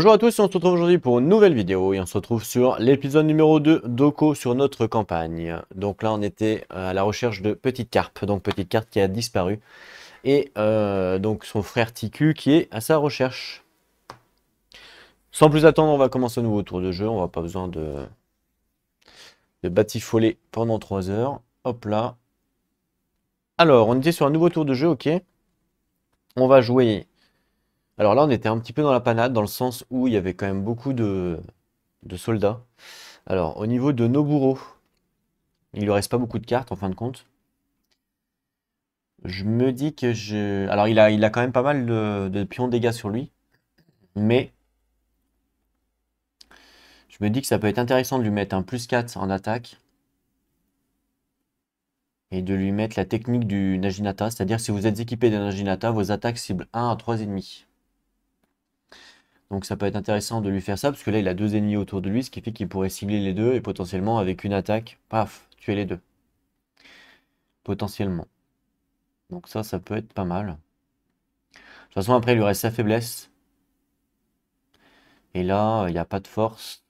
Bonjour à tous, on se retrouve aujourd'hui pour une nouvelle vidéo et on se retrouve sur l'épisode numéro 2 d'Oko sur notre campagne. Donc là on était à la recherche de Petite Carpe, donc Petite Carpe qui a disparu. Et euh, donc son frère Tiku qui est à sa recherche. Sans plus attendre, on va commencer un nouveau tour de jeu, on va pas besoin de, de batifoler pendant 3 heures. Hop là. Alors, on était sur un nouveau tour de jeu, ok. On va jouer alors là, on était un petit peu dans la panade, dans le sens où il y avait quand même beaucoup de, soldats. Alors, au niveau de Noburo, il lui reste pas beaucoup de cartes en fin de compte. Je me dis que je... Alors, il a, il a quand même pas mal de, de pions dégâts sur lui. Mais... Je me dis que ça peut être intéressant de lui mettre un plus 4 en attaque. Et de lui mettre la technique du Naginata. C'est-à-dire, si vous êtes équipé d'un Naginata, vos attaques ciblent 1 à ennemis. Donc ça peut être intéressant de lui faire ça, parce que là, il a deux ennemis autour de lui, ce qui fait qu'il pourrait cibler les deux et potentiellement, avec une attaque, paf, tuer les deux. Potentiellement. Donc ça, ça peut être pas mal. De toute façon, après, il lui reste sa faiblesse. Et là, il n'y a pas de force.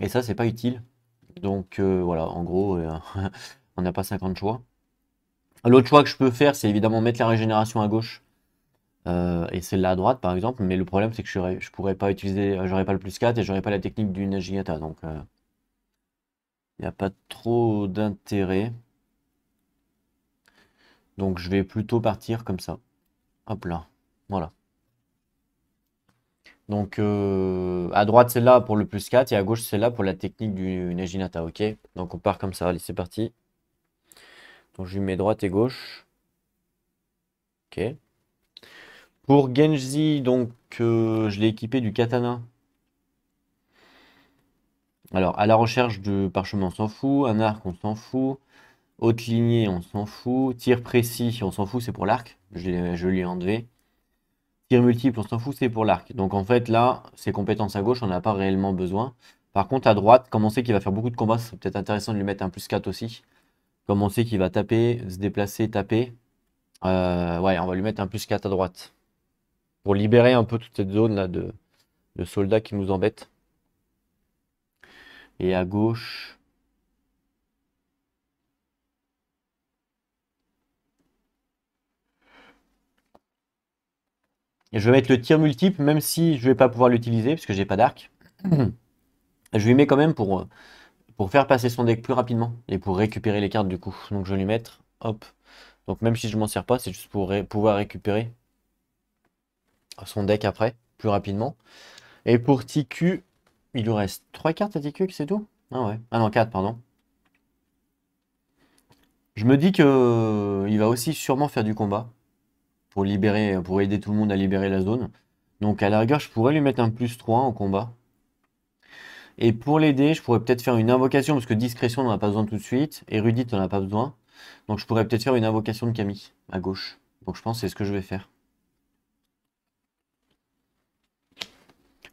Et ça, c'est pas utile. Donc euh, voilà, en gros, euh, on n'a pas 50 choix. L'autre choix que je peux faire, c'est évidemment mettre la régénération à gauche euh, et celle-là à droite, par exemple. Mais le problème, c'est que je ne pourrais pas utiliser, j'aurais pas le plus 4 et j'aurais pas la technique du Naginata. Donc, il euh, n'y a pas trop d'intérêt. Donc, je vais plutôt partir comme ça. Hop là, voilà. Donc euh, à droite c'est là pour le plus 4 et à gauche c'est là pour la technique du Najinata. ok Donc on part comme ça, allez c'est parti. Donc je lui mets droite et gauche. Ok. Pour Genji, donc euh, je l'ai équipé du katana. Alors, à la recherche de parchemin, on s'en fout. Un arc, on s'en fout. Haute lignée, on s'en fout. Tir précis, on s'en fout, c'est pour l'arc. Je, je lui enlevé. Tir multiple, on s'en fout, c'est pour l'arc. Donc en fait, là, ses compétences à gauche, on n'a pas réellement besoin. Par contre, à droite, comme on sait qu'il va faire beaucoup de combats, c'est peut-être intéressant de lui mettre un plus 4 aussi. Comme on sait qu'il va taper, se déplacer, taper. Euh, ouais, on va lui mettre un plus 4 à droite. Pour libérer un peu toute cette zone là de, soldats qui nous embêtent. Et à gauche. Et je vais mettre le tir multiple, même si je ne vais pas pouvoir l'utiliser, parce que j'ai pas d'arc. je lui mets quand même pour pour faire passer son deck plus rapidement et pour récupérer les cartes du coup. Donc je vais lui mettre, hop. Donc même si je m'en sers pas, c'est juste pour pouvoir récupérer son deck après, plus rapidement. Et pour TQ, il lui reste 3 cartes à TQ, c'est tout Ah ouais, ah non, 4, pardon. Je me dis que euh, il va aussi sûrement faire du combat pour libérer, pour aider tout le monde à libérer la zone. Donc à la rigueur, je pourrais lui mettre un plus 3 en combat. Et pour l'aider, je pourrais peut-être faire une invocation, parce que discrétion, on n'en a pas besoin tout de suite. Érudite, on n'en a pas besoin. Donc je pourrais peut-être faire une invocation de Camille, à gauche. Donc je pense que c'est ce que je vais faire.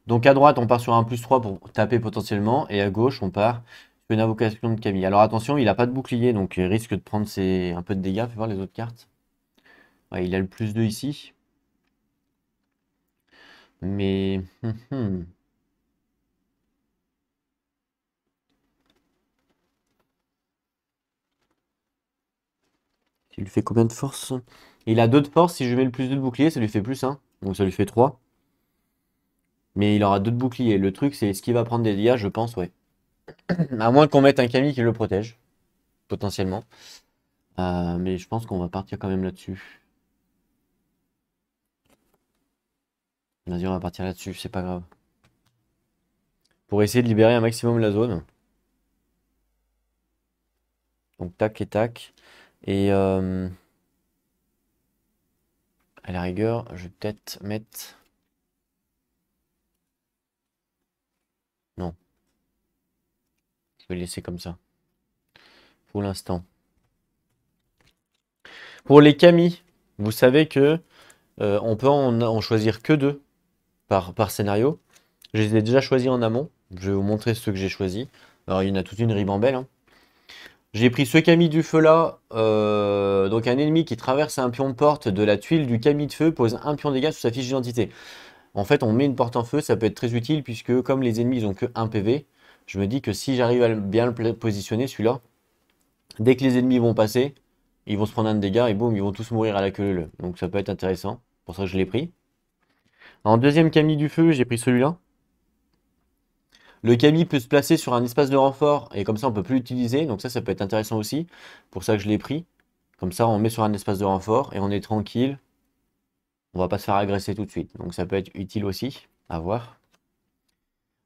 Donc à droite, on part sur un plus 3 pour taper potentiellement. Et à gauche, on part sur une invocation de Camille. Alors attention, il n'a pas de bouclier, donc il risque de prendre un peu de dégâts. Fais voir les autres cartes. il a le plus 2 ici. Mais... Hum, hum. Il lui fait combien de force Il a deux de force, si je mets le plus de bouclier, ça lui fait plus 1. Donc ça lui fait 3. Mais il aura deux de bouclier. Le truc, c'est ce qu'il va prendre des dégâts, je pense, ouais. à moins qu'on mette un Camille qui le protège. Potentiellement. Euh, mais je pense qu'on va partir quand même là-dessus. Vas-y, on va partir là-dessus, c'est pas grave. Pour essayer de libérer un maximum la zone. Donc tac et tac. Et euh, à la rigueur, je vais peut-être mettre... Non. Je vais laisser comme ça. Pour l'instant. Pour les camis, vous savez que euh, on peut en, choisir que deux par, par scénario. Je les ai déjà choisis en amont. Je vais vous montrer ceux que j'ai choisis. Alors, il y en a toute une ribambelle. Hein. J'ai pris ce camis du feu là, euh, donc un ennemi qui traverse un pion de porte de la tuile du camis de feu pose un pion de dégâts sur sa fiche d'identité. En fait, on met une porte en feu, ça peut être très utile puisque comme les ennemis n'ont que un PV, je me dis que si j'arrive à bien le positionner celui-là, dès que les ennemis vont passer, ils vont se prendre un dégât et boum, ils vont tous mourir à la queue Donc ça peut être intéressant, pour ça que je l'ai pris. En deuxième camis du feu, j'ai pris celui-là. Le Kami peut se placer sur un espace de renfort et comme ça on peut plus l'utiliser. Donc ça, ça peut être intéressant aussi. Pour ça que je l'ai pris. Comme ça, on met sur un espace de renfort et on est tranquille. On va pas se faire agresser tout de suite. Donc ça peut être utile aussi à voir.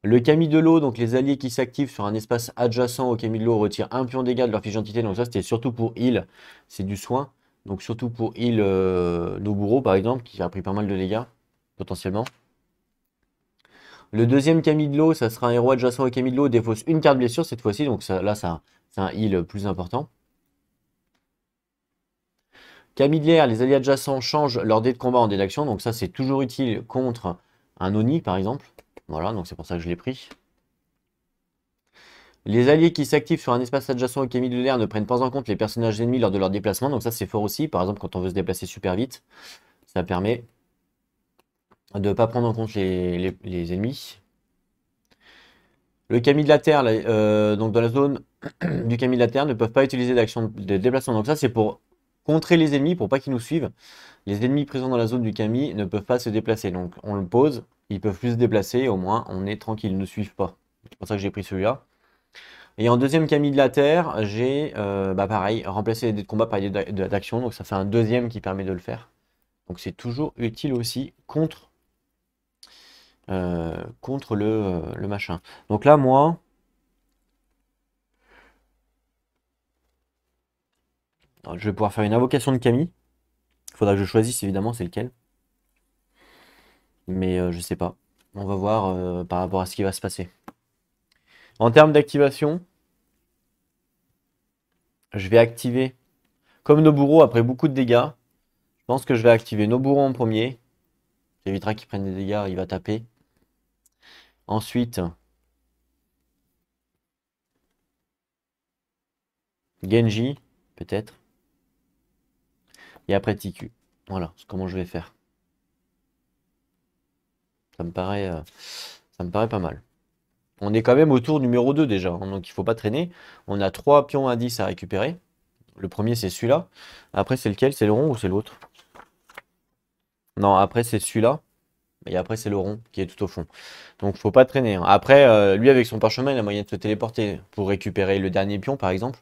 Le Kami de l'eau, donc les alliés qui s'activent sur un espace adjacent au Kami de l'eau retirent un pion dégâts de leur fiche d'identité. Donc ça, c'était surtout pour heal. C'est du soin. Donc surtout pour heal euh, nos Noburo, par exemple, qui a pris pas mal de dégâts, potentiellement. Le deuxième Camille de l'eau, ça sera un héros adjacent au Camille de l'eau, défausse une carte blessure cette fois-ci. Donc là, ça, c'est un heal plus important. Camille les alliés adjacents changent leur dé de combat en dé d'action. Donc ça, c'est toujours utile contre un Oni, par exemple. Voilà, donc c'est pour ça que je l'ai pris. Les alliés qui s'activent sur un espace adjacent au Camille de l'air ne prennent pas en compte les personnages ennemis lors de leur déplacement. Donc ça, c'est fort aussi. Par exemple, quand on veut se déplacer super vite, ça permet de ne pas prendre en compte les, les, ennemis. Le Camille de la Terre, euh, donc dans la zone du Camille de la Terre, ne peuvent pas utiliser d'action de déplacement. Donc ça, c'est pour contrer les ennemis, pour pas qu'ils nous suivent. Les ennemis présents dans la zone du Camille ne peuvent pas se déplacer. Donc on le pose, ils peuvent plus se déplacer, au moins on est tranquille, ils ne suivent pas. C'est pour ça que j'ai pris celui-là. Et en deuxième Camille de la Terre, j'ai, euh, bah pareil, remplacé les dés de combat par des dés d'action. Donc ça fait un deuxième qui permet de le faire. Donc c'est toujours utile aussi contre euh, contre euh, le, machin. Donc là, moi... je vais pouvoir faire une invocation de Camille. Il faudra que je choisisse, évidemment, c'est lequel. Mais euh, je sais pas. On va voir par rapport à ce qui va se passer. En termes d'activation, je vais activer, comme nos bourreaux après beaucoup de dégâts, je pense que je vais activer nos bourreaux en premier. J'évitera qu'il prenne des dégâts, il va taper. Ensuite, Genji, peut-être. Et après TQ. Voilà, c'est comment je vais faire. Ça me paraît, euh, ça me paraît pas mal. On est quand même au tour numéro 2 déjà, hein, donc il ne faut pas traîner. On a trois pions à 10 à récupérer. Le premier, c'est celui-là. Après, c'est lequel C'est le rond ou c'est l'autre Non, après, c'est celui-là et après c'est le rond qui est tout au fond. Donc faut pas traîner. Hein. Après, euh, lui avec son parchemin, il a moyen de se téléporter pour récupérer le dernier pion par exemple.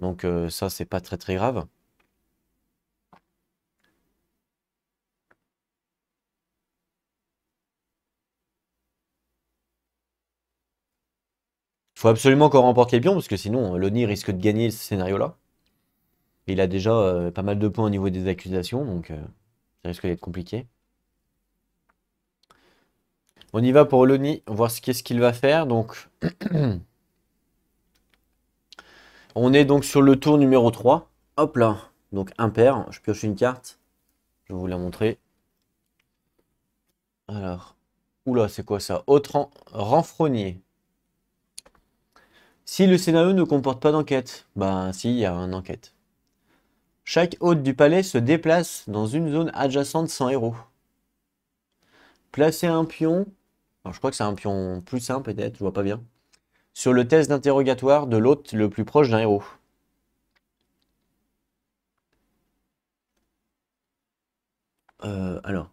Donc euh, ça c'est pas très très grave. faut absolument qu'on remporte les pions parce que sinon euh, l'ONI risque de gagner ce scénario-là. Il a déjà pas mal de points au niveau des accusations, donc ça risque d'être compliqué. On y va pour Loni, voir ce qu'est-ce qu'il va faire. Donc, on est donc sur le tour numéro 3. Hop là, donc impair. Je pioche une carte. Je vais vous la montrer. Alors, oula, c'est quoi ça Autre renfrogné. Si le scénario ne comporte pas d'enquête, ben si, il y a une enquête. Chaque hôte du palais se déplace dans une zone adjacente sans héros. Placer un pion alors, je crois que c'est un pion plus simple, peut-être, je vois pas bien. Sur le test d'interrogatoire de l'hôte le plus proche d'un héros. Euh, alors,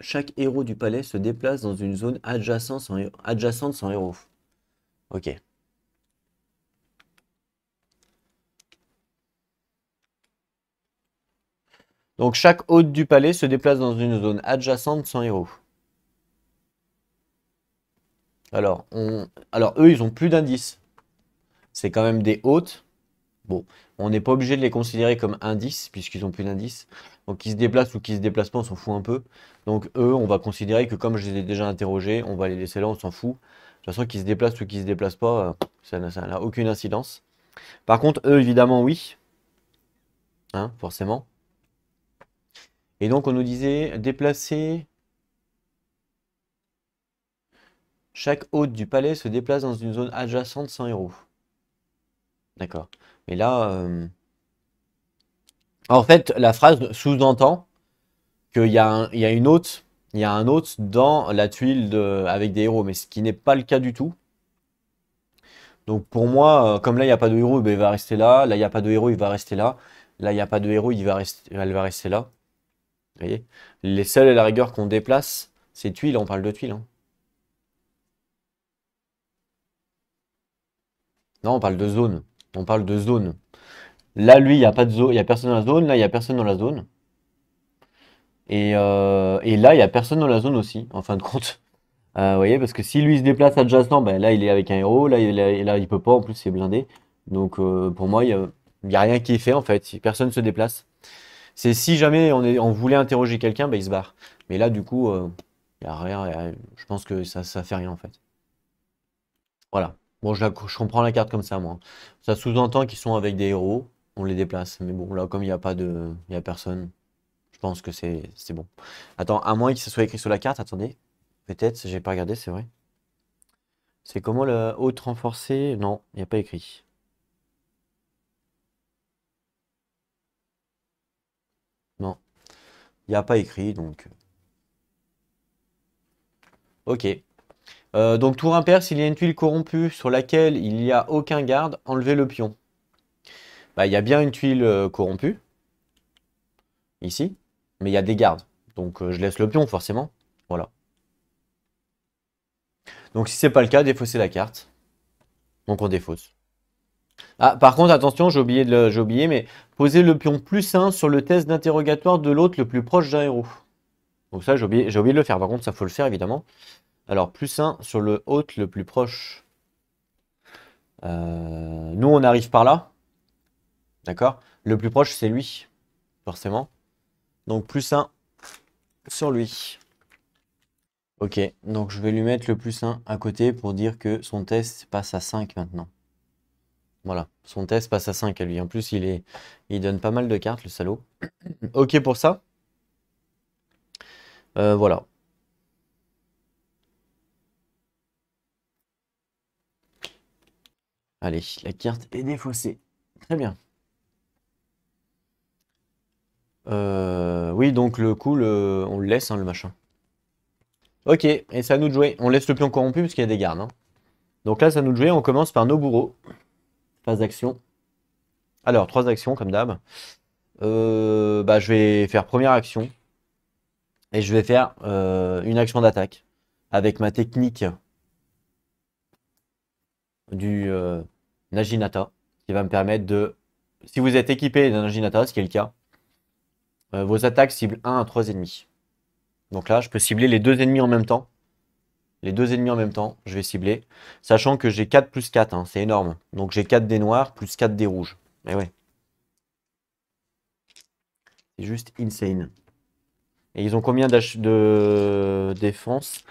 chaque héros du palais se déplace dans une zone adjacente sans, adjacente sans héros. Ok. Donc chaque hôte du palais se déplace dans une zone adjacente sans héros. Alors, Alors eux, ils ont plus d'indices. C'est quand même des hôtes. Bon, on n'est pas obligé de les considérer comme indices, puisqu'ils ont plus d'indices. Donc, qui se déplacent ou qui se déplacent pas, on s'en fout un peu. Donc, eux, on va considérer que comme je les ai déjà interrogés, on va les laisser là, on s'en fout. De toute façon, qu'ils se déplacent ou qu'ils se déplacent pas, euh, ça n'a aucune incidence. Par contre, eux, évidemment, oui. Hein, forcément. Et donc, on nous disait déplacer Chaque hôte du palais se déplace dans une zone adjacente sans héros. D'accord. Mais là... Euh, en fait, la phrase sous-entend qu'il y, y, a une hôte, il y a un hôte dans la tuile avec des héros, mais ce qui n'est pas le cas du tout. Donc pour moi, euh, comme là il n'y ben, a pas de héros, il va rester là. Là il n'y a pas de héros, il va rester là. Là il n'y a pas de héros, il va rester, elle va rester là. Vous voyez Les seules à la rigueur qu'on déplace, c'est tuiles, on parle de tuiles. Hein. Non, on parle de zone. On parle de zone. Là, lui, il n'y a pas de zone. Il n'y a personne dans la zone. Là, il n'y a personne dans la zone. Et, euh, là, il n'y a personne dans la zone aussi, en fin de compte. Euh, vous voyez, parce que si lui se déplace adjacent, ben là, il est avec un héros. Là, il, ne peut pas. En plus, c'est blindé. Donc, euh, pour moi, il n'y a, a, rien qui est fait, en fait. Personne ne se déplace. C'est si jamais on, voulait interroger quelqu'un, ben, il se barre. Mais là, du coup, il n'y a rien. je pense que ça ne fait rien, en fait. Voilà. Bon, je, la, comprends la carte comme ça, moi. Ça sous-entend qu'ils sont avec des héros, on les déplace. Mais bon, là, comme il n'y a pas de. Il n'y a personne, je pense que c'est bon. Attends, à moins que ce soit écrit sur la carte, attendez. Peut-être, j'ai pas regardé, c'est vrai. C'est comment le haute renforcé Non, il n'y a pas écrit. Non, il n'y a pas écrit, donc... Ok. Euh, donc tour impair, s'il y a une tuile corrompue sur laquelle il n'y a aucun garde, enlevez le pion. Bah, il y a bien une tuile euh, corrompue, ici, mais il y a des gardes. Donc euh, je laisse le pion, forcément. Voilà. Donc si ce n'est pas le cas, défaussez la carte. Donc on défausse. Ah, par contre, attention, j'ai oublié, mais posez le pion plus 1 sur le test d'interrogatoire de l'autre le plus proche d'un héros. Donc ça, j'ai oublié, oublié, de le faire. Par contre, ça faut le faire, évidemment. Alors, plus 1 sur le hôte le plus proche. Euh, nous, on arrive par là. D'accord Le plus proche, c'est lui, forcément. Donc, plus 1 sur lui. Ok, donc je vais lui mettre le plus 1 à côté pour dire que son test passe à 5 maintenant. Voilà, son test passe à 5 à lui. En plus, il, est, il donne pas mal de cartes, le salaud. ok pour ça. Euh, voilà, Allez, la carte est défaussée. Très bien. Euh, oui, donc le coup, on le laisse, hein, le machin. Ok, et ça nous de jouer. On laisse le pion corrompu parce qu'il y a des gardes. Hein. Donc là, ça à nous de jouer. On commence par nos bourreaux. Phase d'action. Alors, trois actions, comme d'hab. Euh, bah, je vais faire première action. Et je vais faire euh, une action d'attaque. Avec ma technique du, Naginata, qui va me permettre de... Si vous êtes équipé d'un Naginata, ce qui est le cas, euh, vos attaques ciblent 1 à 3 ennemis. Donc là, je peux cibler les deux ennemis en même temps. Les deux ennemis en même temps, je vais cibler. Sachant que j'ai 4 plus 4, hein, c'est énorme. Donc j'ai 4 des noirs plus 4 des rouges. Mais eh ouais. C'est juste insane. Et ils ont combien de défense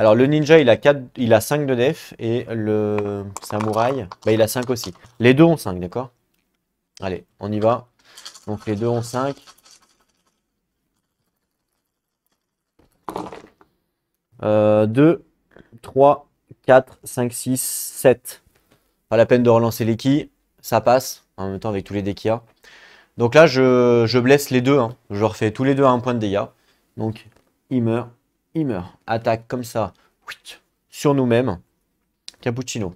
alors le ninja, il a, 4, il a 5 de def et le samouraï, bah, il a 5 aussi. Les deux ont 5, d'accord Allez, on y va. Donc les deux ont 5. 2, 3, 4, 5, 6, 7. Pas la peine de relancer les qui Ça passe. En même temps, avec tous les dés qu'il a. Donc là, je, blesse les deux. Hein. Je refais tous les deux à un point de dégâts. Donc, il meurt il meurt. Attaque comme ça, sur nous-mêmes. Cappuccino.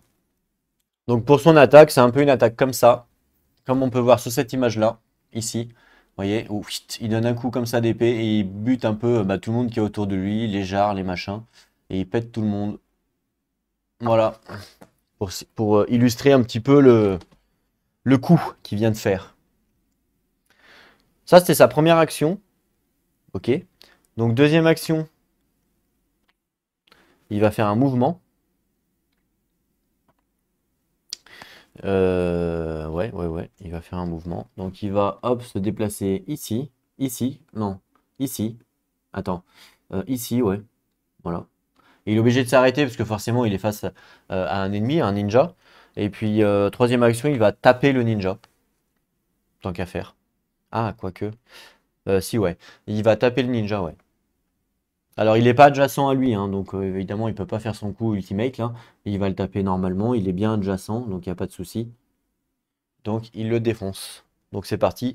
Donc pour son attaque, c'est un peu une attaque comme ça, comme on peut voir sur cette image-là, ici. Vous voyez, il donne un coup comme ça d'épée et il bute un peu bah, tout le monde qui est autour de lui, les jars, les machins, et il pète tout le monde. Voilà, pour, pour euh, illustrer un petit peu le, le coup qu'il vient de faire. Ça, c'était sa première action. Ok. Donc deuxième action, il va faire un mouvement. Euh, ouais, ouais, ouais, il va faire un mouvement. Donc il va, hop, se déplacer ici, ici, non, ici. Attends, euh, ici, ouais, voilà. il est obligé de s'arrêter parce que forcément il est face euh, à un ennemi, un ninja. Et puis, troisième action, il va taper le ninja. Tant qu'à faire. Ah, quoique. Euh, si, ouais. Il va taper le ninja, ouais. Alors il n'est pas adjacent à lui, hein, donc euh, évidemment il ne peut pas faire son coup ultimate Il va le taper normalement, il est bien adjacent, donc il n'y a pas de souci. Donc il le défonce. Donc c'est parti.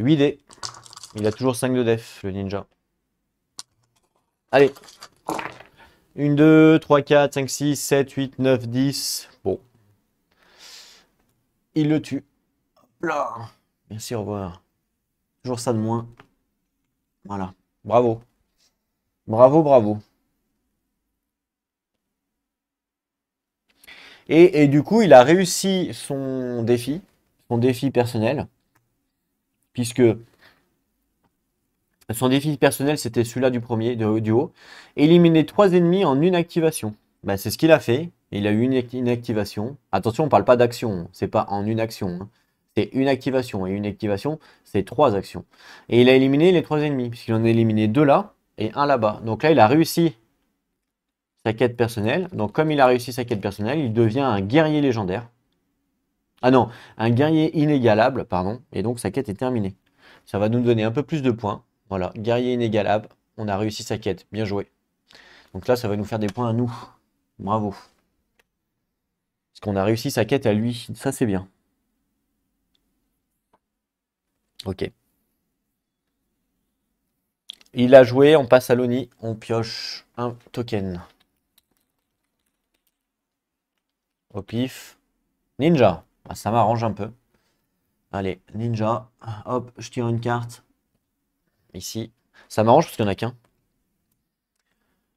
8 d Il a toujours 5 de def, le ninja. Allez. 1, 2, 3, 4, 5, 6, 7, 8, 9, 10. Bon. Il le tue. Là. Merci, au revoir. Toujours ça de moins. Voilà. Bravo. Bravo, bravo. Et, du coup, il a réussi son défi, son défi personnel, puisque son défi personnel, c'était celui-là du premier, du, du haut. Éliminer trois ennemis en une activation. Bah, c'est ce qu'il a fait. Il a eu une, une activation. Attention, on ne parle pas d'action. Hein. C'est pas en une action. Hein c'est une activation. Et une activation, c'est trois actions. Et il a éliminé les trois ennemis, puisqu'il en a éliminé deux là et un là-bas. Donc là, il a réussi sa quête personnelle. Donc comme il a réussi sa quête personnelle, il devient un guerrier légendaire. Ah non, un guerrier inégalable, pardon. Et donc sa quête est terminée. Ça va nous donner un peu plus de points. Voilà, guerrier inégalable, on a réussi sa quête. Bien joué. Donc là, ça va nous faire des points à nous. Bravo. Parce qu'on a réussi sa quête à lui. Ça, c'est bien. Ok. Il a joué, on passe à l'ONI, on pioche un token. Au pif. Ninja. Ah, ça m'arrange un peu. Allez, ninja. Hop, je tire une carte. Ici. Ça m'arrange parce qu'il n'y en a qu'un.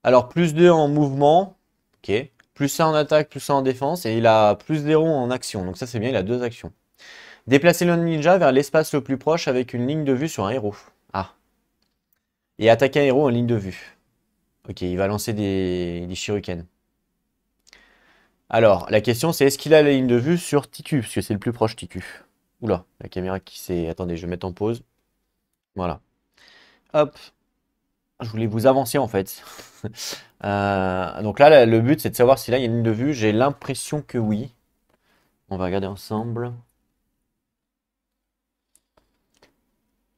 Alors, plus 2 en mouvement. Ok. Plus ça en attaque, plus ça en défense. Et il a plus 0 en action. Donc ça, c'est bien, il a deux actions. Déplacer le ninja vers l'espace le plus proche avec une ligne de vue sur un héros. Ah. Et attaquer un héros en ligne de vue. Ok, il va lancer des, des shurikens. Alors, la question c'est est-ce qu'il a la ligne de vue sur Tiku, Parce que c'est le plus proche Tiku. Oula, la caméra qui s'est... Attendez, je vais mettre en pause. Voilà. Hop. Je voulais vous avancer en fait. Euh, donc là, là, le but c'est de savoir si là il y a une ligne de vue. J'ai l'impression que oui. On va regarder ensemble.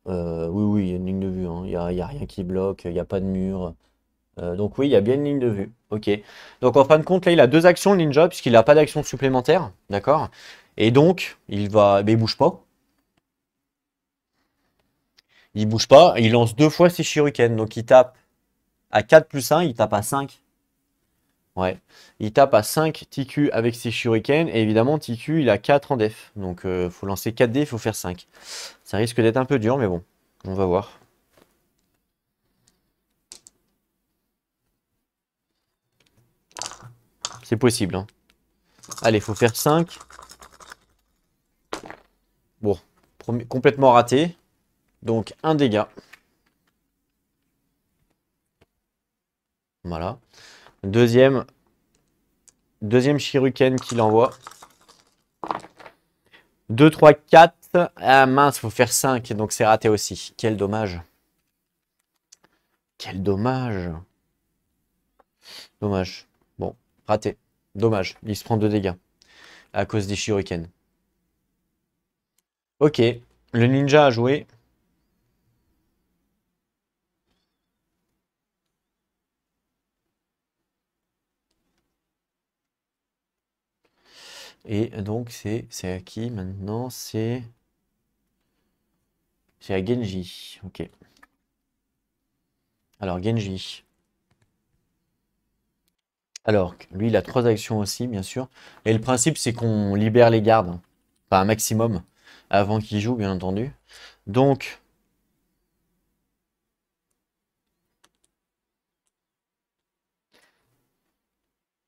Euh, oui, oui, il y a une ligne de vue. Hein. Il n'y a, rien qui bloque, il n'y a pas de mur. Euh, donc oui, il y a bien une ligne de vue. Ok. Donc en fin de compte, là, il a deux actions, le ninja, puisqu'il n'a pas d'action supplémentaire. D'accord Et donc, il va... Mais bouge pas. Il bouge pas. Il lance deux fois ses shurikens. Donc il tape à 4 plus 1, il tape à 5. Ouais. Il tape à 5 TQ avec ses shurikens. Et évidemment, TQ, il a 4 en def. Donc, il euh, faut lancer 4 d il faut faire 5. Ça risque d'être un peu dur, mais bon, on va voir. C'est possible. Hein. Allez, faut faire 5. Bon, complètement raté. Donc, un dégât. Voilà. Deuxième, deuxième shuriken qu'il envoie. 2, 3, 4. Ah mince, il faut faire 5, donc c'est raté aussi. Quel dommage. Quel dommage. Dommage. Bon, raté. Dommage, il se prend 2 dégâts à cause des shurikens. Ok, le ninja a joué. Et donc, c'est à qui maintenant C'est à Genji. Ok. Alors, Genji. Alors, lui, il a trois actions aussi, bien sûr. Et le principe, c'est qu'on libère les gardes. pas hein. un maximum. Avant qu'il joue, bien entendu. Donc...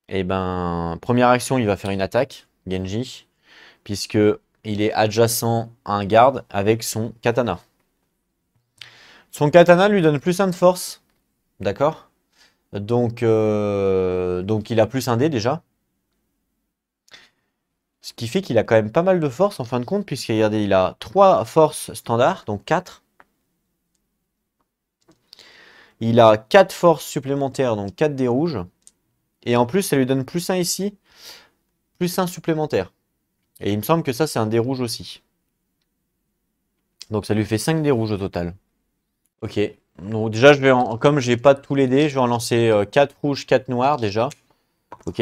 Et eh ben, première action, il va faire une attaque. Genji, puisque il est adjacent à un garde avec son katana. Son katana lui donne plus 1 de force, d'accord donc, euh, donc il a plus 1 dé déjà. Ce qui fait qu'il a quand même pas mal de force en fin de compte, puisqu'il il a 3 forces standard, donc 4. Il a 4 forces supplémentaires, donc 4 dés rouges. Et en plus, ça lui donne plus 1 ici, plus un supplémentaire. Et il me semble que ça, c'est un dé rouge aussi. Donc ça lui fait 5 des rouges au total. Ok. Donc déjà, je vais en, comme j'ai pas tous les dés, je vais en lancer 4 euh, rouges, 4 noirs déjà. Ok.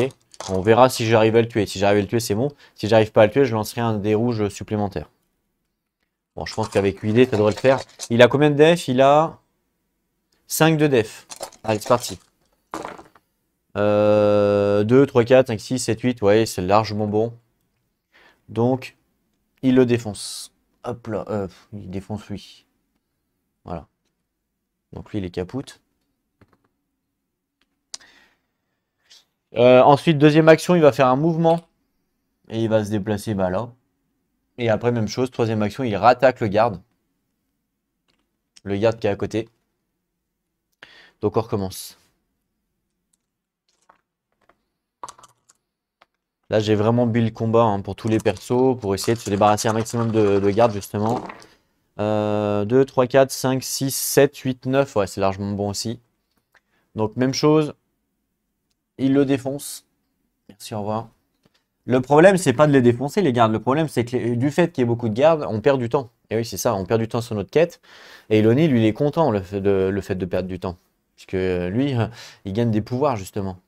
On verra si j'arrive à le tuer. Si j'arrive à le tuer, c'est bon. Si j'arrive pas à le tuer, je lancerai un dé rouge supplémentaire. Bon, je pense qu'avec 8 dés, ça devrait le faire. Il a combien de def Il a 5 de def. Allez, c'est parti. 2, 3, 4, 5, 6, 7, 8. Ouais, c'est largement bon. Donc, il le défonce. Hop là. Euh, il défonce lui. Voilà. Donc lui, il est capote. Euh, ensuite, deuxième action, il va faire un mouvement. Et il va se déplacer bah, là. Et après, même chose, troisième action, il rattaque le garde. Le garde qui est à côté. Donc on recommence. Là, j'ai vraiment le combat hein, pour tous les persos, pour essayer de se débarrasser un maximum de, gardes, justement. 2, 3, 4, 5, 6, 7, 8, 9. Ouais, c'est largement bon aussi. Donc, même chose. Il le défonce. Merci, au revoir. Le problème, c'est pas de les défoncer, les gardes. Le problème, c'est que du fait qu'il y ait beaucoup de gardes, on perd du temps. Et oui, c'est ça, on perd du temps sur notre quête. Et Iloni, lui, il est content, le fait de, le fait de perdre du temps. Puisque euh, lui, il gagne des pouvoirs, justement.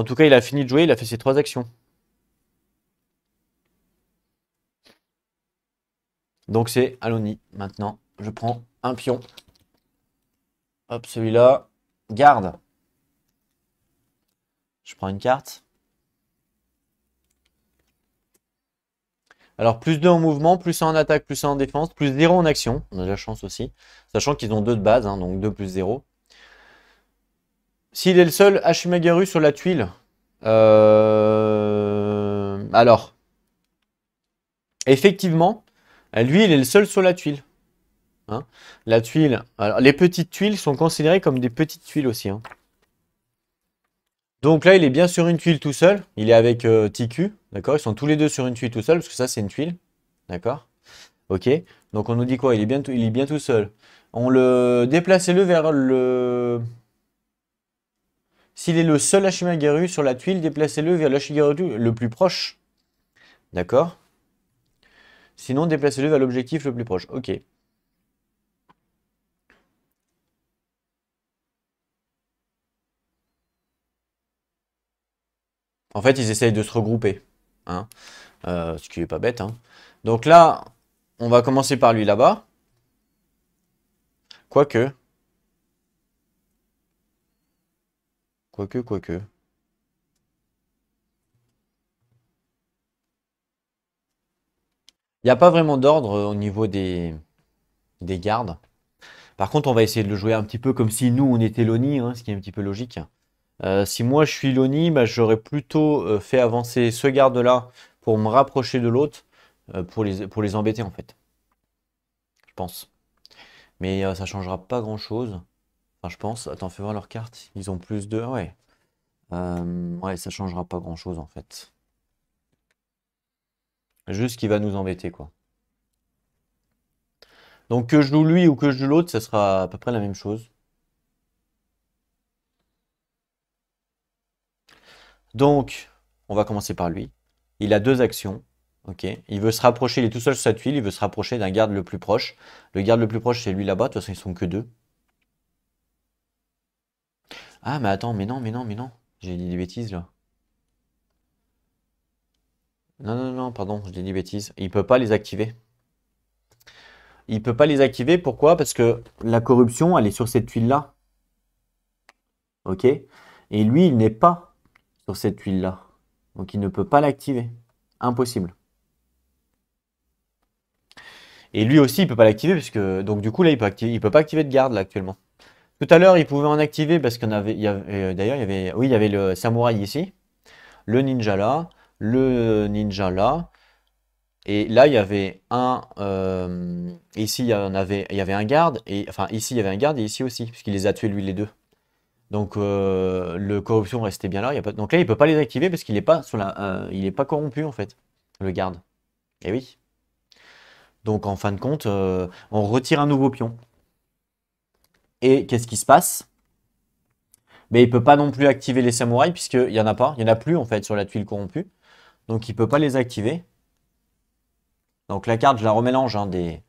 En tout cas, il a fini de jouer, il a fait ses trois actions. Donc c'est Aloni maintenant. Je prends un pion. Hop, celui-là. Garde. Je prends une carte. Alors, plus 2 en mouvement, plus 1 en attaque, plus 1 en défense, plus 0 en action. On a de la chance aussi. Sachant qu'ils ont deux de base, hein, donc 2 plus 0. S'il est le seul Hashimagaru sur la tuile, euh, alors, effectivement, lui, il est le seul sur la tuile. Hein. la tuile, alors, les petites tuiles sont considérées comme des petites tuiles aussi. Hein. Donc là, il est bien sur une tuile tout seul. Il est avec Tiku, euh, TQ, d'accord Ils sont tous les deux sur une tuile tout seul, parce que ça, c'est une tuile, d'accord Ok, donc on nous dit quoi il est, bien il est bien tout seul. On le Déplacez-le vers le... S'il est le seul Garu sur la tuile, déplacez-le vers l'hachimagaru le plus proche. D'accord Sinon, déplacez-le vers l'objectif le plus proche. Ok. En fait, ils essayent de se regrouper. Hein. Euh, ce qui n'est pas bête. Hein. Donc là, on va commencer par lui là-bas. Quoique, Quoique, quoique. Il n'y a pas vraiment d'ordre au niveau des, des gardes. Par contre, on va essayer de le jouer un petit peu comme si nous, on était l'ONI, hein, ce qui est un petit peu logique. Euh, si moi, je suis l'ONI, bah, j'aurais plutôt euh, fait avancer ce garde-là pour me rapprocher de l'autre, euh, pour, les, pour les embêter, en fait. Je pense. Mais ça changera pas grand-chose je pense. Attends, fais voir leur carte. Ils ont plus de. Ouais. Euh, ouais, ça changera pas grand chose en fait. Juste qu'il va nous embêter quoi. Donc que je joue lui ou que je joue l'autre, ça sera à peu près la même chose. Donc, on va commencer par lui. Il a deux actions. Ok, il veut se rapprocher, il est tout seul sur sa tuile, il veut se rapprocher d'un garde le plus proche. Le garde le plus proche, c'est lui là-bas, de toute façon, ils sont que deux. Ah, mais attends, mais non, mais non, mais non. J'ai dit des bêtises, là. Non, non, non, pardon, je dis des bêtises. Il peut pas les activer. Il peut pas les activer, pourquoi Parce que la corruption, elle est sur cette tuile-là. OK Et lui, il n'est pas sur cette tuile-là. Donc, il ne peut pas l'activer. Impossible. Et lui aussi, il peut pas l'activer, puisque... Donc, du coup, là, il peut, peut pas activer de garde, là, actuellement. Tout à l'heure, il pouvait en activer parce qu'il y avait, euh, d'ailleurs, il y avait, oui, il y avait le samouraï ici, le ninja là, le ninja là, et là il y avait un, euh, ici il y en avait, il y avait un garde, et enfin ici il y avait un garde et ici aussi, puisqu'il les a tués lui les deux. Donc euh, le corruption restait bien là. Donc là il peut pas les activer parce qu'il n'est pas sur la, il est pas corrompu en fait, le garde. Et eh oui. Donc en fin de compte, on retire un nouveau pion. Et qu'est-ce qui se passe Mais ben, il peut pas non plus activer les samouraïs puisqu'il n'y en a pas. Il n'y en a plus en fait sur la tuile corrompue. Donc il peut pas les activer. Donc la carte, je la remélange hein, des...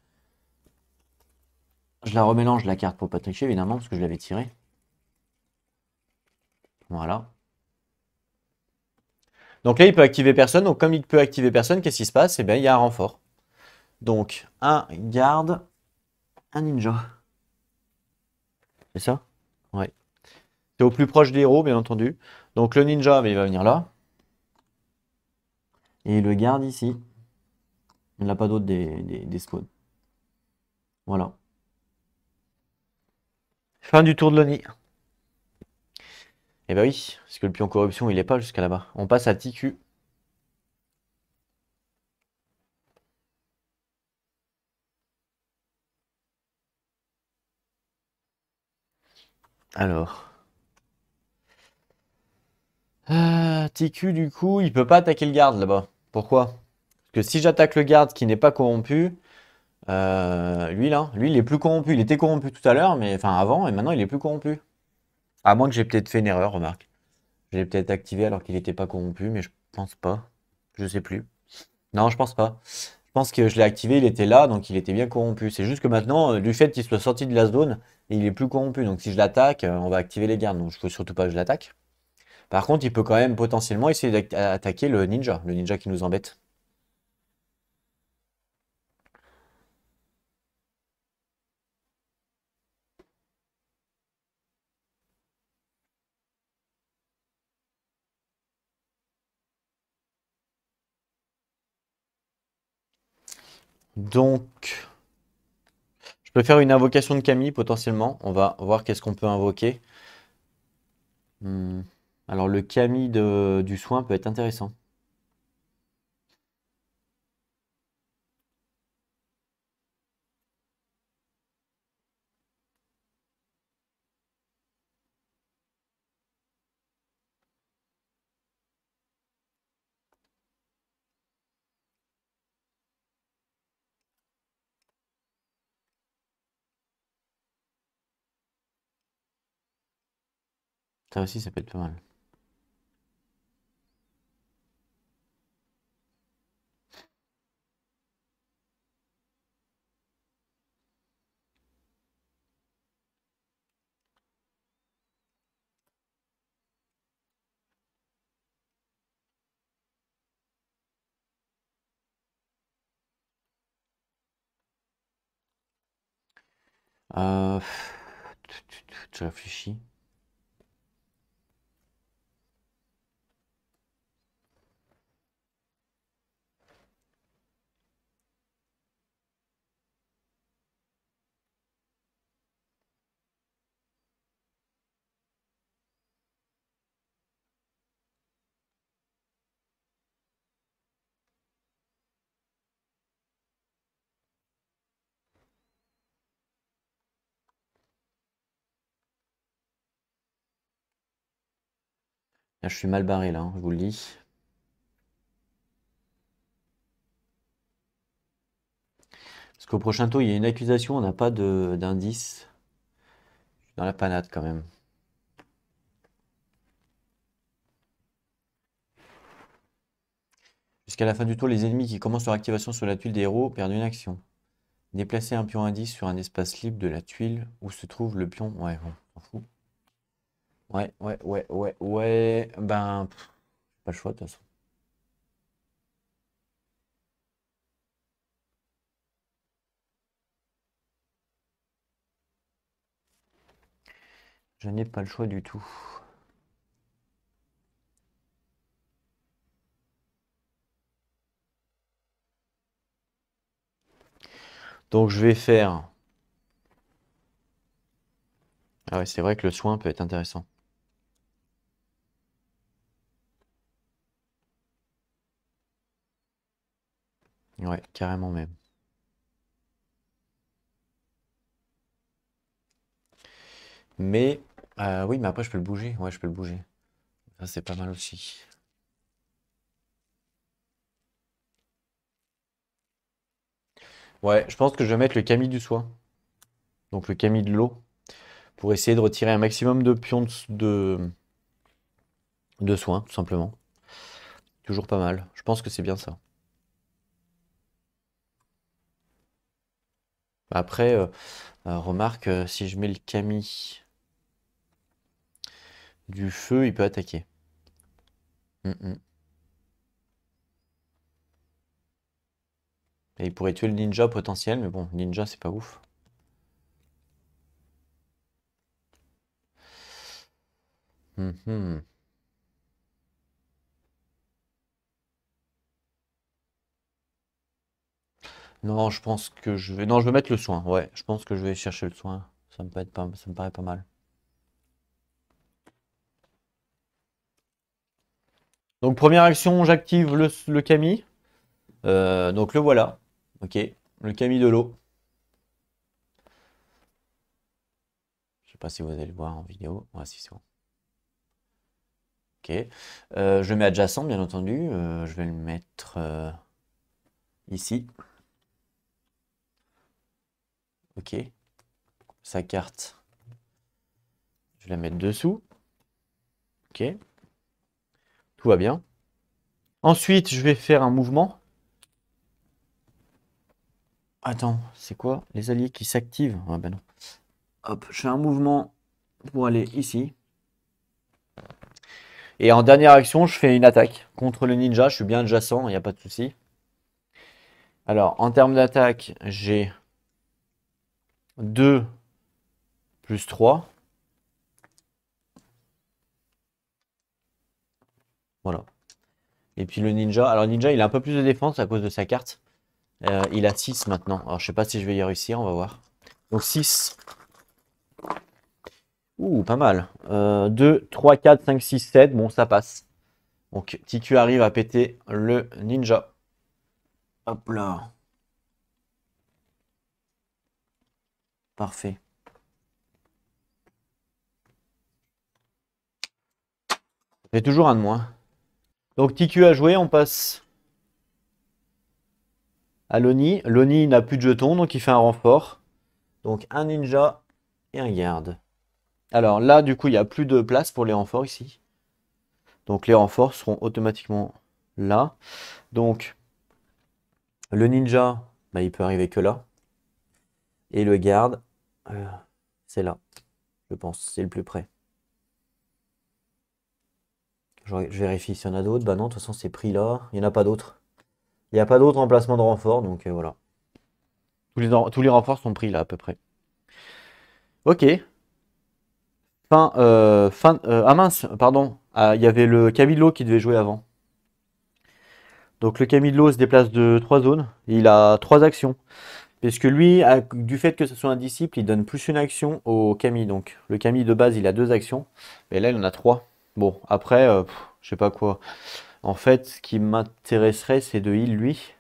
Je la remélange la carte pour pas tricher évidemment parce que je l'avais tirée. Voilà. Donc là, il peut activer personne. Donc comme il peut activer personne, qu'est-ce qui se passe Eh bien, il y a un renfort. Donc, un garde, un ninja. C'est ça Ouais. C'est au plus proche des héros, bien entendu. Donc le ninja, bah, il va venir là. Et il le garde ici. Il n'a pas d'autre des, des, Voilà. Fin du tour de l'ONI. Eh ben oui, parce que le pion corruption, il n'est pas jusqu'à là-bas. On passe à TQ. Alors. Ah, TQ, du coup, il peut pas attaquer le garde là-bas. Pourquoi Parce que si j'attaque le garde qui n'est pas corrompu, euh, lui là, lui il est plus corrompu. Il était corrompu tout à l'heure, mais enfin avant, et maintenant il est plus corrompu. À moins que j'ai peut-être fait une erreur, remarque. J'ai peut-être activé alors qu'il n'était pas corrompu, mais je pense pas. Je sais plus. Non, je pense pas. Je pense que je l'ai activé, il était là, donc il était bien corrompu. C'est juste que maintenant, euh, du fait qu'il soit sorti de la zone, il est plus corrompu. Donc si je l'attaque, euh, on va activer les gardes. Donc je faut surtout pas que je l'attaque. Par contre, il peut quand même potentiellement essayer d'attaquer le ninja, le ninja qui nous embête. Donc, je peux faire une invocation de Camille potentiellement. On va voir qu'est-ce qu'on peut invoquer. Hmm. Alors, le Camille du soin peut être intéressant. ça ça peut être pas mal. Euh... Je réfléchis. Là, je suis mal barré là, hein, je vous le dis. Parce qu'au prochain tour, il y a une accusation, on n'a pas d'indice. Je suis dans la panade quand même. Jusqu'à la fin du tour, les ennemis qui commencent leur activation sur la tuile des héros perdent une action. Déplacer un pion indice sur un espace libre de la tuile où se trouve le pion. Ouais, bon, s'en fout. Ouais, ouais, ouais, ouais, ouais. Ben, pas le choix de toute façon. Je n'ai pas le choix du tout. Donc je vais faire... Ah ouais, c'est vrai que le soin peut être intéressant. Ouais, carrément même. Mais, euh, oui, mais après, je peux le bouger. Ouais, je peux le bouger. Ça, c'est pas mal aussi. Ouais, je pense que je vais mettre le camis du soin. Donc le camis de l'eau. Pour essayer de retirer un maximum de pions de, de soins, tout simplement. Toujours pas mal. Je pense que c'est bien ça. Après, euh, euh, remarque, euh, si je mets le Camille du feu, il peut attaquer. Mm, mm. Et il pourrait tuer le ninja potentiel, mais bon, ninja, c'est pas ouf. Mm, Non, je pense que je vais. Non, je vais mettre le soin. Ouais, je pense que je vais chercher le soin. Ça me, paraît pas, ça pas mal. Donc, première action, j'active le, le Camille. Euh, donc, le voilà. Ok, le Camille de l'eau. Je sais pas si vous allez le voir en vidéo. Ouais, si, c'est bon. Ok. Euh, je le mets adjacent, bien entendu. Euh, je vais le mettre ici. Ok. Sa carte, je vais la mettre dessous. Ok. Tout va bien. Ensuite, je vais faire un mouvement. Attends, c'est quoi Les alliés qui s'activent Ah ben non. Hop, je fais un mouvement pour aller ici. Et en dernière action, je fais une attaque contre le ninja. Je suis bien adjacent, il n'y a pas de souci. Alors, en termes d'attaque, j'ai 2 plus 3. Voilà. Et puis le ninja. Alors ninja, il a un peu plus de défense à cause de sa carte. Euh, il a 6 maintenant. Alors je sais pas si je vais y réussir, on va voir. Donc 6. Ouh, pas mal. 2, 3, 4, 5, 6, 7. Bon, ça passe. Donc Tiku arrive à péter le ninja. Hop là. Parfait. J'ai toujours un de moins. Donc TQ a joué, on passe à Loni. Loni n'a plus de jetons, donc il fait un renfort. Donc un ninja et un garde. Alors là, du coup, il n'y a plus de place pour les renforts ici. Donc les renforts seront automatiquement là. Donc le ninja, bah, il peut arriver que là. Et le garde, euh, c'est là, je pense, c'est le plus près. Je, vérifie s'il y en a d'autres. Bah non, de toute façon, c'est pris là. Il n'y en a pas d'autres. Il n'y a pas d'autres emplacements de renfort, donc euh, voilà. Tous les, tous les renforts sont pris là, à peu près. Ok. Fin, euh, fin, ah mince, pardon. Ah, il y avait le Camilo qui devait jouer avant. Donc le Camilo se déplace de trois zones. Il a trois actions. Parce que lui, du fait que ce soit un disciple, il donne plus une action au Camille. Donc le Camille de base, il a deux actions. Mais là, il en a trois. Bon, après, euh, je sais pas quoi. En fait, ce qui m'intéresserait, c'est de heal lui.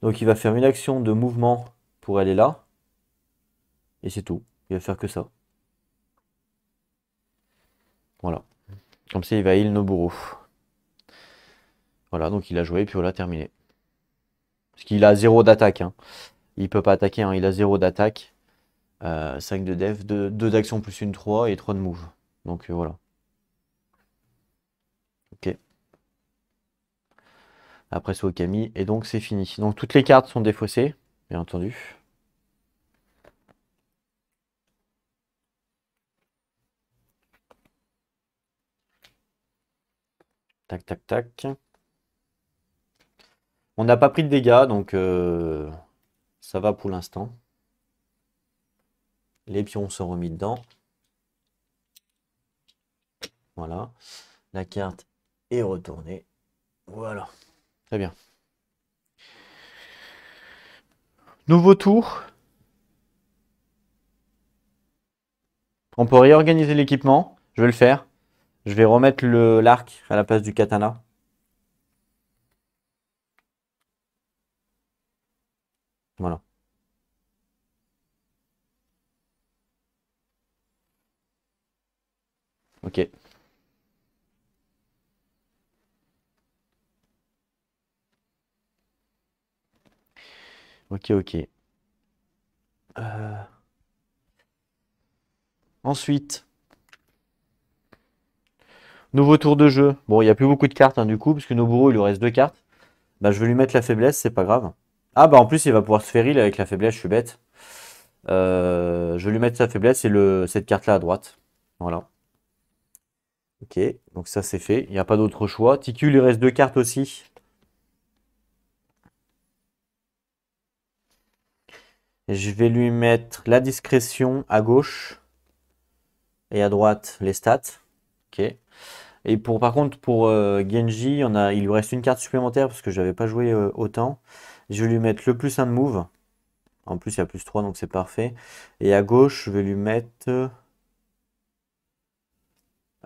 Donc il va faire une action de mouvement pour aller là. Et c'est tout. Il va faire que ça. Voilà. Comme ça, il va heal Noburo. Voilà, donc il a joué, puis voilà, terminé. Parce qu'il a zéro d'attaque. Hein. Il ne peut pas attaquer, hein. il a 0 d'attaque. 5 euh, de def, 2, d'action plus une 3 et 3 de move. Donc euh, voilà. Ok. Après c'est Et donc c'est fini. Donc toutes les cartes sont défaussées, bien entendu. Tac, tac, tac. On n'a pas pris de dégâts, donc... Euh ça va pour l'instant. Les pions sont remis dedans. Voilà. La carte est retournée. Voilà. Très bien. Nouveau tour. On peut réorganiser l'équipement. Je vais le faire. Je vais remettre l'arc à la place du katana. Voilà. Ok. Ok, ok. Euh. Ensuite, nouveau tour de jeu. Bon, il n'y a plus beaucoup de cartes hein, du coup, parce que bourreaux il lui reste deux cartes. Bah, je vais lui mettre la faiblesse, c'est pas grave. Ah bah en plus, il va pouvoir se ferrer avec la faiblesse, je suis bête. Euh, je vais lui mettre sa faiblesse et le, cette carte-là à droite. Voilà. Ok, donc ça c'est fait. Il n'y a pas d'autre choix. Ticule, il reste deux cartes aussi. je vais lui mettre la discrétion à gauche et à droite les stats. Ok. Et pour par contre pour euh, Genji, il lui reste une carte supplémentaire parce que je n'avais pas joué euh, autant. Je vais lui mettre le plus 1 de move. En plus il y a plus 3 donc c'est parfait. Et à gauche je vais lui mettre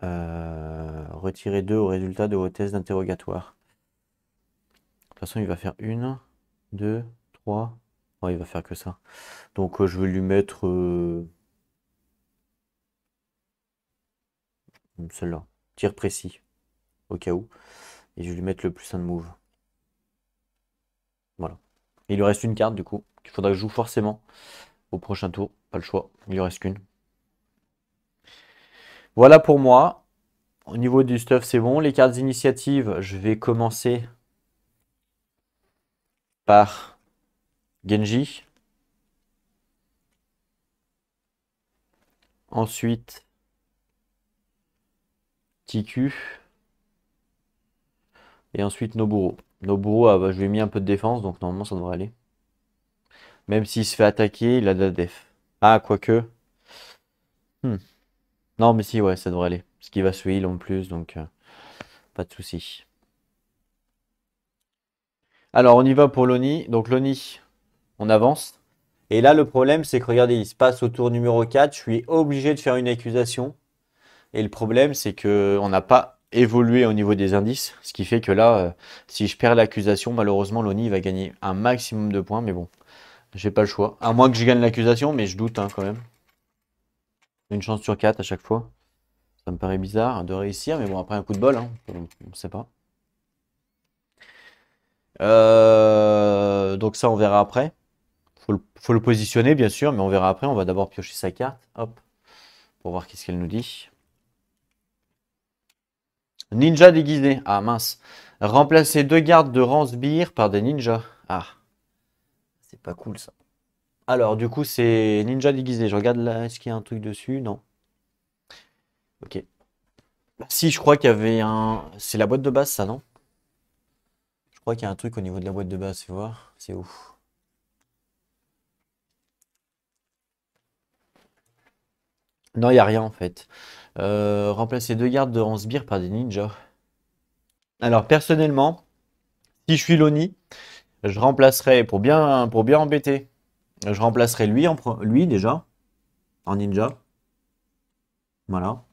euh, retirer deux 2 au résultat de vos tests d'interrogatoire. De toute façon, il va faire 1, 2, 3. il va faire que ça. Donc, euh, je vais lui mettre celle-là. Euh, hein. Tir précis, au cas où. Et je vais lui mettre le plus 1 de move. Voilà. Il lui reste une carte, du coup, Il faudra que je joue forcément au prochain tour. Pas le choix, il lui reste qu'une. Voilà pour moi. Au niveau du stuff, c'est bon. Les cartes initiatives, je vais commencer par Genji. Ensuite, Tiku Et ensuite, Noburo. Noburo, ah bah, je lui ai mis un peu de défense, donc normalement ça devrait aller. Même s'il se fait attaquer, il a de la def. Ah, quoique. Hmm. Non, mais si, ouais, ça devrait aller. Ce qui va se heal en plus, donc euh, pas de souci. Alors, on y va pour Loni. Donc, Loni, on avance. Et là, le problème, c'est que regardez, il se passe au tour numéro 4. Je suis obligé de faire une accusation. Et le problème, c'est qu'on n'a pas évolué au niveau des indices. Ce qui fait que là, euh, si je perds l'accusation, malheureusement, Loni va gagner un maximum de points. Mais bon, j'ai pas le choix. À moins que je gagne l'accusation, mais je doute hein, quand même une chance sur quatre à chaque fois. Ça me paraît bizarre de réussir, mais bon, après un coup de bol, hein, on ne sait pas. Euh, donc ça, on verra après. Faut le, faut le positionner, bien sûr, mais on verra après. On va d'abord piocher sa carte, hop, pour voir qu'est-ce qu'elle nous dit. Ninja déguisé. Ah mince. Remplacer deux gardes de Ransbir par des ninjas. Ah. C'est pas cool ça. Alors, du coup, c'est Ninja déguisé. Je regarde là, est-ce qu'il y a un truc dessus Non. Ok. Si, je crois qu'il y avait un... C'est la boîte de base, ça, non Je crois qu'il y a un truc au niveau de la boîte de base, fais voir. C'est ouf. Non, il n'y a rien, en fait. Euh, remplacer deux gardes de Ransbir par des ninjas. Alors, personnellement, si je suis Loni, je remplacerai, pour bien, pour bien embêter, je remplacerai lui, lui déjà, en ninja. Voilà.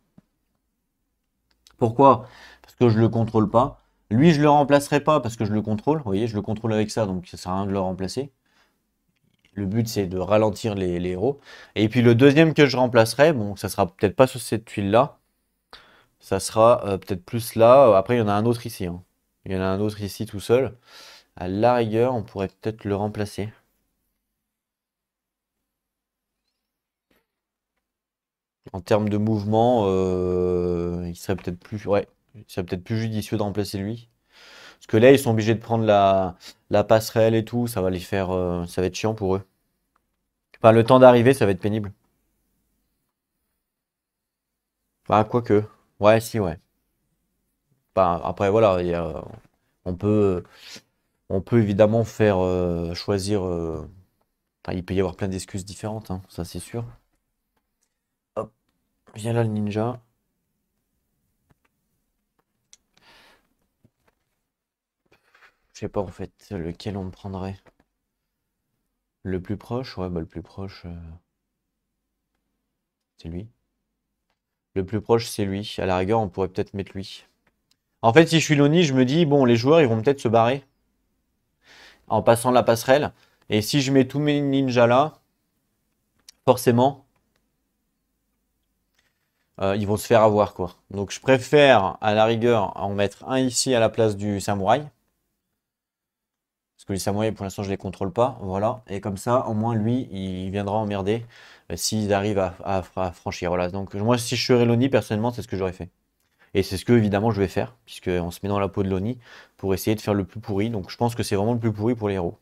Pourquoi Parce que je le contrôle pas. Lui, je le remplacerai pas parce que je le contrôle. Vous voyez, je le contrôle avec ça, donc ça sert à rien de le remplacer. Le but, c'est de ralentir les, héros. Et puis le deuxième que je remplacerai, bon, ça sera peut-être pas sur cette tuile-là. Ça sera euh, peut-être plus là. Après, il y en a un autre ici. Hein. Il y en a un autre ici tout seul. À la rigueur, on pourrait peut-être le remplacer. En termes de mouvement, euh, il serait peut-être plus, ouais, peut-être plus judicieux de remplacer lui. Parce que là, ils sont obligés de prendre la, passerelle et tout. Ça va les faire, euh, ça va être chiant pour eux. Enfin, le temps d'arriver, ça va être pénible. Bah, quoique. Ouais, si, ouais. Bah après, voilà, on peut, on peut évidemment faire euh, choisir. il peut y avoir plein d'excuses différentes, hein, ça c'est sûr. Viens là le ninja. Je sais pas en fait lequel on prendrait. Le plus proche Ouais, bah, le plus proche. Euh, c'est lui. Le plus proche, c'est lui. À la rigueur, on pourrait peut-être mettre lui. En fait, si je suis Loni, je me dis, bon, les joueurs, ils vont peut-être se barrer. En passant la passerelle. Et si je mets tous mes ninjas là, forcément, euh, ils vont se faire avoir quoi. Donc je préfère à la rigueur en mettre un ici à la place du samouraï. Parce que les samouraïs pour l'instant je les contrôle pas. Voilà. Et comme ça au moins lui il viendra emmerder euh, s'il arrive à, franchir. Voilà. Donc moi si je serais Loni personnellement c'est ce que j'aurais fait. Et c'est ce que évidemment je vais faire puisqu'on se met dans la peau de Loni pour essayer de faire le plus pourri. Donc je pense que c'est vraiment le plus pourri pour les héros.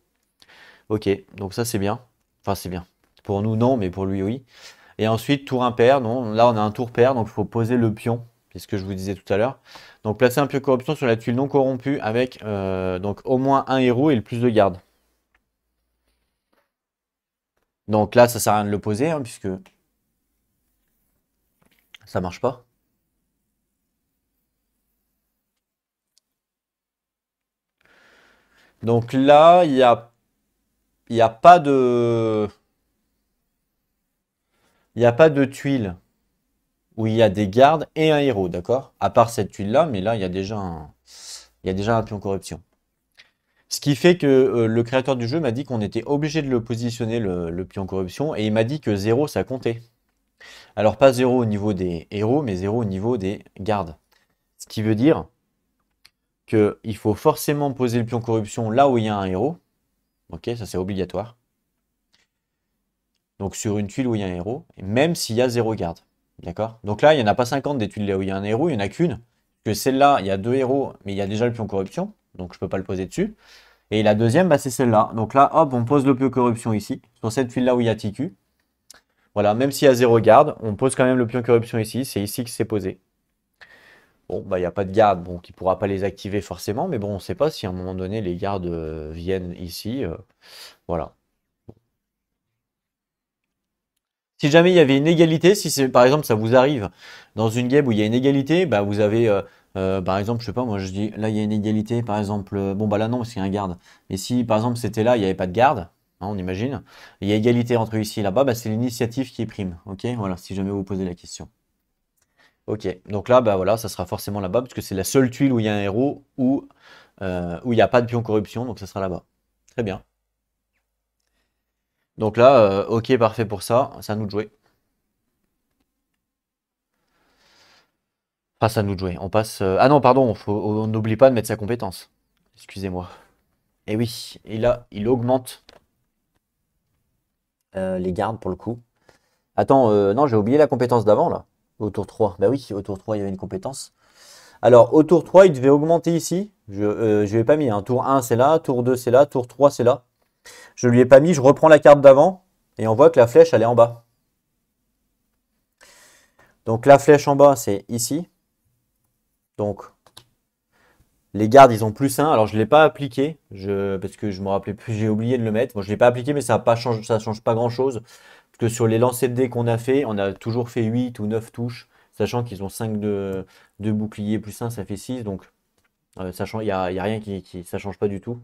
Ok donc ça c'est bien. Enfin c'est bien. Pour nous non mais pour lui oui. Et ensuite, tour impair. Non, là, on a un tour pair, donc il faut poser le pion. C'est ce que je vous disais tout à l'heure. Donc, placer un pion corruption sur la tuile non corrompue avec euh, donc au moins un héros et le plus de garde. Donc là, ça sert à rien de le poser, hein, puisque ça marche pas. Donc là, il n'y a, y a pas de il n'y a pas de tuile où il y a des gardes et un héros, d'accord À part cette tuile-là, mais là, il y a déjà un, déjà un pion corruption. Ce qui fait que euh, le créateur du jeu m'a dit qu'on était obligé de le positionner, le, pion corruption, et il m'a dit que zéro, ça comptait. Alors, pas zéro au niveau des héros, mais zéro au niveau des gardes. Ce qui veut dire qu'il faut forcément poser le pion corruption là où il y a un héros. Ok, ça c'est obligatoire donc sur une tuile où il y a un héros, même s'il y a zéro garde. D'accord Donc là, il n'y en a pas 50 des tuiles où il y a un héros, il n'y en a qu'une. Que celle-là, il y a deux héros, mais il y a déjà le pion corruption, donc je ne peux pas le poser dessus. Et la deuxième, bah, c'est celle-là. Donc là, hop, on pose le pion corruption ici, sur cette tuile-là où il y a TQ. Voilà, même s'il y a zéro garde, on pose quand même le pion corruption ici, c'est ici que c'est posé. Bon, bah, il n'y a pas de garde, bon, qui ne pourra pas les activer forcément, mais bon, on ne sait pas si à un moment donné, les gardes euh, viennent ici. Euh, voilà. Si jamais il y avait une égalité, si c'est par exemple ça vous arrive dans une game où il y a une égalité, bah vous avez euh, euh, par exemple, je sais pas, moi je dis là il y a une égalité, par exemple, euh, bon bah là non parce qu'il y a un garde. Mais si par exemple c'était là, il n'y avait pas de garde, hein, on imagine, il y a égalité entre ici et là-bas, bah, c'est l'initiative qui prime. Ok, voilà, si jamais vous posez la question. Ok, donc là, bah voilà, ça sera forcément là-bas, parce que c'est la seule tuile où il y a un héros, ou où il n'y a pas de pion corruption, donc ça sera là-bas. Très bien. Donc là, euh, ok, parfait pour ça. C'est à nous de jouer. Enfin, à nous de jouer. On passe. Euh, ah non, pardon, on n'oublie pas de mettre sa compétence. Excusez-moi. Et eh oui, et là, il augmente euh, les gardes pour le coup. Attends, non, j'ai oublié la compétence d'avant là. Au tour 3. Bah oui, au tour 3, il y avait une compétence. Alors, au tour 3, il devait augmenter ici. Je ne l'ai pas mis. Hein. Tour 1, c'est là. Tour 2, c'est là. Tour 3, c'est là. Je lui ai pas mis, je reprends la carte d'avant et on voit que la flèche elle est en bas. Donc la flèche en bas c'est ici. Donc les gardes ils ont plus 1. Alors je ne l'ai pas appliqué je, parce que je me rappelais plus, j'ai oublié de le mettre. bon, je ne l'ai pas appliqué mais ça ne change, ça change pas grand chose. Parce que sur les lancers de dés qu'on a fait, on a toujours fait 8 ou 9 touches. Sachant qu'ils ont 5 de, de bouclier plus 1, ça fait 6. Donc, sachant, euh, il n'y a, y a rien qui, qui. Ça change pas du tout.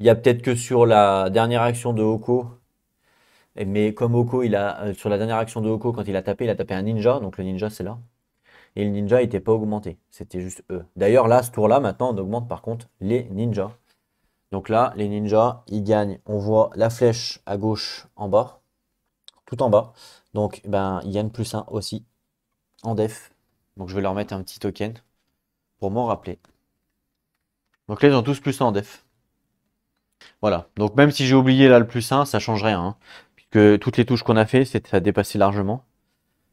Il y a peut-être que sur la dernière action de Oko, mais comme Oko, il a, euh, sur la dernière action de Oko, quand il a tapé, il a tapé un ninja, donc le ninja c'est là. Et le ninja n'était pas augmenté, c'était juste eux. D'ailleurs, là, ce tour-là, maintenant, on augmente par contre les ninjas. Donc là, les ninjas, ils gagnent. On voit la flèche à gauche en bas, tout en bas. Donc, eh ben, ils gagnent plus 1 aussi en def. Donc, je vais leur mettre un petit token pour m'en rappeler. Donc là, ils ont tous plus 1 en def. Voilà. Donc même si j'ai oublié là le plus 1, ça change rien. Hein. puisque toutes les touches qu'on a fait, ça à dépassé largement.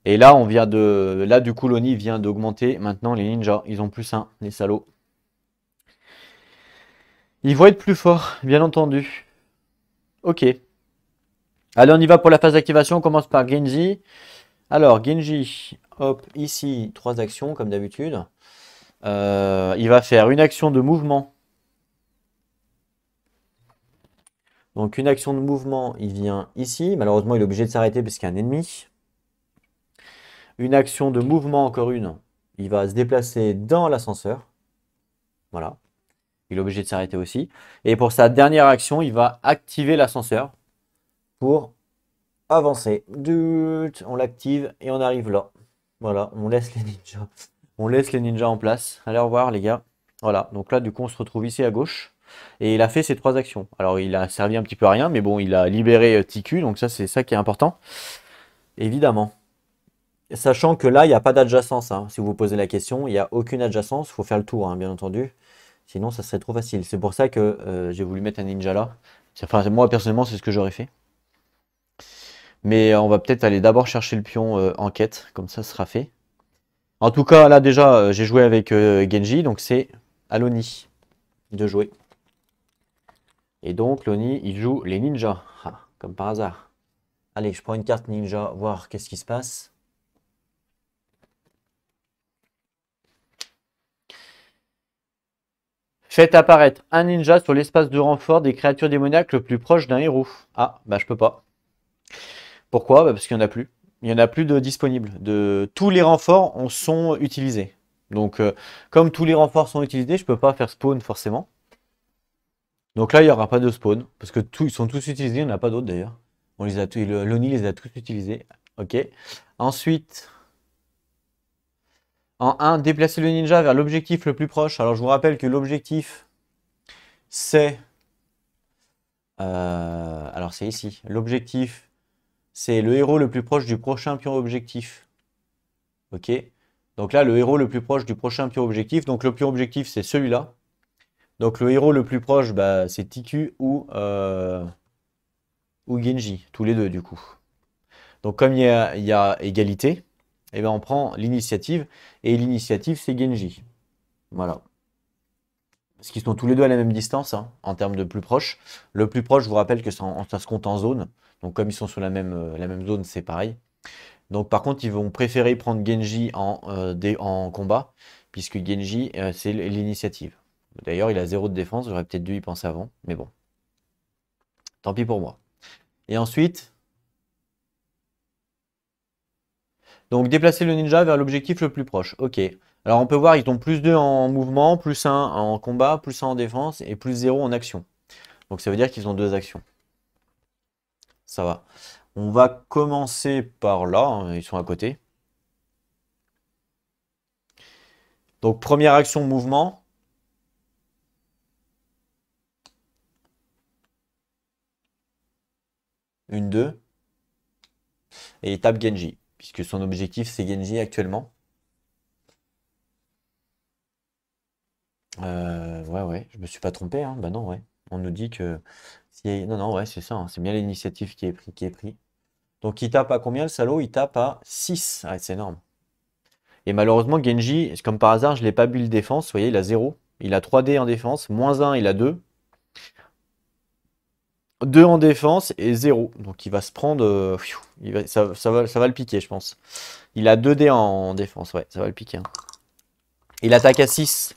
Et là, on vient de. Là, du coup, Loni vient d'augmenter maintenant les ninjas. Ils ont plus 1, les salauds. Ils vont être plus forts, bien entendu. Ok. Allez, on y va pour la phase d'activation. On commence par Genji. Alors, Genji, hop, ici, trois actions, comme d'habitude. Euh, il va faire une action de mouvement Donc une action de mouvement, il vient ici. Malheureusement, il est obligé de s'arrêter parce qu'il y a un ennemi. Une action de mouvement, encore une. Il va se déplacer dans l'ascenseur. Voilà. Il est obligé de s'arrêter aussi. Et pour sa dernière action, il va activer l'ascenseur pour avancer. On l'active et on arrive là. Voilà, on laisse les ninjas. On laisse les ninjas en place. Allez, au revoir les gars. Voilà, donc là du coup on se retrouve ici à gauche. Et il a fait ces trois actions. Alors il a servi un petit peu à rien, mais bon, il a libéré euh, Tiku, donc ça c'est ça qui est important. Évidemment. Sachant que là, il n'y a pas d'adjacence. Hein. Si vous vous posez la question, il n'y a aucune adjacence. Il faut faire le tour, hein, bien entendu. Sinon, ça serait trop facile. C'est pour ça que euh, j'ai voulu mettre un ninja là. Enfin, moi, personnellement, c'est ce que j'aurais fait. Mais euh, on va peut-être aller d'abord chercher le pion en quête. Comme ça, sera fait. En tout cas, là, déjà, j'ai joué avec Genji. Donc, c'est à Loni de jouer. Et donc, Loni, il joue les ninjas, comme par hasard. Allez, je prends une carte ninja, voir qu'est-ce qui se passe. Faites apparaître un ninja sur l'espace de renfort des créatures démoniaques le plus proche d'un héros. Ah, bah je peux pas. Pourquoi bah, Parce qu'il n'y en a plus. Il n'y en a plus de disponibles. De... Tous les renforts en sont utilisés. Donc, euh, comme tous les renforts sont utilisés, je ne peux pas faire spawn forcément. Donc là, il n'y aura pas de spawn, parce que ils sont tous utilisés, il n'y en a pas d'autres d'ailleurs. On les a l'ONI les a tous utilisés. Ok. Ensuite, en 1, déplacer le ninja vers l'objectif le plus proche. Alors je vous rappelle que l'objectif, c'est... Euh, alors c'est ici. L'objectif, c'est le héros le plus proche du prochain pion objectif. Ok. Donc là, le héros le plus proche du prochain pion objectif. Donc le pion objectif, c'est celui-là. Donc le héros le plus proche, bah, c'est Tiku euh, ou, Genji, tous les deux du coup. Donc comme il y a, égalité, et eh ben, on prend l'initiative, et l'initiative c'est Genji. Voilà. Parce qu'ils sont tous les deux à la même distance hein, en termes de plus proche. Le plus proche, je vous rappelle que ça, se compte en zone. Donc comme ils sont sur la même, euh, la même zone, c'est pareil. Donc par contre, ils vont préférer prendre Genji en, euh, combat, puisque Genji, c'est l'initiative. D'ailleurs, il a zéro de défense, j'aurais peut-être dû y penser avant, mais bon. Tant pis pour moi. Et ensuite... Donc déplacer le ninja vers l'objectif le plus proche. Ok. Alors on peut voir, ils ont plus 2 en mouvement, plus 1 en combat, plus 1 en défense et plus 0 en action. Donc ça veut dire qu'ils ont deux actions. Ça va. On va commencer par là, hein, ils sont à côté. Donc première action mouvement, Une, deux. Et il tape Genji, puisque son objectif c'est Genji actuellement. Euh, ouais, ouais, je me suis pas trompé, hein. Bah non, ouais. On nous dit que. Non, non, ouais, c'est ça. Hein. C'est bien l'initiative qui est prise. pris. Donc il tape à combien le salaud Il tape à 6. Ouais, ah, c'est énorme. Et malheureusement, Genji, comme par hasard, je ne l'ai pas le défense. Vous voyez, il a 0. Il a 3D en défense. Moins 1, il a 2. 2 en défense et 0. Donc il va se prendre. Euh, ça, va, le piquer, je pense. Il a 2 dés en, défense, ouais, ça va le piquer. Hein. Il attaque à 6.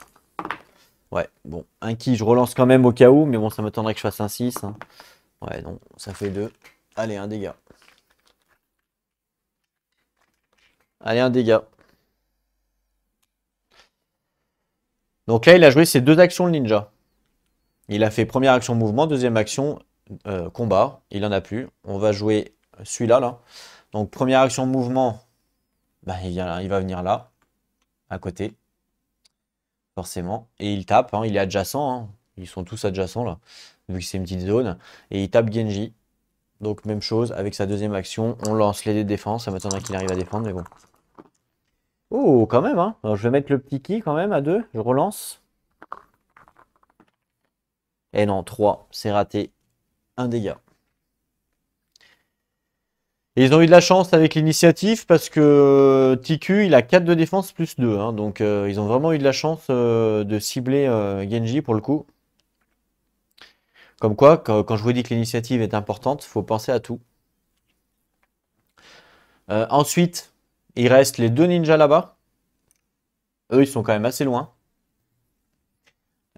Ouais, bon, un qui, je relance quand même au cas où, mais bon, ça m'attendrait que je fasse un 6. Hein. Ouais, non, ça fait 2. Allez, un dégât. Allez, un dégât. Donc là, il a joué ses deux actions le ninja. Il a fait première action mouvement, deuxième action euh, combat, il en a plus. On va jouer celui-là. Là. Donc première action mouvement, bah, il, vient il va venir là, à côté, forcément. Et il tape, hein. il est adjacent, hein. ils sont tous adjacents là, vu que c'est une petite zone. Et il tape Genji. Donc même chose, avec sa deuxième action, on lance les défenses, ça m'attendrait qu'il arrive à défendre, mais bon. Oh, quand même, hein. je vais mettre le petit qui quand même à deux. je relance. Et non, 3, c'est raté un dégât. Et ils ont eu de la chance avec l'initiative parce que euh, TQ il a 4 de défense plus 2. Hein. donc euh, ils ont vraiment eu de la chance euh, de cibler Genji pour le coup. Comme quoi, quand, je vous dis que l'initiative est importante, faut penser à tout. ensuite, il reste les deux ninjas là-bas. Eux, ils sont quand même assez loin.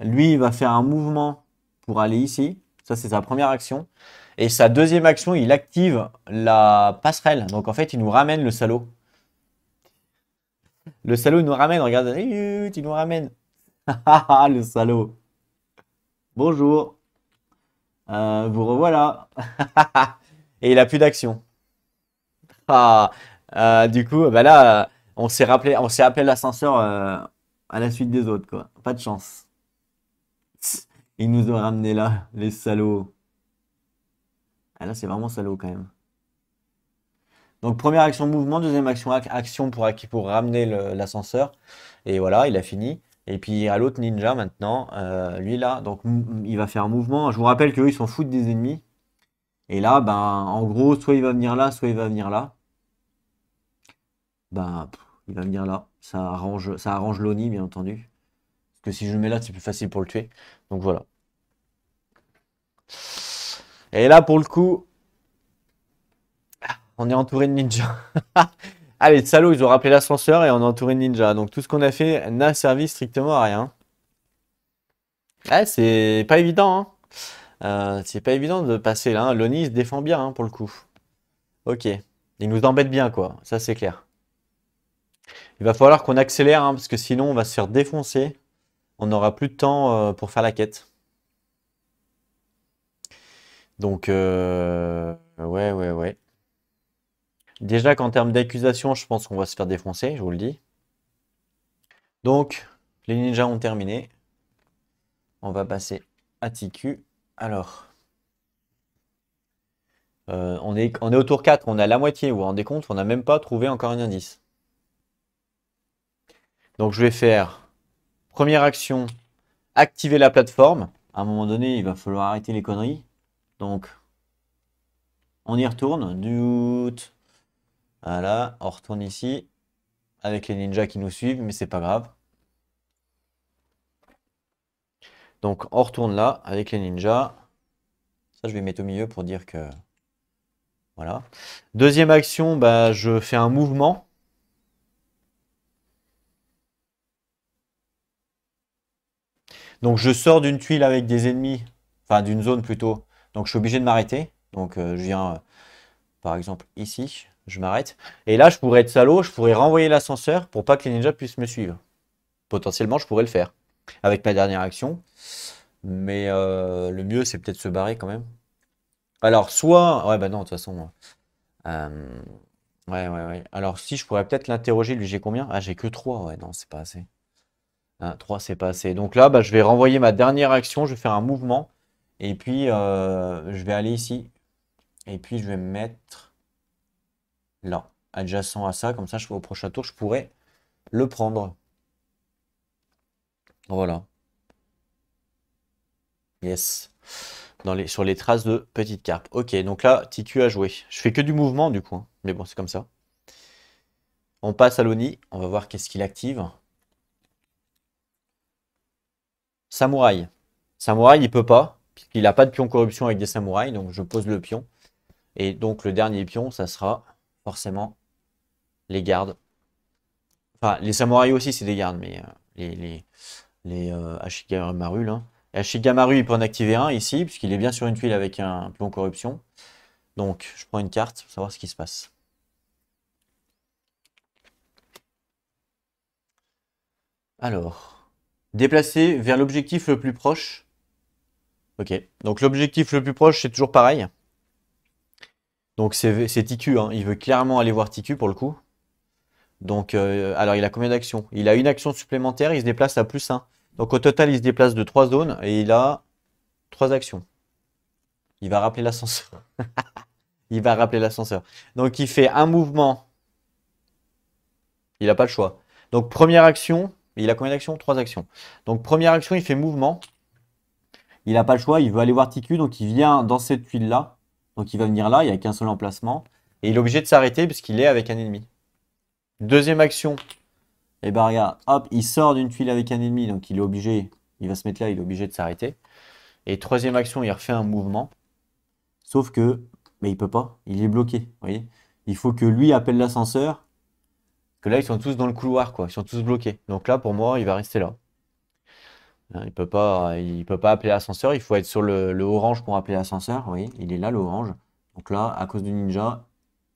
Lui, il va faire un mouvement pour aller ici c'est sa première action. Et sa deuxième action, il active la passerelle. Donc en fait, il nous ramène le salaud. Le salaud nous ramène, regarde, il nous ramène. Ah, ah, le salaud. Bonjour. Euh, vous revoilà. Et il a plus d'action. Ah, euh, du coup, bah là, on s'est rappelé, on s'est appelé l'ascenseur euh, à la suite des autres, quoi. Pas de chance. Il nous ont ramené là, les salauds. Ah là, c'est vraiment salaud quand même. Donc première action mouvement, deuxième action action pour, pour ramener l'ascenseur. Et voilà, il a fini. Et puis à l'autre ninja maintenant, euh, lui là, donc il va faire un mouvement. Je vous rappelle qu'eux, ils s'en foutent des ennemis. Et là, ben, en gros, soit il va venir là, soit il va venir là. Ben, il va venir là. Ça arrange, ça arrange Loni, bien entendu. Parce que si je le mets là, c'est plus facile pour le tuer. Donc voilà. Et là, pour le coup, on est entouré de ninjas. Allez, les salaud, ils ont rappelé l'ascenseur et on est entouré de ninjas. Donc tout ce qu'on a fait n'a servi strictement à rien. Ah, c'est pas évident. Hein. Euh, c'est pas évident de passer là. Hein. Loni se défend bien hein, pour le coup. Ok. Il nous embête bien, quoi. Ça, c'est clair. Il va falloir qu'on accélère, parce que sinon, on va se faire défoncer. On n'aura plus de temps euh, pour faire la quête. Donc, euh, ouais, ouais, ouais. Déjà qu'en termes d'accusation, je pense qu'on va se faire défoncer, je vous le dis. Donc, les ninjas ont terminé. On va passer à TQ. Alors, euh, on, est, on est au tour 4, on a la moitié, vous vous rendez compte, on n'a même pas trouvé encore un indice. Donc, je vais faire première action, activer la plateforme. À un moment donné, il va falloir arrêter les conneries. Donc, on y retourne. Voilà, on retourne ici. Avec les ninjas qui nous suivent, mais c'est pas grave. Donc, on retourne là, avec les ninjas. Ça, je vais mettre au milieu pour dire que... Voilà. Deuxième action, bah, je fais un mouvement. Donc je sors d'une tuile avec des ennemis, enfin d'une zone plutôt, donc je suis obligé de m'arrêter. Donc euh, je viens, euh, par exemple, ici, je m'arrête. Et là, je pourrais être salaud, je pourrais renvoyer l'ascenseur pour pas que les ninjas puissent me suivre. Potentiellement, je pourrais le faire avec ma dernière action. Mais euh, le mieux, c'est peut-être se barrer quand même. Alors, soit... Ouais, bah non, de toute façon... Ouais, ouais, ouais. Alors, si, je pourrais peut-être l'interroger. Lui, j'ai combien Ah, j'ai que 3. Ouais, non, c'est pas assez. 3, hein, c'est pas assez. Donc là, bah, je vais renvoyer ma dernière action. Je vais faire un mouvement. Et puis, euh, je vais aller ici. Et puis, je vais me mettre là, adjacent à ça. Comme ça, je au prochain tour, je pourrais le prendre. Voilà. Yes. Dans les, sur les traces de petites carpe. Ok, donc là, Tiku a joué. Je fais que du mouvement, du coup. Hein. Mais bon, c'est comme ça. On passe à Loni. On va voir qu'est-ce qu'il active. Samouraï. Samouraï, il peut pas puisqu'il n'a pas de pion corruption avec des samouraïs, donc je pose le pion. Et donc le dernier pion, ça sera forcément les gardes. Enfin, les samouraïs aussi, c'est des gardes, mais euh, les, les, les euh, Ashigamaru, là. Ashigamaru, il peut en activer un ici, puisqu'il est bien sur une file avec un pion corruption. Donc, je prends une carte pour savoir ce qui se passe. Alors, déplacer vers l'objectif le plus proche Ok, donc l'objectif le plus proche, c'est toujours pareil. Donc c'est TQ, hein. il veut clairement aller voir TQ pour le coup. Donc, euh, alors il a combien d'actions Il a une action supplémentaire, il se déplace à plus 1. Donc au total, il se déplace de 3 zones et il a 3 actions. Il va rappeler l'ascenseur. il va rappeler l'ascenseur. Donc il fait un mouvement. Il n'a pas le choix. Donc première action, il a combien d'actions 3 actions. Donc première action, il fait mouvement. Il n'a pas le choix, il veut aller voir TQ, donc il vient dans cette tuile-là. Donc il va venir là, il n'y a qu'un seul emplacement. Et il est obligé de s'arrêter puisqu'il est avec un ennemi. Deuxième action. Et eh ben, hop, il sort d'une tuile avec un ennemi, donc il est obligé, il va se mettre là, il est obligé de s'arrêter. Et troisième action, il refait un mouvement. Sauf que, mais il peut pas, il est bloqué, vous voyez. Il faut que lui appelle l'ascenseur. Que là, ils sont tous dans le couloir, quoi. Ils sont tous bloqués. Donc là, pour moi, il va rester là. Hein, il ne peut, pas, il peut pas appeler l'ascenseur, il faut être sur le, orange pour appeler l'ascenseur. Oui, il est là, l'orange. Donc là, à cause du ninja,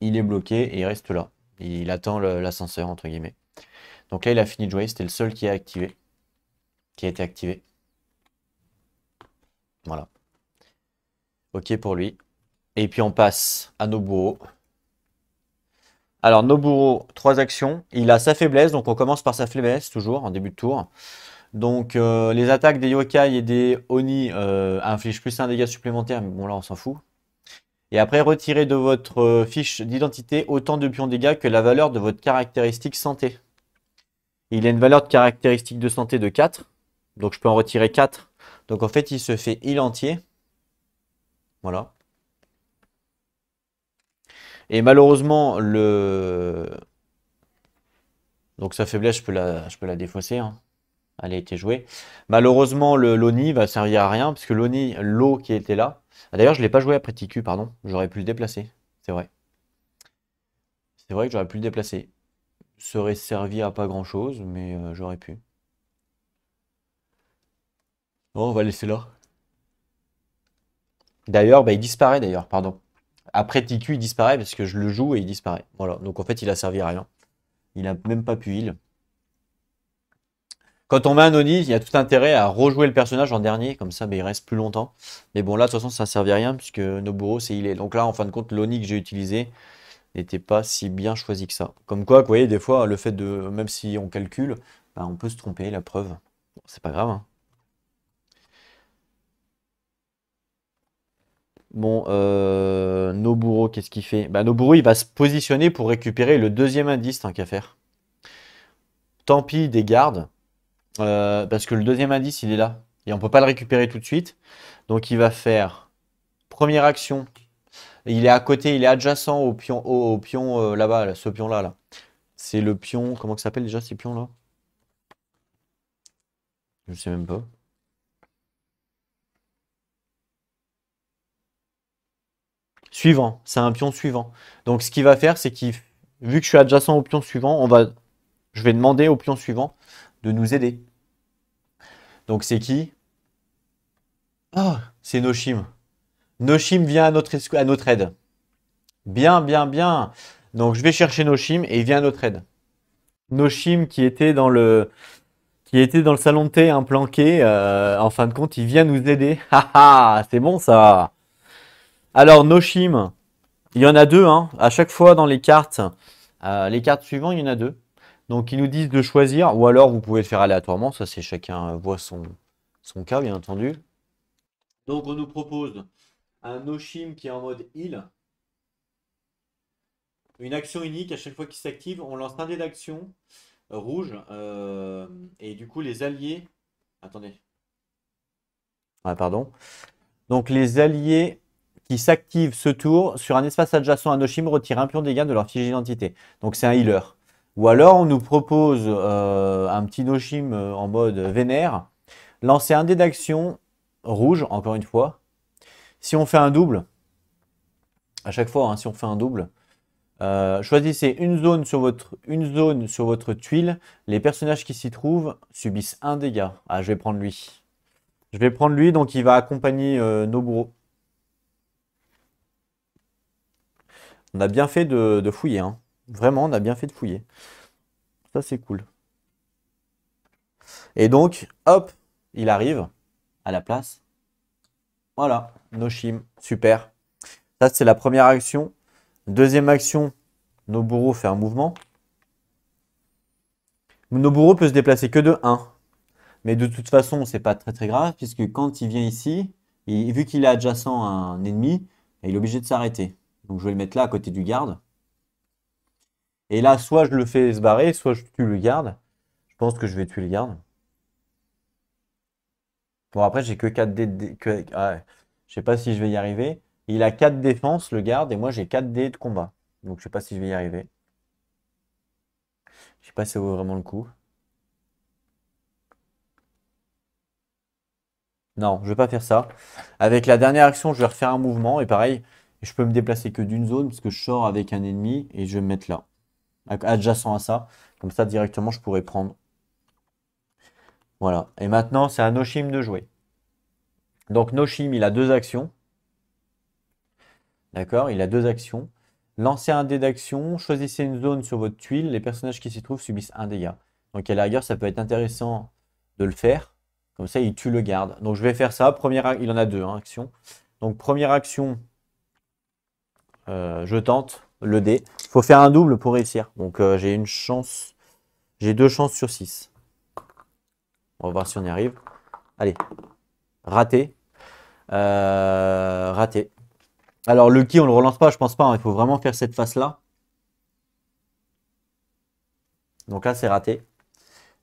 il est bloqué et il reste là. Il attend l'ascenseur, entre guillemets. Donc là, il a fini de jouer, c'était le seul qui a activé. Qui a été activé. Voilà. Ok pour lui. Et puis on passe à Noburo. Alors Noburo, trois actions. Il a sa faiblesse, donc on commence par sa faiblesse toujours en début de tour. Donc euh, les attaques des yokai et des oni euh, infligent plus un dégât supplémentaire, mais bon là on s'en fout. Et après retirez de votre euh, fiche d'identité autant de pions dégâts que la valeur de votre caractéristique santé. Il a une valeur de caractéristique de santé de 4, donc je peux en retirer 4. Donc en fait il se fait il entier. Voilà. Et malheureusement le... Donc sa faiblesse je peux la, je peux la défausser. Hein elle a été jouée. Malheureusement, le Loni va servir à rien, parce que Loni, l'eau qui était là. Ah, d'ailleurs, je ne l'ai pas joué après TQ, pardon. J'aurais pu le déplacer. C'est vrai. C'est vrai que j'aurais pu le déplacer. Serait servi à pas grand chose, mais euh, j'aurais pu. Bon, on va laisser là. D'ailleurs, bah, il disparaît d'ailleurs, pardon. Après TQ, il disparaît parce que je le joue et il disparaît. Voilà, donc en fait, il a servi à rien. Il n'a même pas pu heal. Quand on met un Oni, il y a tout intérêt à rejouer le personnage en dernier, comme ça mais il reste plus longtemps. Mais bon là de toute façon ça ne servait à rien puisque Noburo c'est il est. Donc là en fin de compte l'Oni que j'ai utilisé n'était pas si bien choisi que ça. Comme quoi, vous voyez, des fois, le fait de, même si on calcule, ben, on peut se tromper, la preuve. c'est pas grave. Hein. Bon, euh, Noburo, qu'est-ce qu'il fait ben, Noburo, il va se positionner pour récupérer le deuxième indice, tant qu'à faire. Tant pis des gardes. Euh, parce que le deuxième indice, il est là. Et on ne peut pas le récupérer tout de suite. Donc il va faire première action. Il est à côté, il est adjacent au pion, au, pion euh, là-bas, ce pion-là. Là. C'est le pion. Comment ça s'appelle déjà ces pions-là Je ne sais même pas. Suivant. C'est un pion suivant. Donc ce qu'il va faire, c'est qu'il. Vu que je suis adjacent au pion suivant, on va, je vais demander au pion suivant de nous aider. Donc c'est qui Ah, c'est nos Noshim vient à notre, à notre aide. Bien, bien, bien. Donc je vais chercher Noshim et il vient à notre aide. Noshim qui était dans le, qui était dans le salon de thé, hein, planqué, euh, en fin de compte, il vient nous aider. c'est bon ça. Alors Noshim, il y en a deux. Hein. À chaque fois dans les cartes, euh, les cartes suivantes, il y en a deux. Donc ils nous disent de choisir, ou alors vous pouvez le faire aléatoirement, ça c'est chacun voit son, son cas bien entendu. Donc on nous propose un Noshim qui est en mode heal. Une action unique, à chaque fois qu'il s'active, on lance un dé d'action rouge. Euh, et du coup les alliés... Attendez. Ah pardon. Donc les alliés qui s'activent ce tour sur un espace adjacent à Noshim retirent un pion de dégâts de leur fiche d'identité. Donc c'est un healer. Ou alors on nous propose euh, un petit Noshim euh, en mode vénère. Lancer un dé d'action rouge, encore une fois. Si on fait un double, à chaque fois, hein, si on fait un double, euh, choisissez une zone, sur votre, une zone sur votre tuile. Les personnages qui s'y trouvent subissent un dégât. Ah, je vais prendre lui. Je vais prendre lui, donc il va accompagner nos bourreaux. On a bien fait de, de fouiller. Hein. Vraiment, on a bien fait de fouiller. Ça, c'est cool. Et donc, hop, il arrive à la place. Voilà, nos super. Ça, c'est la première action. Deuxième action, nos bourreaux fait un mouvement. Nos bourreaux peut se déplacer que de 1. Mais de toute façon, c'est pas très très grave, puisque quand il vient ici, vu qu'il est adjacent à un ennemi, il est obligé de s'arrêter. Donc je vais le mettre là à côté du garde. Et là, soit je le fais se barrer, soit je tue le garde. Je pense que je vais tuer le garde. Bon, après, j'ai que 4 dés de... Que... Ah je sais pas si je vais y arriver. Il a 4 défenses, le garde, et moi, j'ai 4 dés de combat. Donc, je sais pas si je vais y arriver. Je sais pas si ça vaut vraiment le coup. Non, je vais pas faire ça. Avec la dernière action, je vais refaire un mouvement, et pareil, je peux me déplacer que d'une zone, parce que je sors avec un ennemi, et je vais me mettre là adjacent à ça. Comme ça, directement, je pourrais prendre. Voilà. Et maintenant, c'est à Noshim de jouer. Donc, Noshim, il a deux actions. D'accord Il a deux actions. Lancez un dé d'action, choisissez une zone sur votre tuile, les personnages qui s'y trouvent subissent un dégât. Donc, à la rigueur, ça peut être intéressant de le faire. Comme ça, il tue le garde. Donc, je vais faire ça. Première, il en a deux, hein, actions. Donc, première action, euh, je tente le dé. Il faut faire un double pour réussir. Donc euh, j'ai une chance. J'ai deux chances sur 6. On va voir si on y arrive. Allez. Raté. Euh, raté. Alors le qui, on le relance pas, je pense pas. Hein. Il faut vraiment faire cette face-là. Donc là, c'est raté.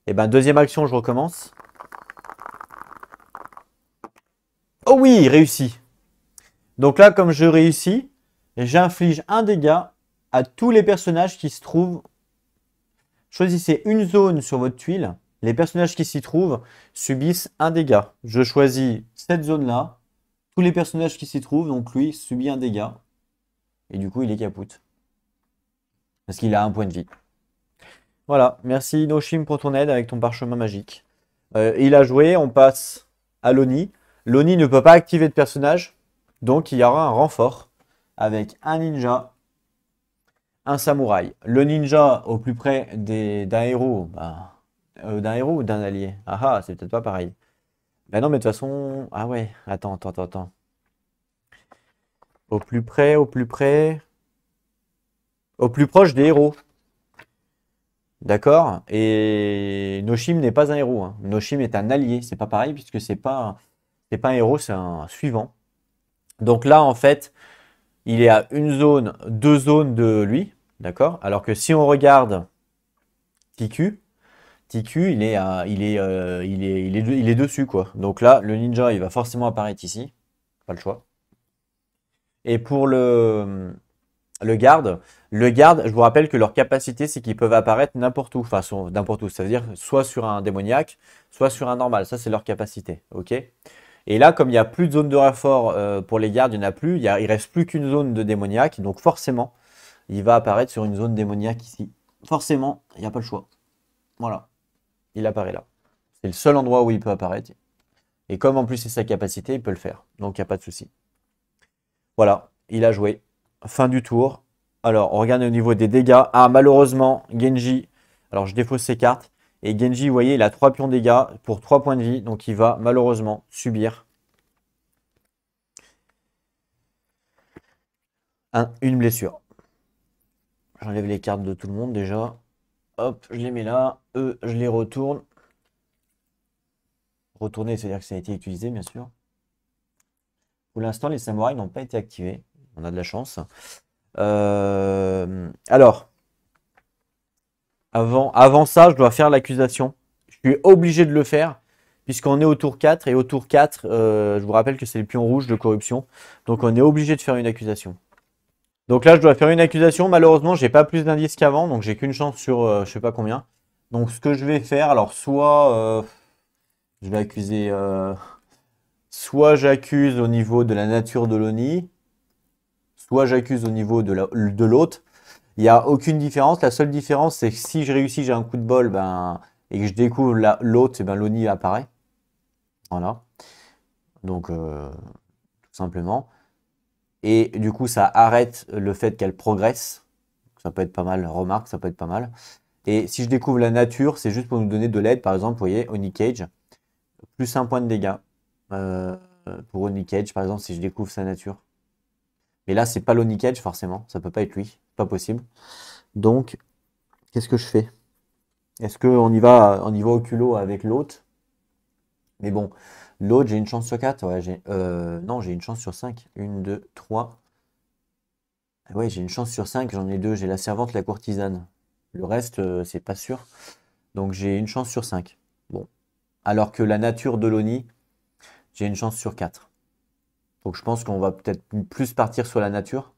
Et eh ben deuxième action, je recommence. Oh oui, réussi. Donc là, comme je réussis, j'inflige un dégât à tous les personnages qui se trouvent. Choisissez une zone sur votre tuile. Les personnages qui s'y trouvent subissent un dégât. Je choisis cette zone-là. Tous les personnages qui s'y trouvent, donc lui, subit un dégât. Et du coup, il est capote. Parce qu'il a un point de vie. Voilà, merci Noshim pour ton aide avec ton parchemin magique. Euh, il a joué, on passe à Loni. Loni ne peut pas activer de personnage, donc il y aura un renfort avec un ninja un samouraï. Le ninja au plus près d'un héros, bah, euh, d'un héros ou d'un allié Ah ah, c'est peut-être pas pareil. Ben non, mais de toute façon... Ah ouais, attends, attends, attends, Au plus près, au plus près... Au plus proche des héros. D'accord Et Noshim n'est pas un héros. Hein. Noshim est un allié. C'est pas pareil puisque c'est pas, pas un héros, c'est un suivant. Donc là, en fait, il est à une zone, deux zones de lui, d'accord Alors que si on regarde TQ, TQ, il est, à, il, est, euh, il, il, est, dessus, quoi. Donc là, le ninja, il va forcément apparaître ici. Pas le choix. Et pour le, le garde, le garde, je vous rappelle que leur capacité, c'est qu'ils peuvent apparaître n'importe où. Enfin, n'importe où. Ça veut dire soit sur un démoniaque, soit sur un normal. Ça, c'est leur capacité, ok et là, comme il n'y a plus de zone de renfort euh, pour les gardes, il n'y en a plus, il, ne reste plus qu'une zone de démoniaque, donc forcément, il va apparaître sur une zone démoniaque ici. Forcément, il n'y a pas le choix. Voilà, il apparaît là. C'est le seul endroit où il peut apparaître. Et comme en plus c'est sa capacité, il peut le faire. Donc il n'y a pas de souci. Voilà, il a joué. Fin du tour. Alors, on regarde au niveau des dégâts. Ah, malheureusement, Genji. Alors, je défausse ses cartes. Et Genji, vous voyez, il a 3 pions dégâts pour 3 points de vie. Donc il va malheureusement subir une blessure. J'enlève les cartes de tout le monde déjà. Hop, je les mets là. Eux, je les retourne. Retourner, c'est-à-dire que ça a été utilisé, bien sûr. Pour l'instant, les samouraïs n'ont pas été activés. On a de la chance. Euh, alors, avant, ça, je dois faire l'accusation. Je suis obligé de le faire puisqu'on est au tour 4 et au tour 4, euh, je vous rappelle que c'est le pion rouge de corruption. Donc on est obligé de faire une accusation. Donc là, je dois faire une accusation. Malheureusement, j'ai pas plus d'indices qu'avant, donc j'ai qu'une chance sur je euh, je sais pas combien. Donc ce que je vais faire, alors soit euh, je vais accuser, soit j'accuse au niveau de la nature de l'ONI, soit j'accuse au niveau de l'hôte. Il n'y a aucune différence. La seule différence, c'est que si je réussis, j'ai un coup de bol, ben, et que je découvre l'autre, eh ben, l'ONI apparaît. Voilà. Donc, euh, tout simplement. Et du coup, ça arrête le fait qu'elle progresse. Ça peut être pas mal, remarque, ça peut être pas mal. Et si je découvre la nature, c'est juste pour nous donner de l'aide. Par exemple, vous voyez, Oni Cage, plus un point de dégâts euh, pour Oni Cage, par exemple, si je découvre sa nature. Mais là, c'est pas l'Oni Cage, forcément, ça peut pas être lui. Pas possible. Donc, qu'est-ce que je fais Est-ce qu'on y, va, on y va au culot avec l'autre Mais bon, l'autre, j'ai une chance sur 4. Euh, non, j'ai une chance sur 5. 1, 2, 3. Ouais, j'ai une chance sur 5. J'en ai deux. J'ai la servante, la courtisane. Le reste, euh, c'est pas sûr. Donc, j'ai une chance sur 5. Bon. Alors que la nature de l'ONI, j'ai une chance sur 4. Donc, je pense qu'on va peut-être plus partir sur la nature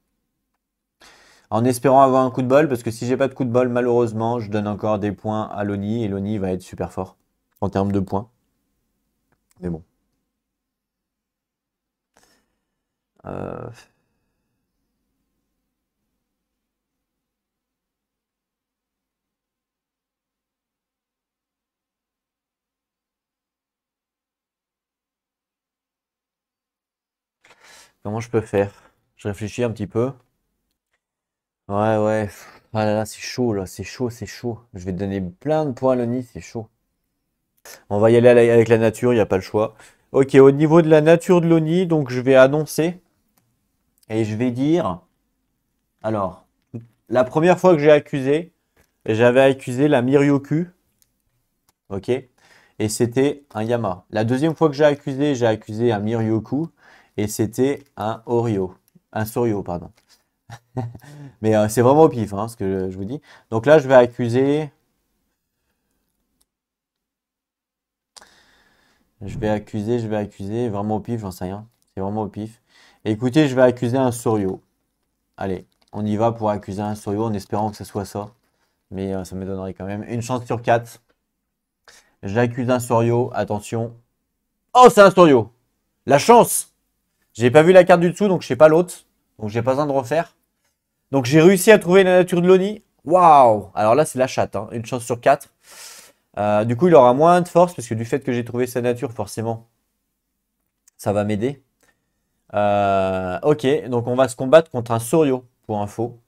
en espérant avoir un coup de bol, parce que si j'ai pas de coup de bol, malheureusement, je donne encore des points à Loni, et Loni va être super fort en termes de points. Mais bon. Euh, comment je peux faire Je réfléchis un petit peu. Ouais, ouais. Ah là c'est chaud, là. C'est chaud, c'est chaud. Je vais donner plein de points à Loni, c'est chaud. On va y aller avec la nature, il n'y a pas le choix. Ok, au niveau de la nature de Loni, donc je vais annoncer. Et je vais dire. Alors, la première fois que j'ai accusé, j'avais accusé la Miryoku. Ok. Et c'était un Yama. La deuxième fois que j'ai accusé, j'ai accusé un Miryoku. Et c'était un Oryo. Un Soryo, pardon. Mais euh, c'est vraiment au pif, hein, ce que je vous dis. Donc là, je vais accuser. Je vais accuser, je vais accuser. Vraiment au pif, j'en sais rien. C'est vraiment au pif. écoutez, je vais accuser un Sorio. Allez, on y va pour accuser un Sorio en espérant que ce soit ça. Mais euh, ça me donnerait quand même une chance sur 4. J'accuse un Sorio. Attention. Oh, c'est un Sorio. La chance J'ai pas vu la carte du dessous, donc je sais pas l'autre. Donc j'ai pas besoin de refaire. Donc j'ai réussi à trouver la nature de Loni. Waouh Alors là c'est la chatte, hein. une chance sur quatre. Euh, du coup il aura moins de force parce que du fait que j'ai trouvé sa nature forcément ça va m'aider. Euh, ok, donc on va se combattre contre un Sorio pour info.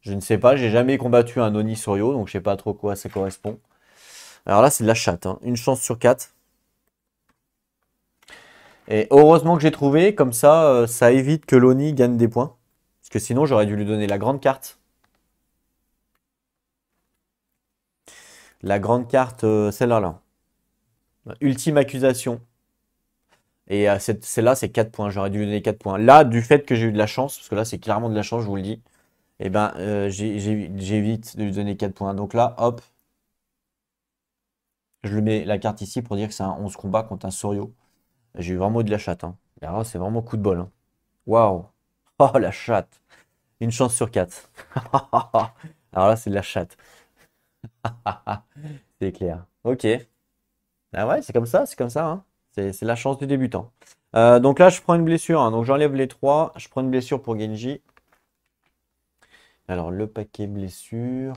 Je ne sais pas, j'ai jamais combattu un Oni Sorio donc je sais pas trop quoi ça correspond. Alors là c'est de la chatte, hein. une chance sur quatre. Et heureusement que j'ai trouvé, comme ça, euh, ça évite que Loni gagne des points. Parce que sinon, j'aurais dû lui donner la grande carte. La grande carte, euh, celle-là. Là. Ultime accusation. Et euh, celle-là, c'est 4 points. J'aurais dû lui donner 4 points. Là, du fait que j'ai eu de la chance, parce que là, c'est clairement de la chance, je vous le dis, Et eh ben, j'évite de lui donner 4 points. Donc là, hop, je lui mets la carte ici pour dire que c'est un 11 combat contre un Sorio. J'ai eu vraiment de la chatte. Hein. c'est vraiment coup de bol. Hein. Waouh Oh, la chatte Une chance sur quatre. Alors là, c'est de la chatte. c'est clair. Ok. Ah ouais, c'est comme ça, c'est comme ça. Hein. C'est la chance du débutant. Euh, donc là, je prends une blessure. Donc j'enlève les trois. Je prends une blessure pour Genji. Alors, le paquet blessure.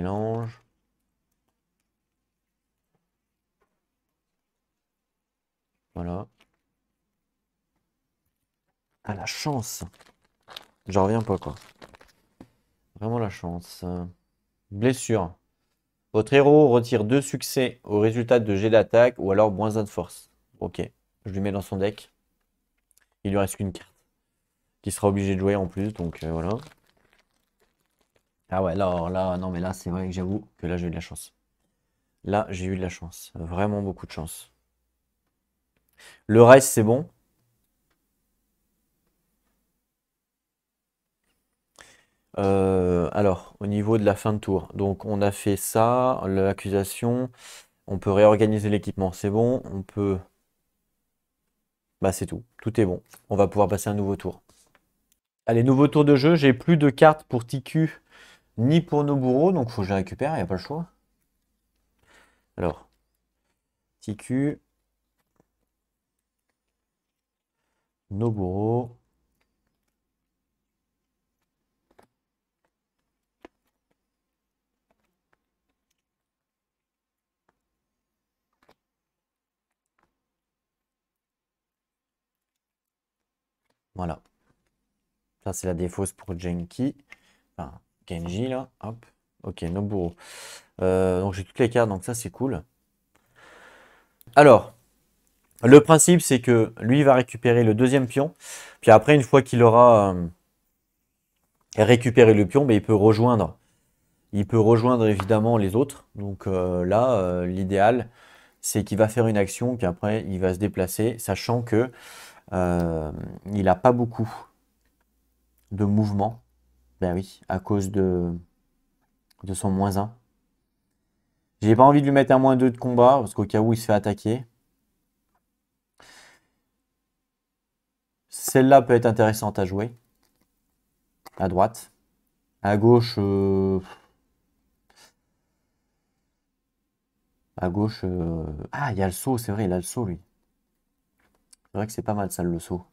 mélange. Voilà. à ah, la chance J'en reviens pas, quoi. Vraiment la chance. Blessure. Votre héros retire deux succès au résultat de jet d'attaque ou alors moins 1 de force. Ok, je lui mets dans son deck. Il lui reste qu'une carte. Qui sera obligé de jouer en plus, donc euh, voilà. Ah ouais, là, là, non, mais là, c'est vrai que j'avoue que là, j'ai eu de la chance. Là, j'ai eu de la chance. Vraiment beaucoup de chance. Le reste, c'est bon. Euh, alors, au niveau de la fin de tour, donc on a fait ça, l'accusation, on peut réorganiser l'équipement, c'est bon, on peut... Bah c'est tout, tout est bon, on va pouvoir passer un nouveau tour. Allez, nouveau tour de jeu, j'ai plus de cartes pour TQ ni pour nos bourreaux, donc faut que je récupère, il n'y a pas le choix. Alors, TQ, nos Voilà. Ça, c'est la défausse pour Jenki. Enfin, Kenji là. Hop. Ok, Noburo. Euh, donc j'ai toutes les cartes, donc ça c'est cool. Alors, le principe c'est que lui va récupérer le deuxième pion. Puis après, une fois qu'il aura euh, récupéré le pion, ben, il peut rejoindre. Il peut rejoindre évidemment les autres. Donc euh, là, l'idéal, c'est qu'il va faire une action, puis après il va se déplacer, sachant que il n'a pas beaucoup de mouvement. Ben oui, à cause de, de son moins 1. J'ai pas envie de lui mettre un moins 2 de combat, parce qu'au cas où il se fait attaquer. Celle-là peut être intéressante à jouer. À droite. À gauche... Euh, à gauche... Euh, ah, il y a le saut, c'est vrai, il a le saut, lui. C'est vrai que c'est pas mal, ça, le saut.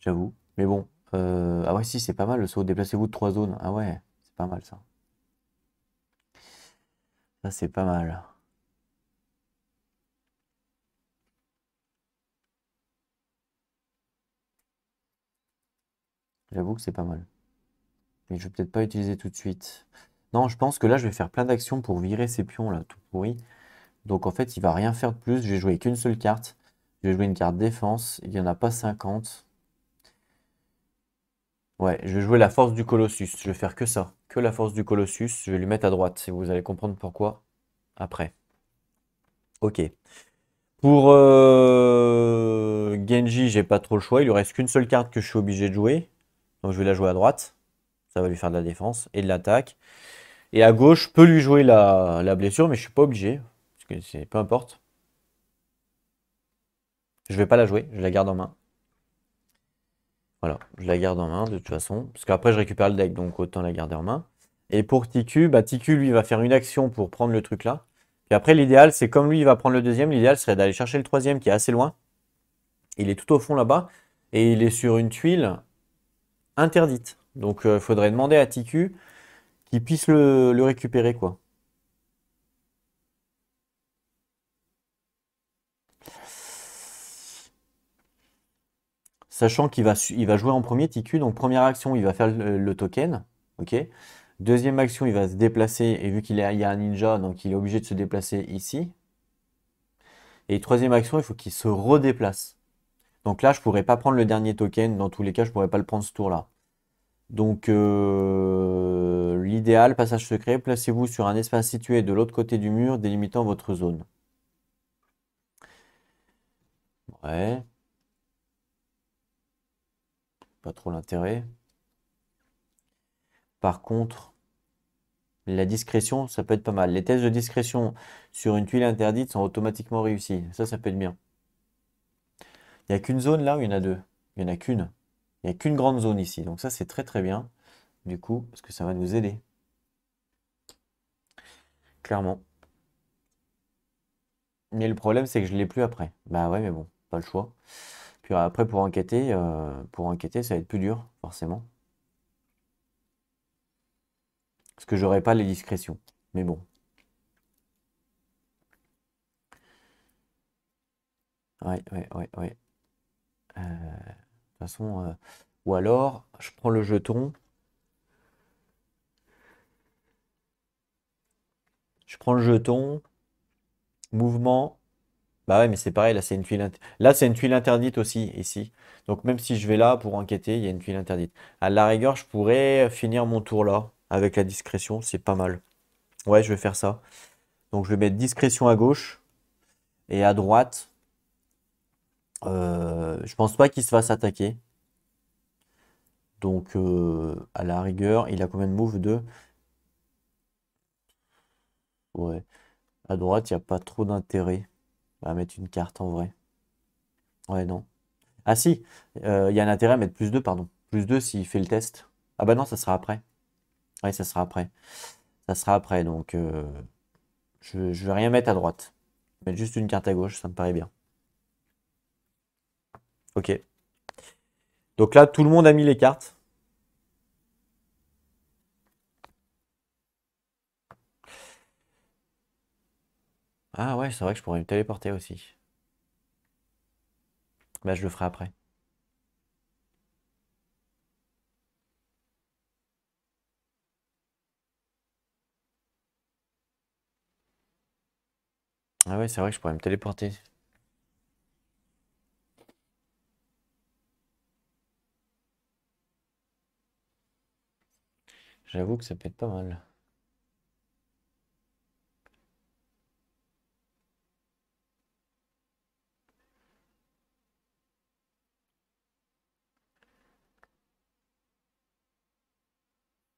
J'avoue. Mais bon, euh, ah ouais, si, c'est pas mal le saut. Déplacez-vous de trois zones. Ah ouais, c'est pas mal ça. Ça, c'est pas mal. J'avoue que c'est pas mal. Mais je vais peut-être pas utiliser tout de suite. Non, je pense que là, je vais faire plein d'actions pour virer ces pions là, tout pourri. Donc en fait, il va rien faire de plus. Je vais jouer qu'une seule carte. Je vais jouer une carte défense. Il n'y en a pas 50. Ouais, je vais jouer la force du Colossus. Je vais faire que ça. Que la force du Colossus. Je vais lui mettre à droite. Si vous allez comprendre pourquoi après. Ok. Pour Genji, euh, Genji, j'ai pas trop le choix. Il lui reste qu'une seule carte que je suis obligé de jouer. Donc je vais la jouer à droite. Ça va lui faire de la défense et de l'attaque. Et à gauche, je peux lui jouer la, la blessure, mais je suis pas obligé. Parce que c'est peu importe. Je vais pas la jouer, je la garde en main. Voilà, je la garde en main de toute façon, parce qu'après je récupère le deck, donc autant la garder en main. Et pour TQ, bah, TQ lui va faire une action pour prendre le truc là. Et après l'idéal, c'est comme lui il va prendre le deuxième, l'idéal serait d'aller chercher le troisième qui est assez loin. Il est tout au fond là-bas, et il est sur une tuile interdite. Donc il euh, faudrait demander à TQ qu'il puisse le, le récupérer quoi. sachant qu'il va, il va jouer en premier TQ. Donc première action, il va faire le, token. ok Deuxième action, il va se déplacer. Et vu qu'il y a un ninja, donc il est obligé de se déplacer ici. Et troisième action, il faut qu'il se redéplace. Donc là, je ne pourrais pas prendre le dernier token. Dans tous les cas, je ne pourrais pas le prendre ce tour-là. Donc euh, l'idéal, passage secret, placez-vous sur un espace situé de l'autre côté du mur, délimitant votre zone. Ouais pas trop l'intérêt. Par contre, la discrétion, ça peut être pas mal. Les tests de discrétion sur une tuile interdite sont automatiquement réussis. Ça, ça peut être bien. Il n'y a qu'une zone là où il y en a deux. Il n'y en a qu'une. Il n'y a qu'une grande zone ici. Donc ça, c'est très très bien. Du coup, parce que ça va nous aider. Clairement. Mais le problème, c'est que je l'ai plus après. Bah ouais, mais bon, pas le choix. Puis après, pour enquêter, euh, pour enquêter, ça va être plus dur, forcément. Parce que n'aurai pas les discrétions. Mais bon. Ouais, ouais, ouais, ouais. Euh, de toute façon, euh, ou alors, je prends le jeton. Je prends le jeton. Mouvement. Bah ouais, mais c'est pareil, là c'est une tuile là c'est une tuile interdite aussi ici. Donc même si je vais là pour enquêter, il y a une tuile interdite. À la rigueur, je pourrais finir mon tour là avec la discrétion, c'est pas mal. Ouais, je vais faire ça. Donc je vais mettre discrétion à gauche et à droite. Euh, je pense pas qu'il se fasse attaquer. Donc euh, à la rigueur, il a combien de moves de Ouais. À droite, il n'y a pas trop d'intérêt. On bah, va mettre une carte en vrai. Ouais, non. Ah si, euh, il y a un intérêt à mettre plus 2, pardon. Plus 2 s'il fait le test. Ah bah non, ça sera après. Ouais, ça sera après. Ça sera après, donc euh, je ne vais rien mettre à droite. Je vais mettre juste une carte à gauche, ça me paraît bien. Ok. Donc là, tout le monde a mis les cartes. Ah ouais, c'est vrai que je pourrais me téléporter aussi. Bah, je le ferai après. Ah ouais, c'est vrai que je pourrais me téléporter. J'avoue que ça peut être pas mal.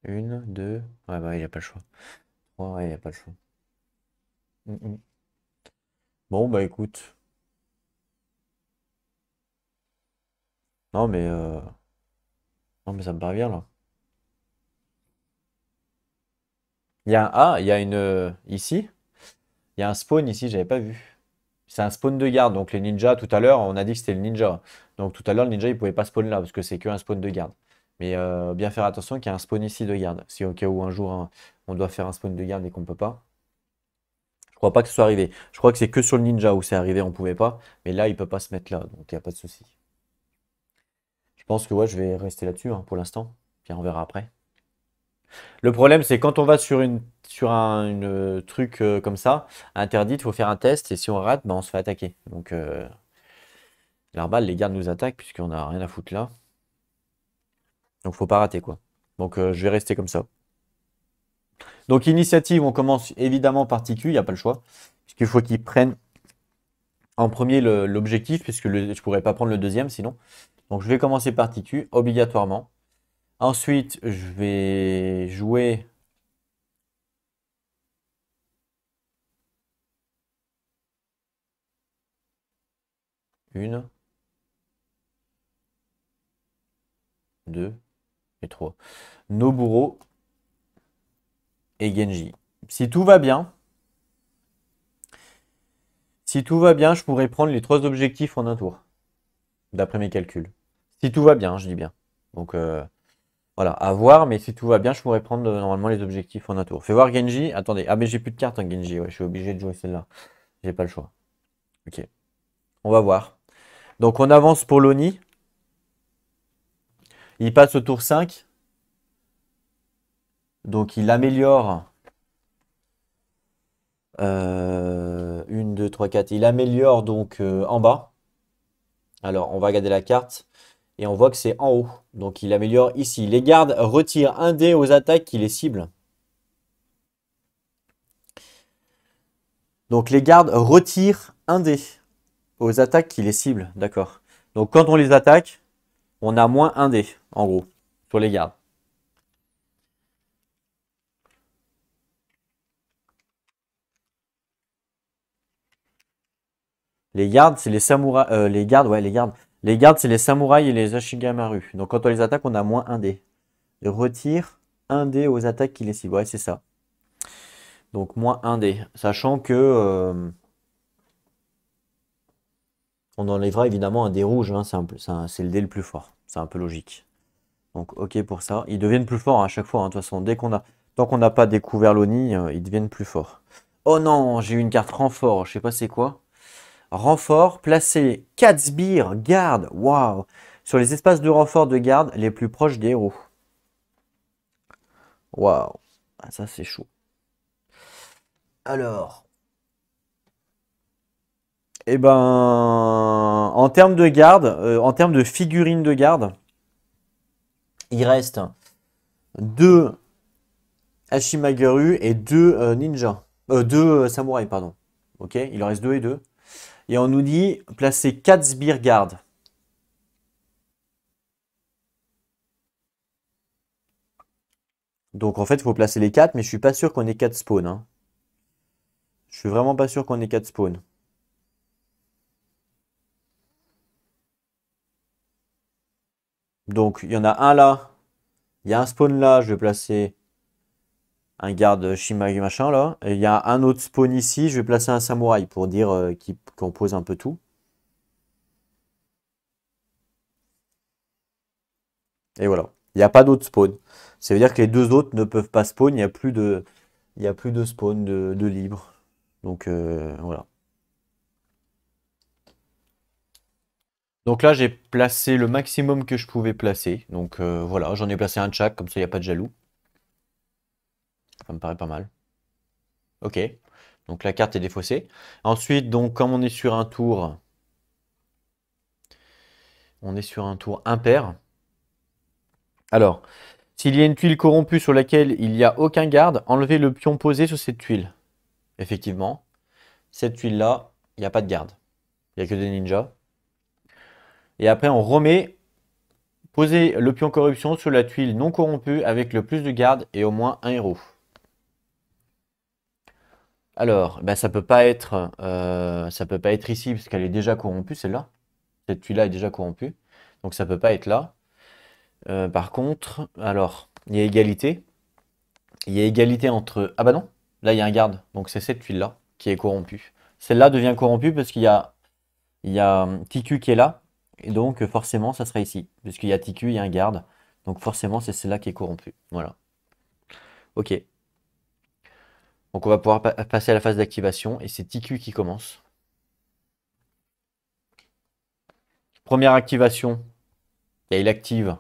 Une, deux. Ouais, bah, il n'y a pas le choix. ouais, il n'y a pas le choix. Mm, mm. Bon, bah, écoute. Non, mais. Euh, non, mais ça me paraît bien, là. Il y a un A, ah, il y a une. Euh, ici. Il y a un spawn ici, j'avais pas vu. C'est un spawn de garde. Donc, les ninjas, tout à l'heure, on a dit que c'était le ninja. Donc, tout à l'heure, le ninja, il pouvait pas spawn là, parce que c'est qu'un spawn de garde. Mais euh, bien faire attention qu'il y a un spawn ici de garde. Si au cas où un jour hein, on doit faire un spawn de garde et qu'on ne peut pas. Je crois pas que ce soit arrivé. Je crois que c'est que sur le ninja où c'est arrivé, on pouvait pas. Mais là, il peut pas se mettre là, donc il n'y a pas de souci. Je pense que ouais, je vais rester là-dessus hein, pour l'instant. Puis on verra après. Le problème, c'est quand on va sur, une, sur un euh, truc euh, comme ça, interdit, il faut faire un test. Et si on rate, ben, on se fait attaquer. Donc, euh, les gardes nous attaquent puisqu'on n'a rien à foutre là. Donc faut pas rater quoi. Donc euh, je vais rester comme ça. Donc initiative, on commence évidemment par TQ, il n'y a pas le choix. Parce qu'il faut qu'ils prennent en premier l'objectif, puisque je ne pourrais pas prendre le deuxième sinon. Donc je vais commencer par TQ, obligatoirement. Ensuite, je vais jouer... Une. Deux trop Noburo et Genji. Si tout va bien, si tout va bien, je pourrais prendre les trois objectifs en un tour, d'après mes calculs. Si tout va bien, je dis bien. Donc euh, voilà, à voir, mais si tout va bien, je pourrais prendre euh, normalement les objectifs en un tour. Fais voir Genji. Attendez, ah mais j'ai plus de cartes en hein, Genji, ouais, je suis obligé de jouer celle-là. J'ai pas le choix. Ok, on va voir. Donc on avance pour l'Oni. Il passe au tour 5. Donc il améliore. 1, 2, 3, 4. Il améliore donc euh, en bas. Alors on va regarder la carte. Et on voit que c'est en haut. Donc il améliore ici. Les gardes retirent un dé aux attaques qui les ciblent. Donc les gardes retirent un dé aux attaques qui les ciblent. D'accord. Donc quand on les attaque, on a moins 1 dé, en gros, sur les gardes. Les gardes, c'est les samouraïs. Euh, les gardes, ouais, les gardes. Les gardes, c'est les samouraïs et les ashigamaru. Donc quand on les attaque, on a moins 1 dé. retire 1 dé aux attaques qui les ciblent. Ouais, c'est ça. Donc moins 1 dé. Sachant que. Euh, on enlèvera évidemment un dé rouge. Hein. c'est le dé le plus fort. C'est un peu logique. Donc ok pour ça. Ils deviennent plus forts à chaque fois. Hein. De toute façon, dès qu'on a... tant qu'on n'a pas découvert l'ONI, euh, ils deviennent plus forts. Oh non, j'ai eu une carte renfort. Je sais pas c'est quoi. Renfort, placé. 4 sbires, garde. Waouh. Sur les espaces de renfort de garde les plus proches des héros. Waouh. Ah, ça c'est chaud. Alors, eh ben, en termes de garde, euh, en termes de figurines de garde, il reste deux Hashimagaru et deux euh, ninja, euh, deux samouraïs, pardon. Ok, il en reste deux et deux. Et on nous dit placer quatre sbires garde. Donc en fait, il faut placer les quatre, mais je suis pas sûr qu'on ait quatre spawns. Je hein. Je suis vraiment pas sûr qu'on ait quatre spawns. Donc il y en a un là. Il y a un spawn là. Je vais placer un garde Shimagi machin là. Et il y a un autre spawn ici. Je vais placer un samouraï pour dire qu'on euh, qu'il compose un peu tout. Et voilà. Il n'y a pas d'autre spawn. Ça veut dire que les deux autres ne peuvent pas spawn. Il n'y a plus de, il a plus de spawn de, libre. Donc euh, voilà. Donc là, j'ai placé le maximum que je pouvais placer. Donc euh, voilà, j'en ai placé un de chaque, comme ça, il n'y a pas de jaloux. Ça me paraît pas mal. Ok, donc la carte est défaussée. Ensuite, donc comme on est sur un tour, on est sur un tour impair. Alors, s'il y a une tuile corrompue sur laquelle il n'y a aucun garde, enlevez le pion posé sur cette tuile. Effectivement, cette tuile-là, il n'y a pas de garde. Il n'y a que des ninjas. Et après, on remet Poser le pion corruption sur la tuile non corrompue avec le plus de garde et au moins un héros. Alors, ben ça peut pas être, euh, ça peut pas être ici parce qu'elle est déjà corrompue celle-là. Cette tuile-là est déjà corrompue, donc ça peut pas être là. Euh, par contre, alors il y a égalité, il y a égalité entre ah bah non, là il y a un garde, donc c'est cette tuile-là qui est corrompue. Celle-là devient corrompue parce qu'il y a, il y a euh, TQ qui est là donc, euh, forcément, ça sera ici, puisqu'il y a TQ, il y a un garde. Donc, forcément, c'est celle-là qui est corrompue. Voilà. OK. Donc, on va pouvoir passer à la phase d'activation, et c'est TQ qui commence. Première activation, et il active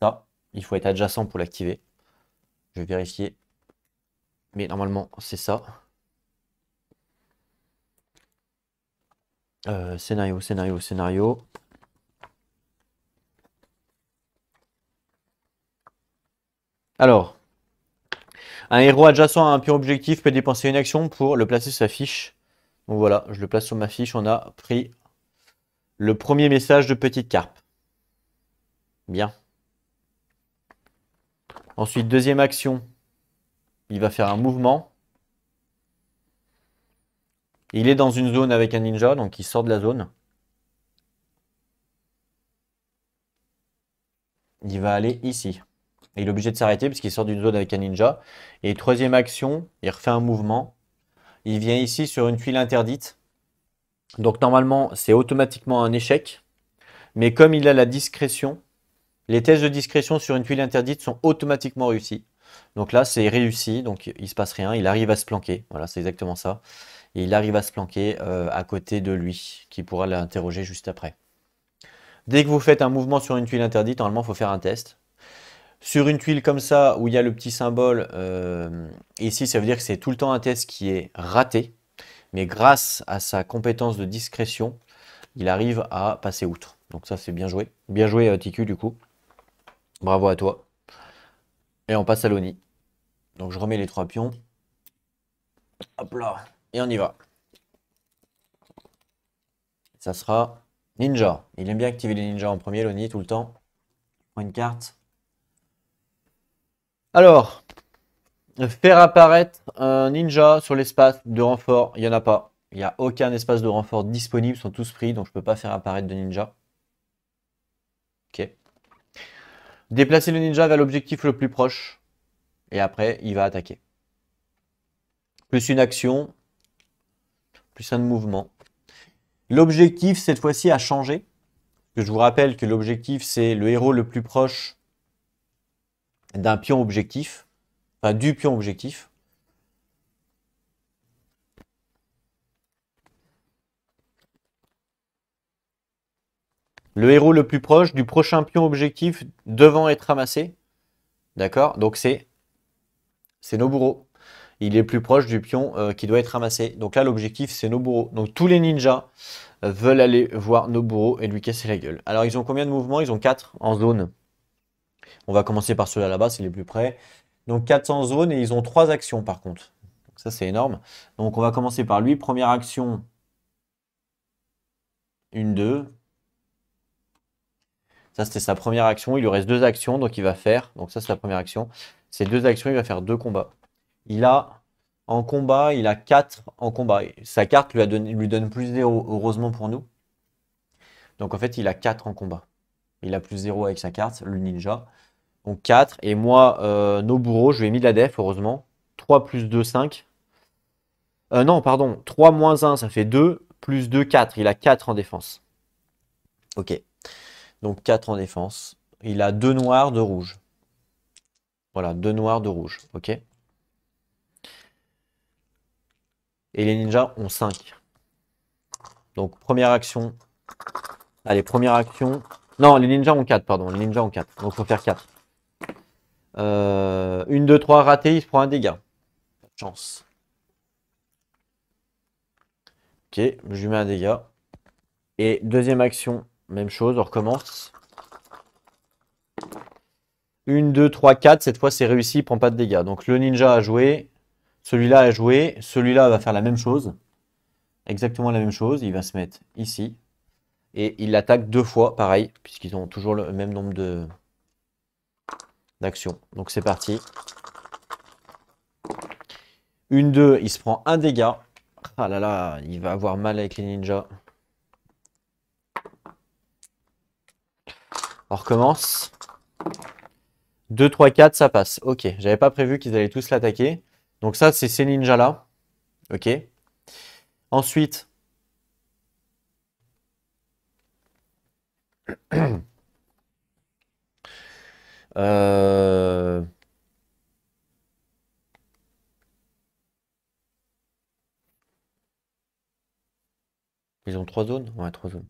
ça. Il faut être adjacent pour l'activer. Je vais vérifier. Mais normalement, c'est ça. Euh, scénario, scénario, scénario. Alors, un héros adjacent à un pion objectif peut dépenser une action pour le placer sur sa fiche. Donc voilà, je le place sur ma fiche. On a pris le premier message de Petite Carpe. Bien. Ensuite, deuxième action. Il va faire un mouvement. Il est dans une zone avec un ninja, donc il sort de la zone. Il va aller ici il est obligé de s'arrêter parce qu'il sort d'une zone avec un ninja. Et troisième action, il refait un mouvement. Il vient ici sur une tuile interdite. Donc normalement, c'est automatiquement un échec. Mais comme il a la discrétion, les tests de discrétion sur une tuile interdite sont automatiquement réussis. Donc là, c'est réussi, donc il se passe rien, il arrive à se planquer. Voilà, c'est exactement ça. il arrive à se planquer euh, à côté de lui, qui pourra l'interroger juste après. Dès que vous faites un mouvement sur une tuile interdite, normalement, il faut faire un test. Sur une tuile comme ça, où il y a le petit symbole, euh, ici, ça veut dire que c'est tout le temps un test qui est raté. Mais grâce à sa compétence de discrétion, il arrive à passer outre. Donc ça, c'est bien joué. Bien joué, euh, TQ, du coup. Bravo à toi. Et on passe à l'ONI. Donc je remets les trois pions. Hop là. Et on y va. Ça sera Ninja. Il aime bien activer les ninjas en premier, l'ONI, tout le temps. une carte. Alors, faire apparaître un ninja sur l'espace de renfort, il n'y en a pas. Il n'y a aucun espace de renfort disponible, sur sont tous pris, donc je ne peux pas faire apparaître de ninja. Ok. Déplacer le ninja vers l'objectif le plus proche, et après, il va attaquer. Plus une action, plus un mouvement. L'objectif, cette fois-ci, a changé. Je vous rappelle que l'objectif, c'est le héros le plus proche d'un pion objectif, enfin du pion objectif. Le héros le plus proche du prochain pion objectif devant être ramassé. D'accord Donc c'est nos bourreaux. Il est plus proche du pion euh, qui doit être ramassé. Donc là, l'objectif, c'est nos bourreaux. Donc tous les ninjas euh, veulent aller voir nos bourreaux et lui casser la gueule. Alors ils ont combien de mouvements Ils ont 4 en zone. On va commencer par ceux-là là-bas, c'est les plus près. Donc 400 zones et ils ont trois actions par contre. Donc, ça c'est énorme. Donc on va commencer par lui. Première action, une, deux. Ça c'était sa première action. Il lui reste deux actions, donc il va faire. Donc ça c'est la première action. Ces deux actions, il va faire deux combats. Il a en combat, il a 4 en combat. Sa carte lui, a donne plus 0, heureusement pour nous. Donc en fait, il a 4 en combat. Il a plus 0 avec sa carte, le ninja. Donc 4. Et moi, euh, nos bourreaux, je lui ai mis de la def, heureusement. 3 plus 2, 5. Euh, non, pardon. 3 moins 1, ça fait 2. Plus 2, 4. Il a 4 en défense. Ok. Donc 4 en défense. Il a 2 noirs, 2 rouges. Voilà, 2 noirs, 2 rouges. Ok. Et les ninjas ont 5. Donc première action. Allez, première action. Non, les ninjas ont 4, pardon. Les ninjas ont 4. Donc, faut faire 4. 1, 2, 3, raté, il se prend un dégât. Chance. Ok, je lui mets un dégât. Et deuxième action, même chose, on recommence. 1, 2, 3, 4, Cette fois, c'est réussi, il prend pas de dégâts. Donc, le ninja a joué. Celui-là a joué. Celui-là va faire la même chose. Exactement la même chose. Il va se mettre ici. Et il l'attaquent deux fois, pareil, puisqu'ils ont toujours le même nombre de d'actions. Donc c'est parti. Une, deux, il se prend un dégât. Ah là là, il va avoir mal avec les ninjas. On recommence. 2, 3, 4, ça passe. Ok, j'avais pas prévu qu'ils allaient tous l'attaquer. Donc ça, c'est ces ninjas-là. Ok. Ensuite, Euh, ils ont trois zones Ouais, trois zones.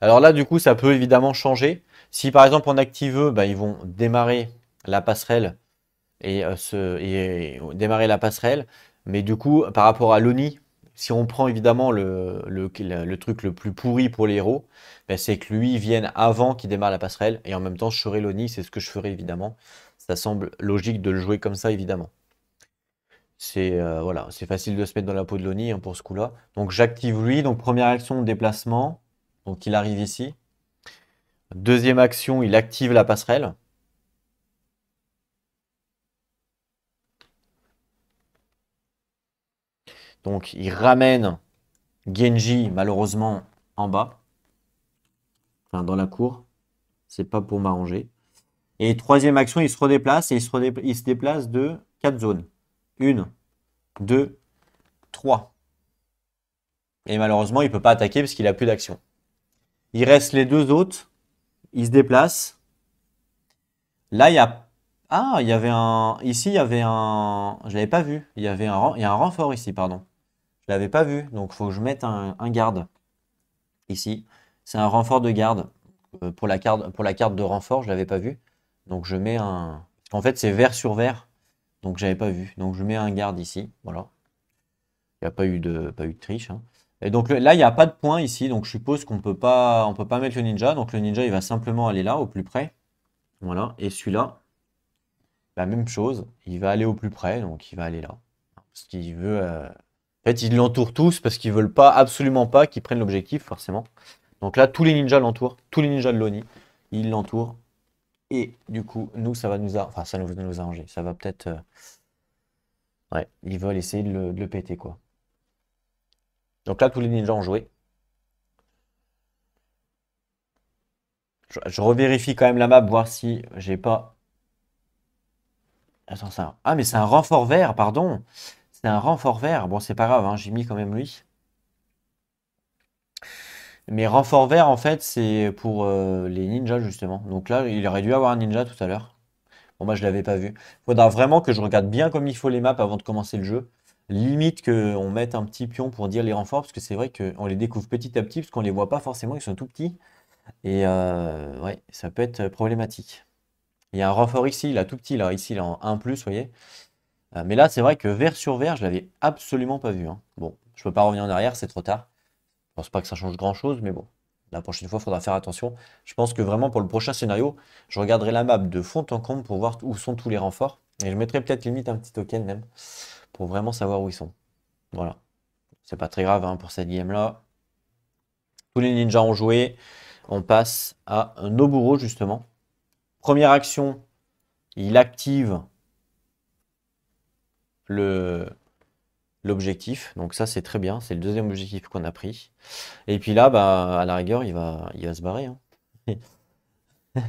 Alors là, du coup, ça peut évidemment changer. Si par exemple on active eux, bah, ils vont démarrer la passerelle et, euh, se, démarrer la passerelle. Mais du coup, par rapport à l'ONI, si on prend évidemment le, le, truc le plus pourri pour les héros, ben, c'est que lui vienne avant qu'il démarre la passerelle, et en même temps je ferai l'Oni, c'est ce que je ferai évidemment. Ça semble logique de le jouer comme ça évidemment. C'est euh, voilà, c'est facile de se mettre dans la peau de l'Oni hein, pour ce coup-là. Donc j'active lui, donc première action, déplacement, donc il arrive ici. Deuxième action, il active la passerelle. Donc il ramène Genji malheureusement en bas. Enfin dans la cour. C'est pas pour m'arranger. Et troisième action, il se redéplace et il se, déplace de quatre zones. Une, 2, trois. Et malheureusement, il ne peut pas attaquer parce qu'il n'a plus d'action. Il reste les deux autres. Il se déplace. Là, il y a. Ah, il y avait un. Ici, il y avait un. Je l'avais pas vu. Il y avait il y a un renfort ici, pardon. Je ne l'avais pas vu, donc il faut que je mette un, garde ici. C'est un renfort de garde. Euh, pour, la carte, de renfort, je ne l'avais pas vu. Donc je mets un... En fait, c'est vert sur vert. Donc je j'avais pas vu. Donc je mets un garde ici. Voilà. Il n'y a pas eu de, triche. Hein. Et donc là, il n'y a pas de point ici. Donc je suppose qu'on ne peut pas mettre le ninja. Donc le ninja, il va simplement aller là, au plus près. Voilà. Et celui-là, la même chose. Il va aller au plus près. Donc il va aller là. Parce qu'il veut... Euh, en fait, ils l'entourent tous parce qu'ils veulent pas, absolument pas qu'ils prennent l'objectif, forcément. Donc là, tous les ninjas l'entourent, tous les ninjas de Loni, ils l'entourent. Et du coup, nous, ça va nous arranger. Enfin, ça nous, nous arranger. Ça va peut-être. Euh, ouais, ils veulent essayer de le, péter, quoi. Donc là, tous les ninjas ont joué. Je, revérifie quand même la map, voir si j'ai pas. Attends, ça. Ah, mais c'est un renfort vert, pardon! C'est un renfort vert. Bon, c'est pas grave, hein, j'ai mis quand même lui. Mais renfort vert, en fait, c'est pour euh, les ninjas, justement. Donc là, il aurait dû avoir un ninja tout à l'heure. Bon, moi, bah, je l'avais pas vu. Faudra vraiment que je regarde bien comme il faut les maps avant de commencer le jeu. Limite qu'on mette un petit pion pour dire les renforts, parce que c'est vrai qu'on les découvre petit à petit, parce qu'on les voit pas forcément, ils sont tout petits. Et euh, ouais, ça peut être problématique. Il y a un renfort ici, là, tout petit, là, ici, là, en 1+, vous voyez. Euh, mais là, c'est vrai que vert sur vert, je l'avais absolument pas vu. Hein. Bon, je ne peux pas revenir en arrière, c'est trop tard. Je pense pas que ça change grand chose, mais bon, la prochaine fois, il faudra faire attention. Je pense que vraiment pour le prochain scénario, je regarderai la map de fond en comble pour voir où sont tous les renforts. Et je mettrai peut-être limite un petit token même pour vraiment savoir où ils sont. Voilà. C'est pas très grave hein, pour cette game là. Tous les ninjas ont joué. On passe à Noburo justement. Première action, il active l'objectif. Donc ça, c'est très bien. C'est le deuxième objectif qu'on a pris. Et puis là, bah, à la rigueur, il va, il va se barrer. Hein.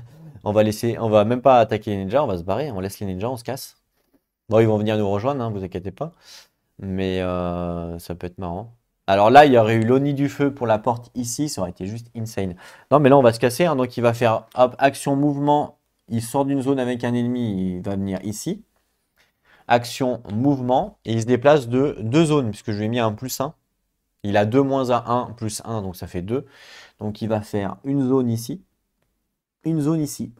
on va laisser, on va même pas attaquer les ninjas, on va se barrer. On laisse les ninjas, on se casse. Bon, ils vont venir nous rejoindre, hein, vous inquiétez pas. Mais euh, ça peut être marrant. Alors là, il y aurait eu l'ONI du feu pour la porte ici, ça aurait été juste insane. Non, mais là, on va se casser, hein. donc il va faire action, mouvement, il sort d'une zone avec un ennemi, il va venir ici action, mouvement, et il se déplace de deux zones, puisque je lui ai mis un plus 1. Il a 2 moins 1, plus 1, donc ça fait 2. Donc il va faire une zone ici, une zone ici.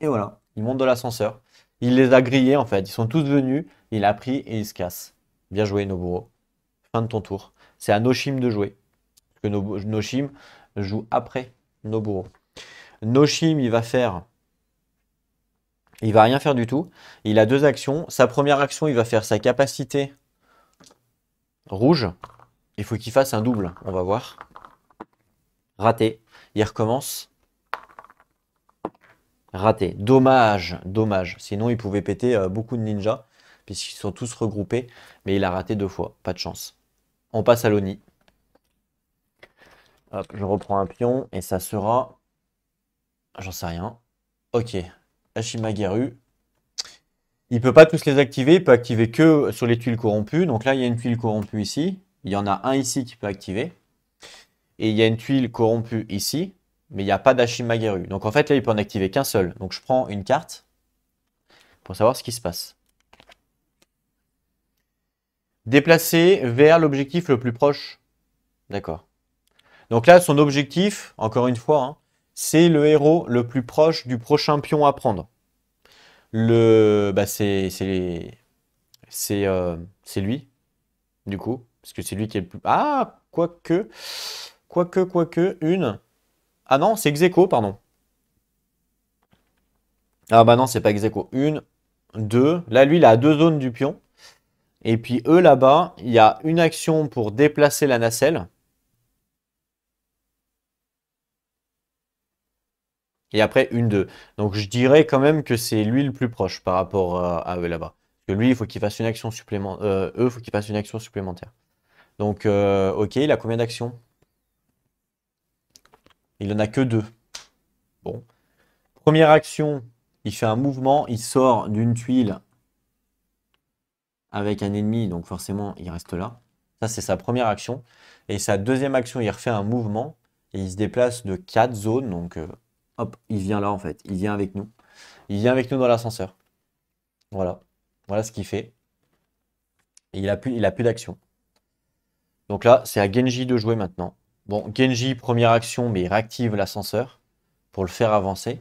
Et voilà, il monte de l'ascenseur. Il les a grillés en fait, ils sont tous venus, il a pris et il se casse. Bien joué Noburo. Fin de ton tour. C'est à Noshim de jouer. Parce que Noshim joue après Noburo. Noshim, il va faire il va rien faire du tout. Il a deux actions. Sa première action, il va faire sa capacité rouge. Il faut qu'il fasse un double. On va voir. Raté. Il recommence. Raté. Dommage. Dommage. Sinon, il pouvait péter euh, beaucoup de ninjas. Puisqu'ils sont tous regroupés. Mais il a raté deux fois. Pas de chance. On passe à l'Oni. je reprends un pion. Et ça sera... J'en sais rien. Ok, il ne peut pas tous les activer, il peut activer que sur les tuiles corrompues. Donc là, il y a une tuile corrompue ici. Il y en a un ici qui peut activer. Et il y a une tuile corrompue ici, mais il n'y a pas d'Hashimagaru. Donc en fait, là, il peut en activer qu'un seul. Donc je prends une carte pour savoir ce qui se passe. Déplacer vers l'objectif le plus proche. D'accord. Donc là, son objectif, encore une fois, hein, c'est le héros le plus proche du prochain pion à prendre. Le, bah c'est euh, c'est lui, du coup, parce que c'est lui qui est le plus. Ah, quoique, quoique, quoique, une. Ah non, c'est Xeco, pardon. Ah bah non, c'est pas Xeco. Une, deux. Là, lui, il a deux zones du pion. Et puis eux là-bas, il y a une action pour déplacer la nacelle. et après une deux. Donc je dirais quand même que c'est lui le plus proche par rapport euh, à, eux là-bas. Que lui, il faut qu'il fasse une action supplémentaire. Euh, eux, il faut qu'il fasse une action supplémentaire. Donc, euh, ok, il a combien d'actions Il en a que deux. Bon. Première action, il fait un mouvement, il sort d'une tuile avec un ennemi, donc forcément, il reste là. Ça, c'est sa première action. Et sa deuxième action, il refait un mouvement et il se déplace de quatre zones, donc il vient là en fait. Il vient avec nous. Il vient avec nous dans l'ascenseur. Voilà. Voilà ce qu'il fait. il a plus, il a plus d'action. Donc là, c'est à Genji de jouer maintenant. Bon, Genji, première action, mais il réactive l'ascenseur pour le faire avancer.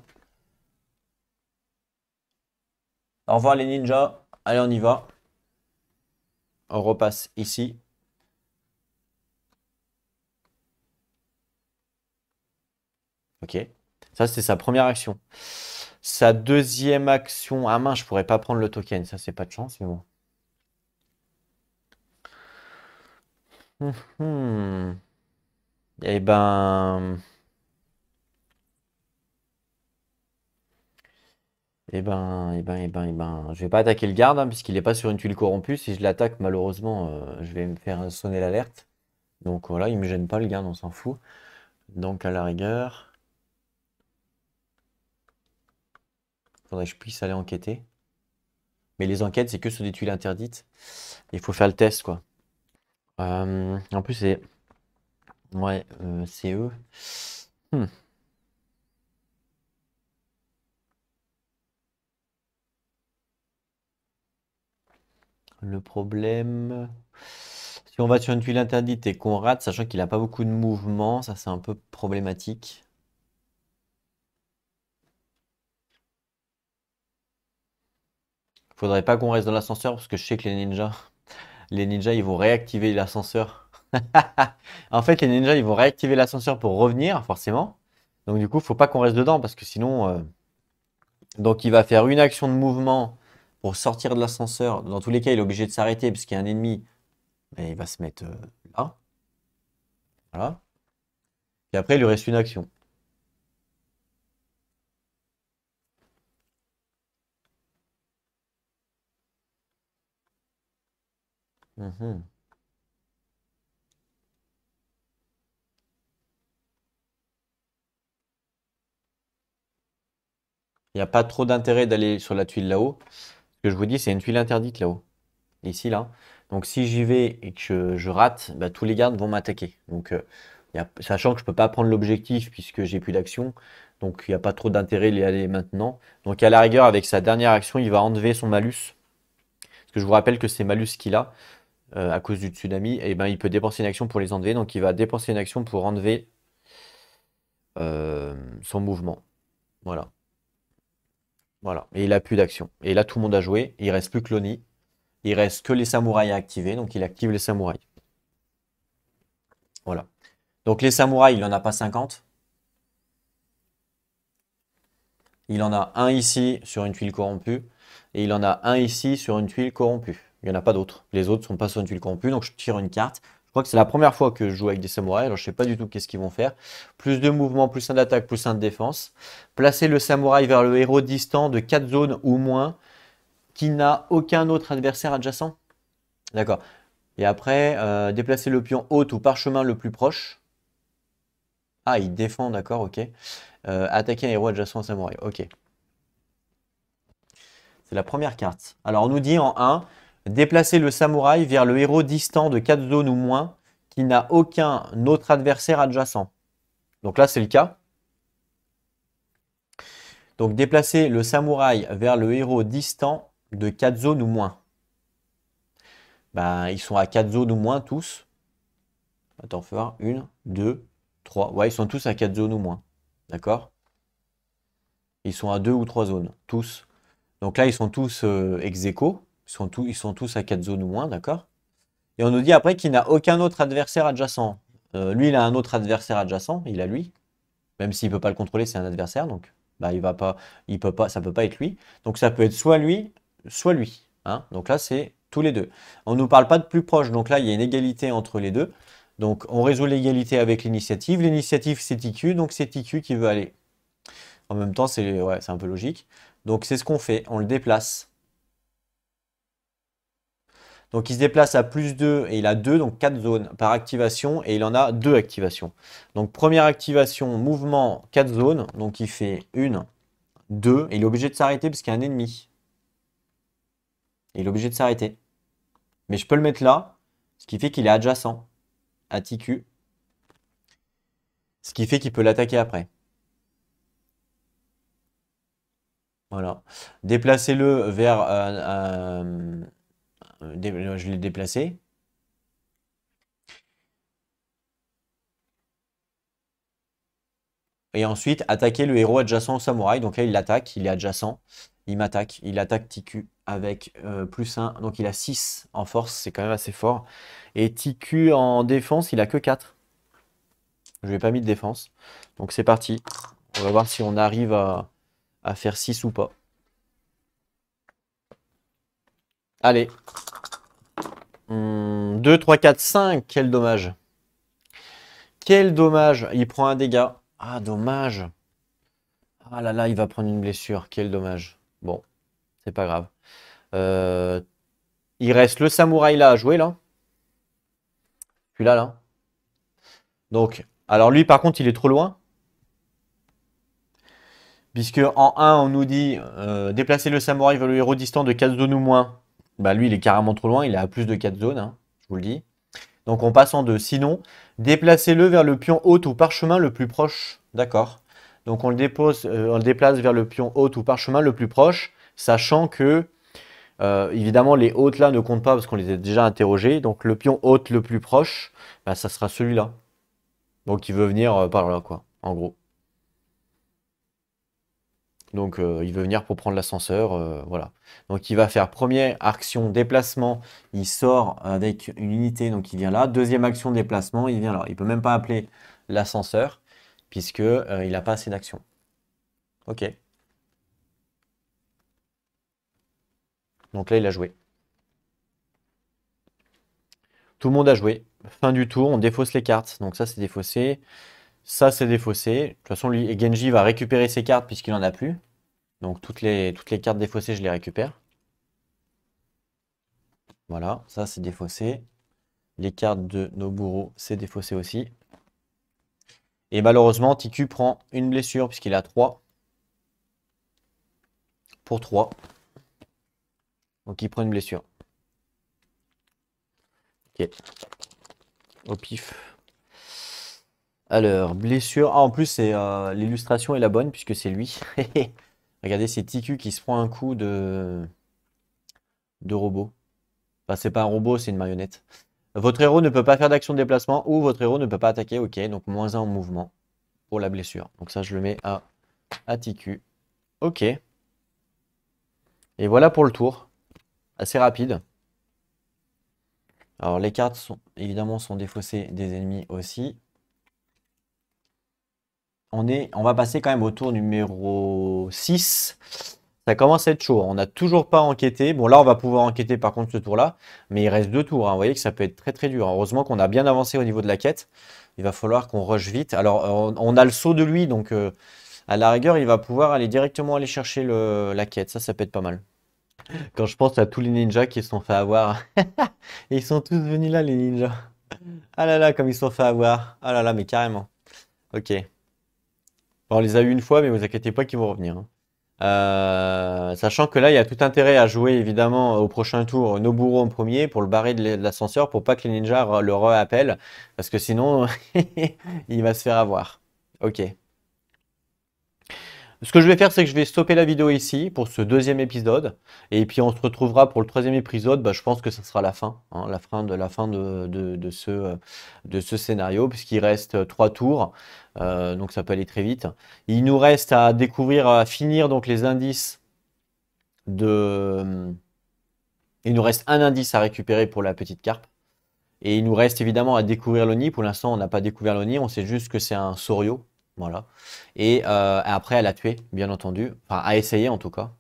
Au revoir les ninjas. Allez, on y va. On repasse ici. Ok. Ça, c'est sa première action. Sa deuxième action. à ah main, je pourrais pas prendre le token. Ça, c'est pas de chance, mais bon. Eh ben. Eh ben, eh ben, eh ben, eh ben Je vais pas attaquer le garde, hein, puisqu'il n'est pas sur une tuile corrompue. Si je l'attaque, malheureusement, euh, je vais me faire sonner l'alerte. Donc voilà, il me gêne pas le garde, on s'en fout. Donc à la rigueur. faudrait que je puisse aller enquêter. Mais les enquêtes, c'est que sur des tuiles interdites. Il faut faire le test, quoi. Euh, en plus, c'est. Ouais, euh, c'est eux. Hmm. Le problème. Si on va sur une tuile interdite et qu'on rate, sachant qu'il n'a pas beaucoup de mouvement, ça c'est un peu problématique. Faudrait pas qu'on reste dans l'ascenseur parce que je sais que les ninjas, les ninjas, ils vont réactiver l'ascenseur. en fait, les ninjas, ils vont réactiver l'ascenseur pour revenir, forcément. Donc, du coup, faut pas qu'on reste dedans parce que sinon. Euh, donc, il va faire une action de mouvement pour sortir de l'ascenseur. Dans tous les cas, il est obligé de s'arrêter parce qu'il y a un ennemi. il va se mettre euh, là. Voilà. Et après, il lui reste une action. Mhm. Il n'y a pas trop d'intérêt d'aller sur la tuile là-haut. Ce que je vous dis, c'est une tuile interdite là-haut. Ici, là. Donc si j'y vais et que je, rate, bah, tous les gardes vont m'attaquer. Donc, euh, sachant que je ne peux pas prendre l'objectif puisque j'ai plus d'action, donc il n'y a pas trop d'intérêt d'y aller maintenant. Donc à la rigueur, avec sa dernière action, il va enlever son malus. Parce que je vous rappelle que c'est malus qu'il a. Euh, à cause du tsunami, et eh ben, il peut dépenser une action pour les enlever. Donc il va dépenser une action pour enlever euh, son mouvement. Voilà. Voilà. Et il a plus d'action. Et là, tout le monde a joué. Il reste plus que Loni. Il reste que les samouraïs à activer. Donc il active les samouraïs. Voilà. Donc les samouraïs, il n'en a pas 50. Il en a un ici sur une tuile corrompue. Et il en a un ici sur une tuile corrompue. Il n'y en a pas d'autres. Les autres sont pas sur une tuile corrompue, donc je tire une carte. Je crois que c'est la première fois que je joue avec des samouraïs, alors je sais pas du tout qu'est-ce qu'ils vont faire. Plus de mouvement, plus un d'attaque, plus un de défense. Placer le samouraï vers le héros distant de 4 zones ou moins qui n'a aucun autre adversaire adjacent. D'accord. Et après, euh, déplacer le pion haute ou parchemin le plus proche. Ah, il défend, d'accord, ok. Euh, attaquer un héros adjacent au samouraï, ok. C'est la première carte. Alors on nous dit en 1, Déplacer le samouraï vers le héros distant de 4 zones ou moins qui n'a aucun autre adversaire adjacent. Donc là, c'est le cas. Donc déplacer le samouraï vers le héros distant de 4 zones ou moins. Ben, ils sont à 4 zones ou moins tous. Attends, va voir. 1, 2, 3. Ouais, ils sont tous à 4 zones ou moins. D'accord Ils sont à 2 ou 3 zones, tous. Donc là, ils sont tous euh, ex aequo. Ils sont, tous, à 4 zones ou moins, d'accord Et on nous dit après qu'il n'a aucun autre adversaire adjacent. Euh, lui, il a un autre adversaire adjacent, il a lui. Même s'il ne peut pas le contrôler, c'est un adversaire, donc bah, il va pas, il peut pas, ça ne peut pas être lui. Donc ça peut être soit lui, soit lui. Hein. donc là, c'est tous les deux. On ne nous parle pas de plus proche, donc là, il y a une égalité entre les deux. Donc on résout l'égalité avec l'initiative. L'initiative, c'est TQ, donc c'est TQ qui veut aller. En même temps, c'est ouais, un peu logique. Donc c'est ce qu'on fait, on le déplace. Donc il se déplace à plus 2 et il a 2, donc 4 zones par activation et il en a 2 activations. Donc première activation, mouvement 4 zones, donc il fait 1, 2 et il est obligé de s'arrêter parce qu'il y a un ennemi. il est obligé de s'arrêter. Mais je peux le mettre là, ce qui fait qu'il est adjacent à TQ. Ce qui fait qu'il peut l'attaquer après. Voilà. Déplacez-le vers... Euh, euh, euh, euh, je l'ai déplacé. Et ensuite, attaquer le héros adjacent au samouraï. Donc là, il l'attaque, il est adjacent. Il m'attaque, il attaque TQ avec euh, plus 1. Donc il a 6 en force, c'est quand même assez fort. Et TQ en défense, il a que 4. Je vais pas mis de défense. Donc c'est parti. On va voir si on arrive à faire 6 ou pas. Allez, 2, 3, 4, 5. Quel dommage. Quel dommage. Il prend un dégât. Ah, dommage. Ah là là, il va prendre une blessure. Quel dommage. Bon, c'est pas grave. Euh, il reste le samouraï là à jouer, là. Puis là là. Donc, alors lui, par contre, il est trop loin. Puisque en 1, on nous dit euh, déplacer le samouraï vers le héros distant de 4 de nous moins. Bah, lui, il est carrément trop loin. Il est à plus de 4 zones, hein, je vous le dis. Donc on passe en 2. Sinon, déplacez-le vers le pion haute ou parchemin le plus proche. D'accord. Donc on le, dépose, euh, on le déplace vers le pion haute ou parchemin le plus proche, sachant que, euh, évidemment, les hautes là ne comptent pas parce qu'on les a déjà interrogés. Donc le pion haute le plus proche, bah, ça sera celui-là. Donc il veut venir euh, par là, quoi, en gros. Donc euh, il veut venir pour prendre l'ascenseur, euh, voilà. Donc il va faire première action déplacement, il sort avec une unité, donc il vient là. Deuxième action déplacement, il vient là. Il ne peut même pas appeler l'ascenseur puisque euh, il n'a pas assez d'actions. Ok. Donc là il a joué. Tout le monde a joué. Fin du tour, on défausse les cartes. Donc ça c'est défaussé. Ça, c'est défaussé. De toute façon, lui, Genji va récupérer ses cartes puisqu'il n'en a plus. Donc, toutes les, toutes les cartes défaussées, je les récupère. Voilà, ça, c'est défaussé. Les cartes de nos bourreaux c'est défaussé aussi. Et malheureusement, Tiku prend une blessure puisqu'il a 3. Pour 3. Donc il prend une blessure. Ok. Au pif. Alors, ah, blessure. Ah, en plus, euh, l'illustration est la bonne puisque c'est lui. Regardez, c'est Tiku qui se prend un coup de, de robot. Enfin, c'est pas un robot, c'est une marionnette. Votre héros ne peut pas faire d'action de déplacement ou votre héros ne peut pas attaquer. Ok, donc moins 1 en mouvement pour la blessure. Donc ça, je le mets à, à TQ. Ok. Et voilà pour le tour. Assez rapide. Alors les cartes sont évidemment sont défaussées des ennemis aussi on, est, on va passer quand même au tour numéro 6. Ça commence à être chaud. On n'a toujours pas enquêté. Bon, là, on va pouvoir enquêter par contre ce tour-là. Mais il reste deux tours. Hein. Vous voyez que ça peut être très très dur. Heureusement qu'on a bien avancé au niveau de la quête. Il va falloir qu'on rush vite. Alors, on, a le saut de lui. Donc, euh, à la rigueur, il va pouvoir aller directement aller chercher la quête. Ça, ça peut être pas mal. Quand je pense à tous les ninjas qui se sont fait avoir. ils sont tous venus là, les ninjas. Ah là là, comme ils se sont fait avoir. Ah là là, mais carrément. Ok on les a eu une fois, mais vous inquiétez pas qu'ils vont revenir. Hein. Euh, sachant que là, il y a tout intérêt à jouer évidemment au prochain tour Noburo en premier pour le barrer de l'ascenseur pour pas que les ninjas le re parce que sinon il va se faire avoir. Ok. Ce que je vais faire, c'est que je vais stopper la vidéo ici pour ce deuxième épisode. Et puis on se retrouvera pour le troisième épisode. Bah, je pense que ça sera la fin, hein, la fin de la fin de, de, ce, euh, de ce scénario, puisqu'il reste euh, trois tours. Euh, donc ça peut aller très vite. Il nous reste à découvrir, à finir donc les indices de. Il nous reste un indice à récupérer pour la petite carpe. Et il nous reste évidemment à découvrir l'ONI. Pour l'instant, on n'a pas découvert l'ONI. On sait juste que c'est un Sorio. Voilà. Et euh, après, elle a tué, bien entendu. Enfin, a essayé en tout cas.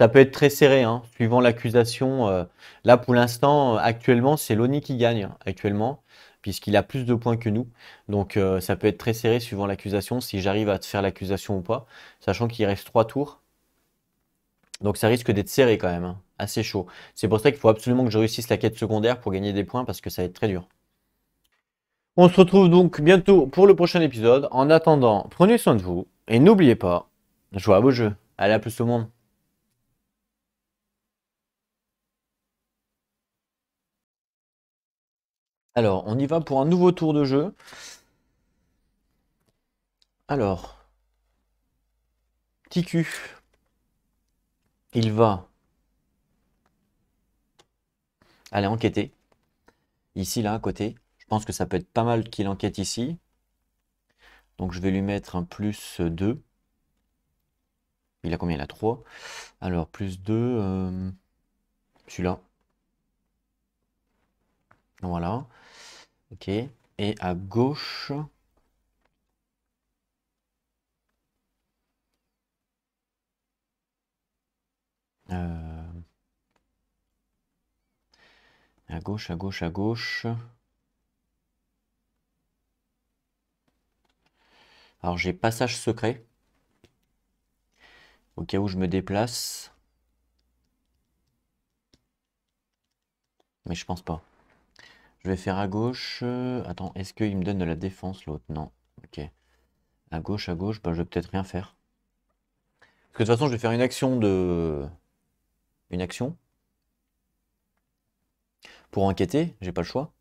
Ça peut être très serré, hein, suivant l'accusation. Euh. là, pour l'instant, euh, actuellement, c'est Loni qui gagne, hein, actuellement, puisqu'il a plus de points que nous. Donc, ça peut être très serré suivant l'accusation, si j'arrive à te faire l'accusation ou pas, sachant qu'il reste trois tours. Donc, ça risque d'être serré quand même, hein, assez chaud. C'est pour ça qu'il faut absolument que je réussisse la quête secondaire pour gagner des points, parce que ça va être très dur. On se retrouve donc bientôt pour le prochain épisode. En attendant, prenez soin de vous et n'oubliez pas, jouez à vos jeux. Allez, à plus tout le monde. Alors, on y va pour un nouveau tour de jeu. Alors, Ticu. il va aller enquêter. Ici, là, à côté que ça peut être pas mal qu'il enquête ici. Donc je vais lui mettre un plus 2. Il a combien Il a 3. Alors, plus 2, euh, celui-là. Voilà. Ok. Et à gauche... Euh, à gauche, à gauche, à gauche. Alors j'ai passage secret. Au cas où je me déplace. Mais je pense pas. Je vais faire à gauche. Euh, attends, est-ce qu'il me donne de la défense l'autre Non. Ok. À gauche, à gauche, bah, je vais peut-être rien faire. Parce que de toute façon, je vais faire une action de. Une action. Pour enquêter, j'ai pas le choix.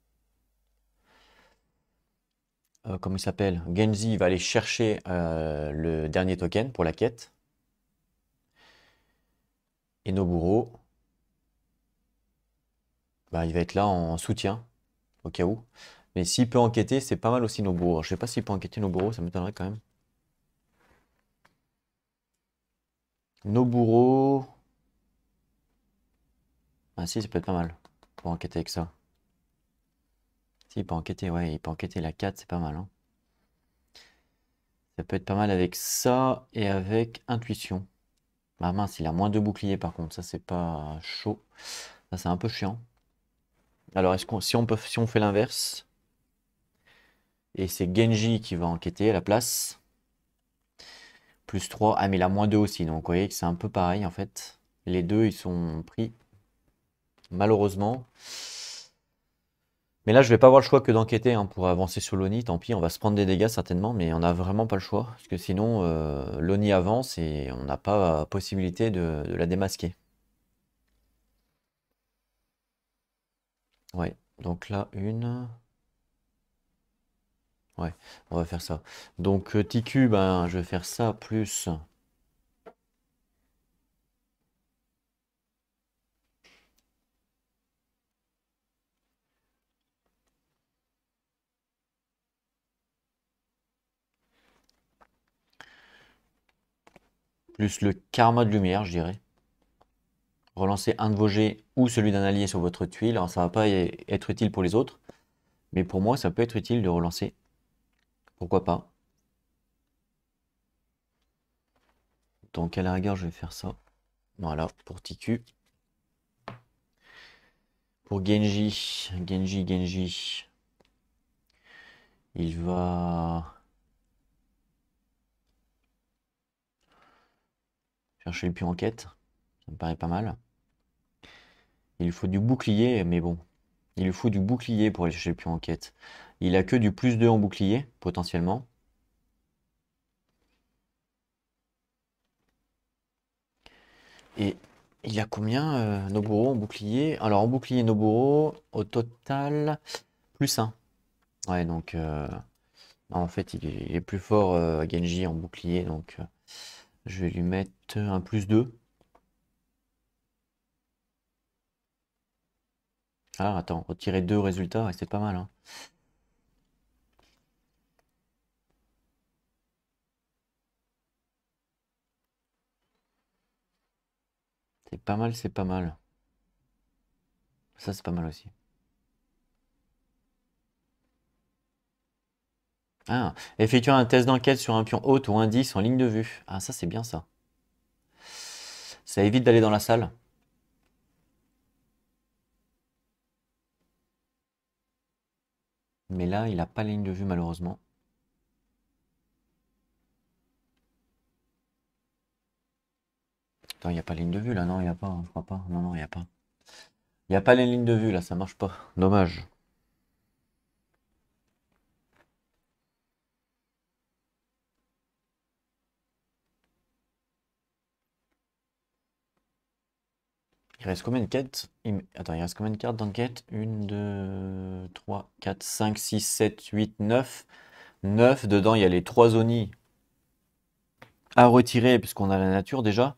Comme euh, comment il s'appelle Genji va aller chercher euh, le dernier token pour la quête. Et Noburo, bah, il va être là en soutien, au cas où. Mais s'il peut enquêter, c'est pas mal aussi Noburo. Je sais pas s'il peut enquêter Noburo, ça m'étonnerait quand même. Noburo... Ah si, ça peut être pas mal pour enquêter avec ça il peut enquêter, ouais, il peut enquêter la 4, c'est pas mal. Hein. Ça peut être pas mal avec ça et avec intuition. Ah mince, il a moins de boucliers par contre, ça c'est pas chaud. Ça c'est un peu chiant. Alors est-ce qu'on si on peut si on fait l'inverse et c'est Genji qui va enquêter à la place. Plus 3, ah mais il a moins 2 aussi, donc vous voyez que c'est un peu pareil en fait. Les deux ils sont pris. Malheureusement. Mais là, je ne vais pas avoir le choix que d'enquêter hein, pour avancer sur l'ONI. Tant pis, on va se prendre des dégâts certainement, mais on n'a vraiment pas le choix. Parce que sinon, euh, l'ONI avance et on n'a pas possibilité de, la démasquer. Ouais, donc là, une... Ouais, on va faire ça. Donc, euh, TQ, ben, je vais faire ça plus... plus le karma de lumière, je dirais. Relancer un de vos jets ou celui d'un allié sur votre tuile. Alors ça va pas être utile pour les autres, mais pour moi ça peut être utile de relancer. Pourquoi pas Donc à la rigueur, je vais faire ça. Voilà, pour Tiku. Pour Genji, Genji, Genji. Il va... Chercher le pion en quête, ça me paraît pas mal. Il faut du bouclier, mais bon. Il faut du bouclier pour aller chercher le pion en quête. Il a que du plus 2 en bouclier, potentiellement. Et il y a combien nos euh, Noburo en bouclier Alors en bouclier nos Noburo, au total, plus 1. Ouais, donc euh, en fait, il est, plus fort euh, Genji en bouclier, donc je vais lui mettre un plus 2. Ah, attends, retirer deux résultats, c'est pas mal. Hein. C'est pas mal, c'est pas mal. Ça, c'est pas mal aussi. Ah, effectuer un test d'enquête sur un pion haute ou indice en ligne de vue. Ah, ça, c'est bien ça. Ça évite d'aller dans la salle. Mais là, il n'a pas la ligne de vue, malheureusement. Attends, il n'y a pas ligne de vue, là. Non, il n'y a pas. Hein, je crois pas. Non, non, il n'y a pas. Il n'y a pas les lignes de vue, là. Ça marche pas. Dommage. Il reste combien de quêtes Attends, il reste combien de cartes d'enquête 1, 2, 3, 4, 5, 6, 7, 8, 9. 9, dedans, il y a les 3 zonies à retirer, puisqu'on a la nature déjà.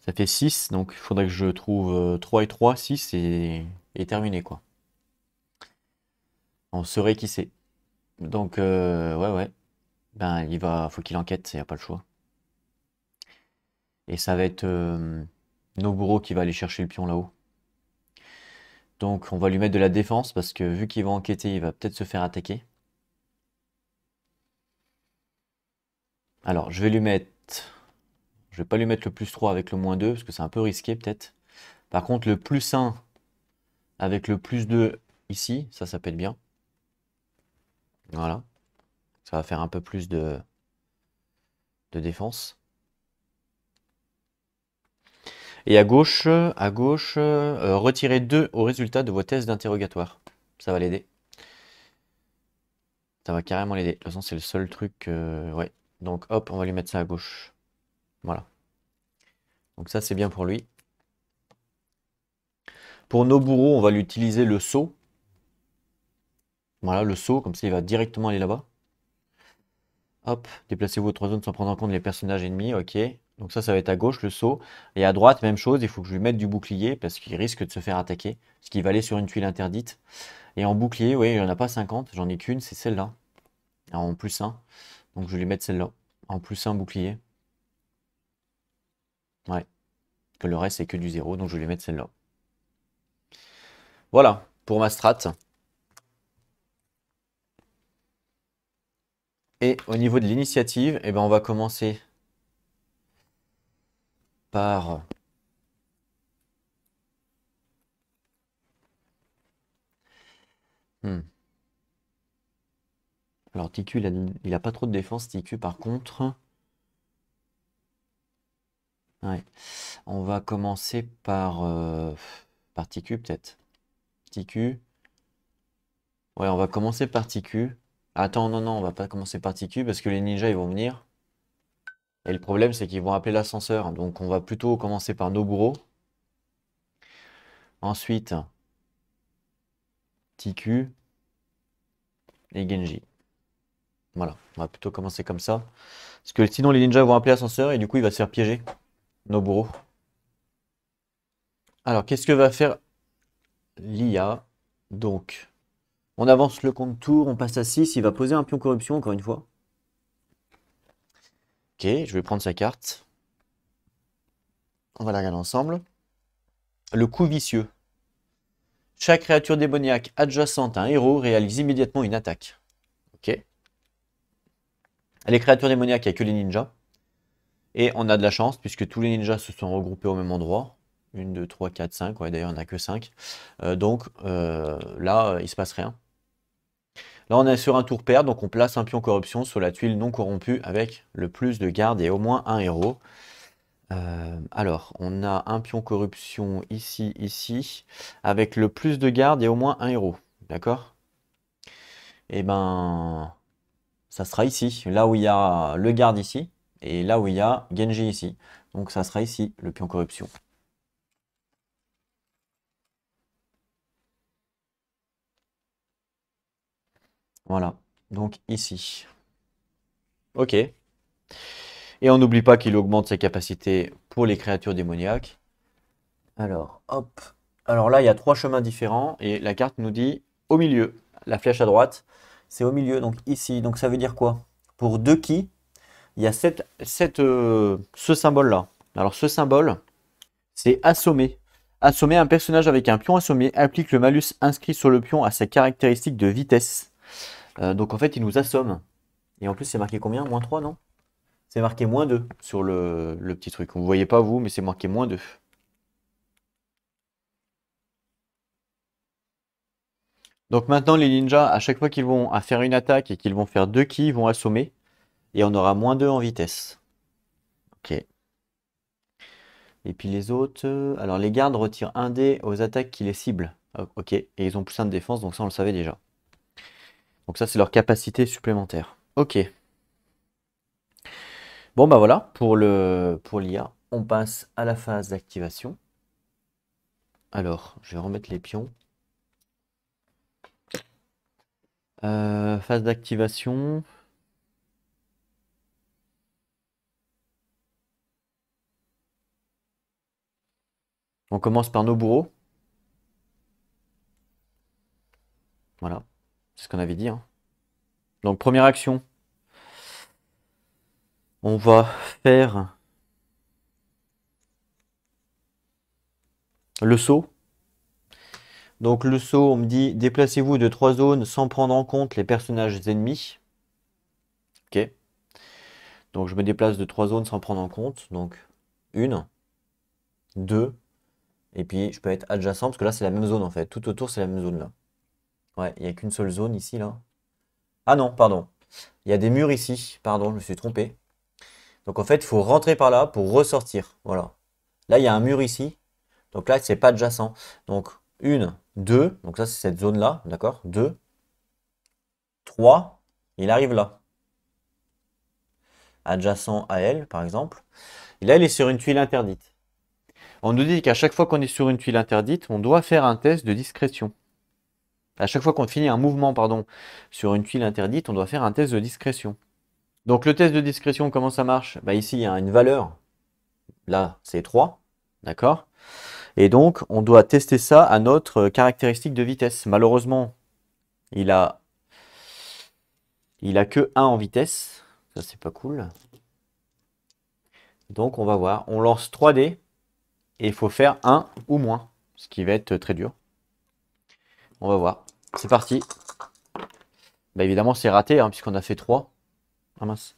Ça fait 6, donc il faudrait que je trouve 3 euh, et 3, 6 et, terminé, quoi. On saurait qui c'est. Donc, euh, ouais, ouais. Ben, il va, faut qu'il enquête, il n'y a pas le choix. Et ça va être... Euh, Noburo qui va aller chercher le pion là-haut. Donc on va lui mettre de la défense parce que vu qu'il va enquêter, il va peut-être se faire attaquer. Alors je vais lui mettre... Je vais pas lui mettre le plus 3 avec le moins 2 parce que c'est un peu risqué peut-être. Par contre le plus 1 avec le plus 2 ici, ça ça peut bien. Voilà. Ça va faire un peu plus de, de défense. Et à gauche, à gauche euh, retirez 2 au résultat de vos tests d'interrogatoire. Ça va l'aider. Ça va carrément l'aider. De toute façon, c'est le seul truc... ouais. Donc hop, on va lui mettre ça à gauche. Voilà. Donc ça, c'est bien pour lui. Pour nos bourreaux, on va lui utiliser le saut. Voilà, le saut, comme ça, il va directement aller là-bas. Hop, déplacez-vous aux trois zones sans prendre en compte les personnages ennemis, ok. Donc ça, ça va être à gauche le saut. Et à droite, même chose, il faut que je lui mette du bouclier parce qu'il risque de se faire attaquer. ce qui va aller sur une tuile interdite. Et en bouclier, oui, il n'y en a pas 50, j'en ai qu'une, c'est celle-là. Ah, en plus 1. Donc je vais lui mettre celle-là. En plus 1 bouclier. Ouais. Que le reste, c'est que du zéro, donc je vais lui mettre celle-là. Voilà pour ma strat. Et au niveau de l'initiative, eh ben on va commencer par hmm. Alors TQ, il n'a a pas trop de défense, TQ par contre. Ouais. On va commencer par, euh, par TQ peut-être. TQ. Ouais, on va commencer par TQ. Attends, non, non, on va pas commencer par TQ parce que les ninjas, ils vont venir. Et le problème, c'est qu'ils vont appeler l'ascenseur. Donc, on va plutôt commencer par Noburo. Ensuite, TQ et Genji. Voilà, on va plutôt commencer comme ça. Parce que sinon, les ninjas vont appeler l'ascenseur et du coup, il va se faire piéger. Noburo. Alors, qu'est-ce que va faire l'IA Donc, on avance le compte tour, on passe à 6. Il va poser un pion corruption, encore une fois. Ok, je vais prendre sa carte. On va la regarder ensemble. Le coup vicieux. Chaque créature démoniaque adjacente à un héros réalise immédiatement une attaque. Ok. Les créatures démoniaques, il n'y a que les ninjas. Et on a de la chance, puisque tous les ninjas se sont regroupés au même endroit. 1, 2, 3, 4, 5. Ouais, d'ailleurs, en a que 5. Euh, donc euh, là, il se passe rien. Là, on est sur un tour pair, donc on place un pion corruption sur la tuile non corrompue avec le plus de garde et au moins un héros. Euh, alors, on a un pion corruption ici, ici, avec le plus de garde et au moins un héros. D'accord Eh ben, ça sera ici, là où il y a le garde ici, et là où il y a Genji ici. Donc ça sera ici, le pion corruption. Voilà, donc ici. Ok. Et on n'oublie pas qu'il augmente sa capacité pour les créatures démoniaques. Alors, hop. Alors là, il y a trois chemins différents et la carte nous dit au milieu. La flèche à droite, c'est au milieu, donc ici. Donc ça veut dire quoi Pour deux qui, il y a euh, ce symbole-là. Alors ce symbole, c'est assommer. Assommer un personnage avec un pion assommé applique le malus inscrit sur le pion à sa caractéristique de vitesse. Euh, donc en fait, il nous assomment. Et en plus, c'est marqué combien Moins 3, non C'est marqué moins 2 sur le, petit truc. Vous ne voyez pas, vous, mais c'est marqué moins 2. Donc maintenant, les ninjas, à chaque fois qu'ils vont à faire une attaque et qu'ils vont faire deux qui, ils vont assommer. Et on aura moins 2 en vitesse. Ok. Et puis les autres... Euh, alors les gardes retirent un dé aux attaques qui les ciblent. Oh, ok. Et ils ont plus un de défense, donc ça on le savait déjà. Donc ça, c'est leur capacité supplémentaire. Ok. Bon, ben voilà, pour l'IA, pour on passe à la phase d'activation. Alors, je vais remettre les pions. Euh, phase d'activation. On commence par nos bourreaux. Voilà. C'est ce qu'on avait dit. Hein. Donc première action. On va faire le saut. Donc le saut, on me dit déplacez-vous de trois zones sans prendre en compte les personnages ennemis. Ok. Donc je me déplace de trois zones sans prendre en compte. Donc une, deux, et puis je peux être adjacent parce que là c'est la même zone en fait. Tout autour c'est la même zone là. Ouais, il n'y a qu'une seule zone ici, là. Ah non, pardon. Il y a des murs ici. Pardon, je me suis trompé. Donc en fait, il faut rentrer par là pour ressortir. Voilà. Là, il y a un mur ici. Donc là, c'est pas adjacent. Donc une, deux. Donc ça, c'est cette zone-là. D'accord Deux. Trois. Il arrive là. Adjacent à elle, par exemple. là, il est sur une tuile interdite. On nous dit qu'à chaque fois qu'on est sur une tuile interdite, on doit faire un test de discrétion. À chaque fois qu'on finit un mouvement pardon, sur une tuile interdite, on doit faire un test de discrétion. Donc le test de discrétion, comment ça marche bah, Ici, il y a une valeur. Là, c'est 3. D'accord Et donc, on doit tester ça à notre caractéristique de vitesse. Malheureusement, il a, il a que 1 en vitesse. Ça, c'est pas cool. Donc, on va voir. On lance 3D et il faut faire 1 ou moins, ce qui va être très dur. On va voir. C'est parti. Bah évidemment, c'est raté, hein, puisqu'on a fait 3. Ah mince.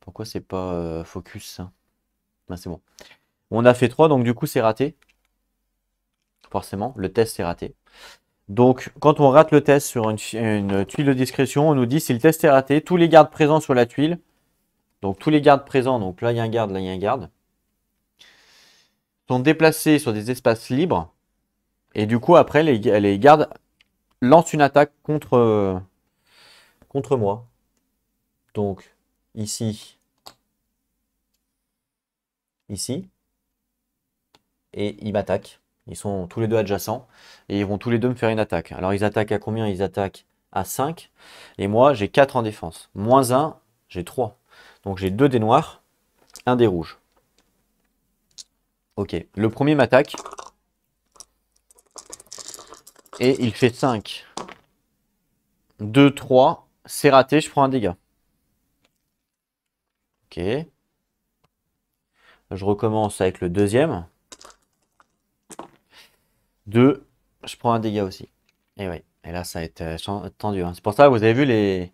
Pourquoi c'est pas euh, focus hein bah, C'est bon. On a fait 3, donc du coup, c'est raté. Forcément, le test est raté. Donc, quand on rate le test sur une, tuile de discrétion, on nous dit si le test est raté, tous les gardes présents sur la tuile, donc tous les gardes présents, donc là il y a un garde, là il y a un garde, sont déplacés sur des espaces libres. Et du coup, après, les gardes lance une attaque contre, euh, contre moi. Donc, ici, ici, et ils m'attaquent. Ils sont tous les deux adjacents, et ils vont tous les deux me faire une attaque. Alors, ils attaquent à combien Ils attaquent à 5, et moi, j'ai 4 en défense. Moins 1, j'ai 3. Donc, j'ai 2 des noirs, 1 des rouges. Ok, le premier m'attaque, et il fait 5. 2, 3. C'est raté, je prends un dégât. Ok. Je recommence avec le deuxième. 2. Je prends un dégât aussi. Et oui. Et là, ça a été euh, tendu. Hein. C'est pour ça que vous avez vu les...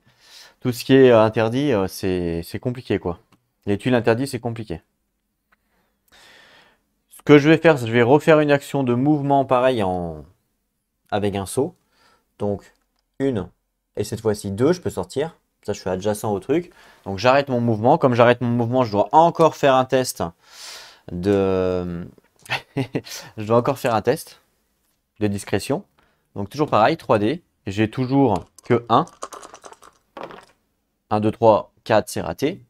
tout ce qui est euh, interdit, euh, c'est compliqué quoi. Les tuiles interdites, c'est compliqué. Ce que je vais faire, je vais refaire une action de mouvement pareil en avec un saut. Donc une et cette fois-ci deux, je peux sortir. Ça, je suis adjacent au truc. Donc j'arrête mon mouvement. Comme j'arrête mon mouvement, je dois encore faire un test de... je dois encore faire un test de discrétion. Donc toujours pareil, 3D. J'ai toujours que 1. 1, 2, 3, 4, c'est raté.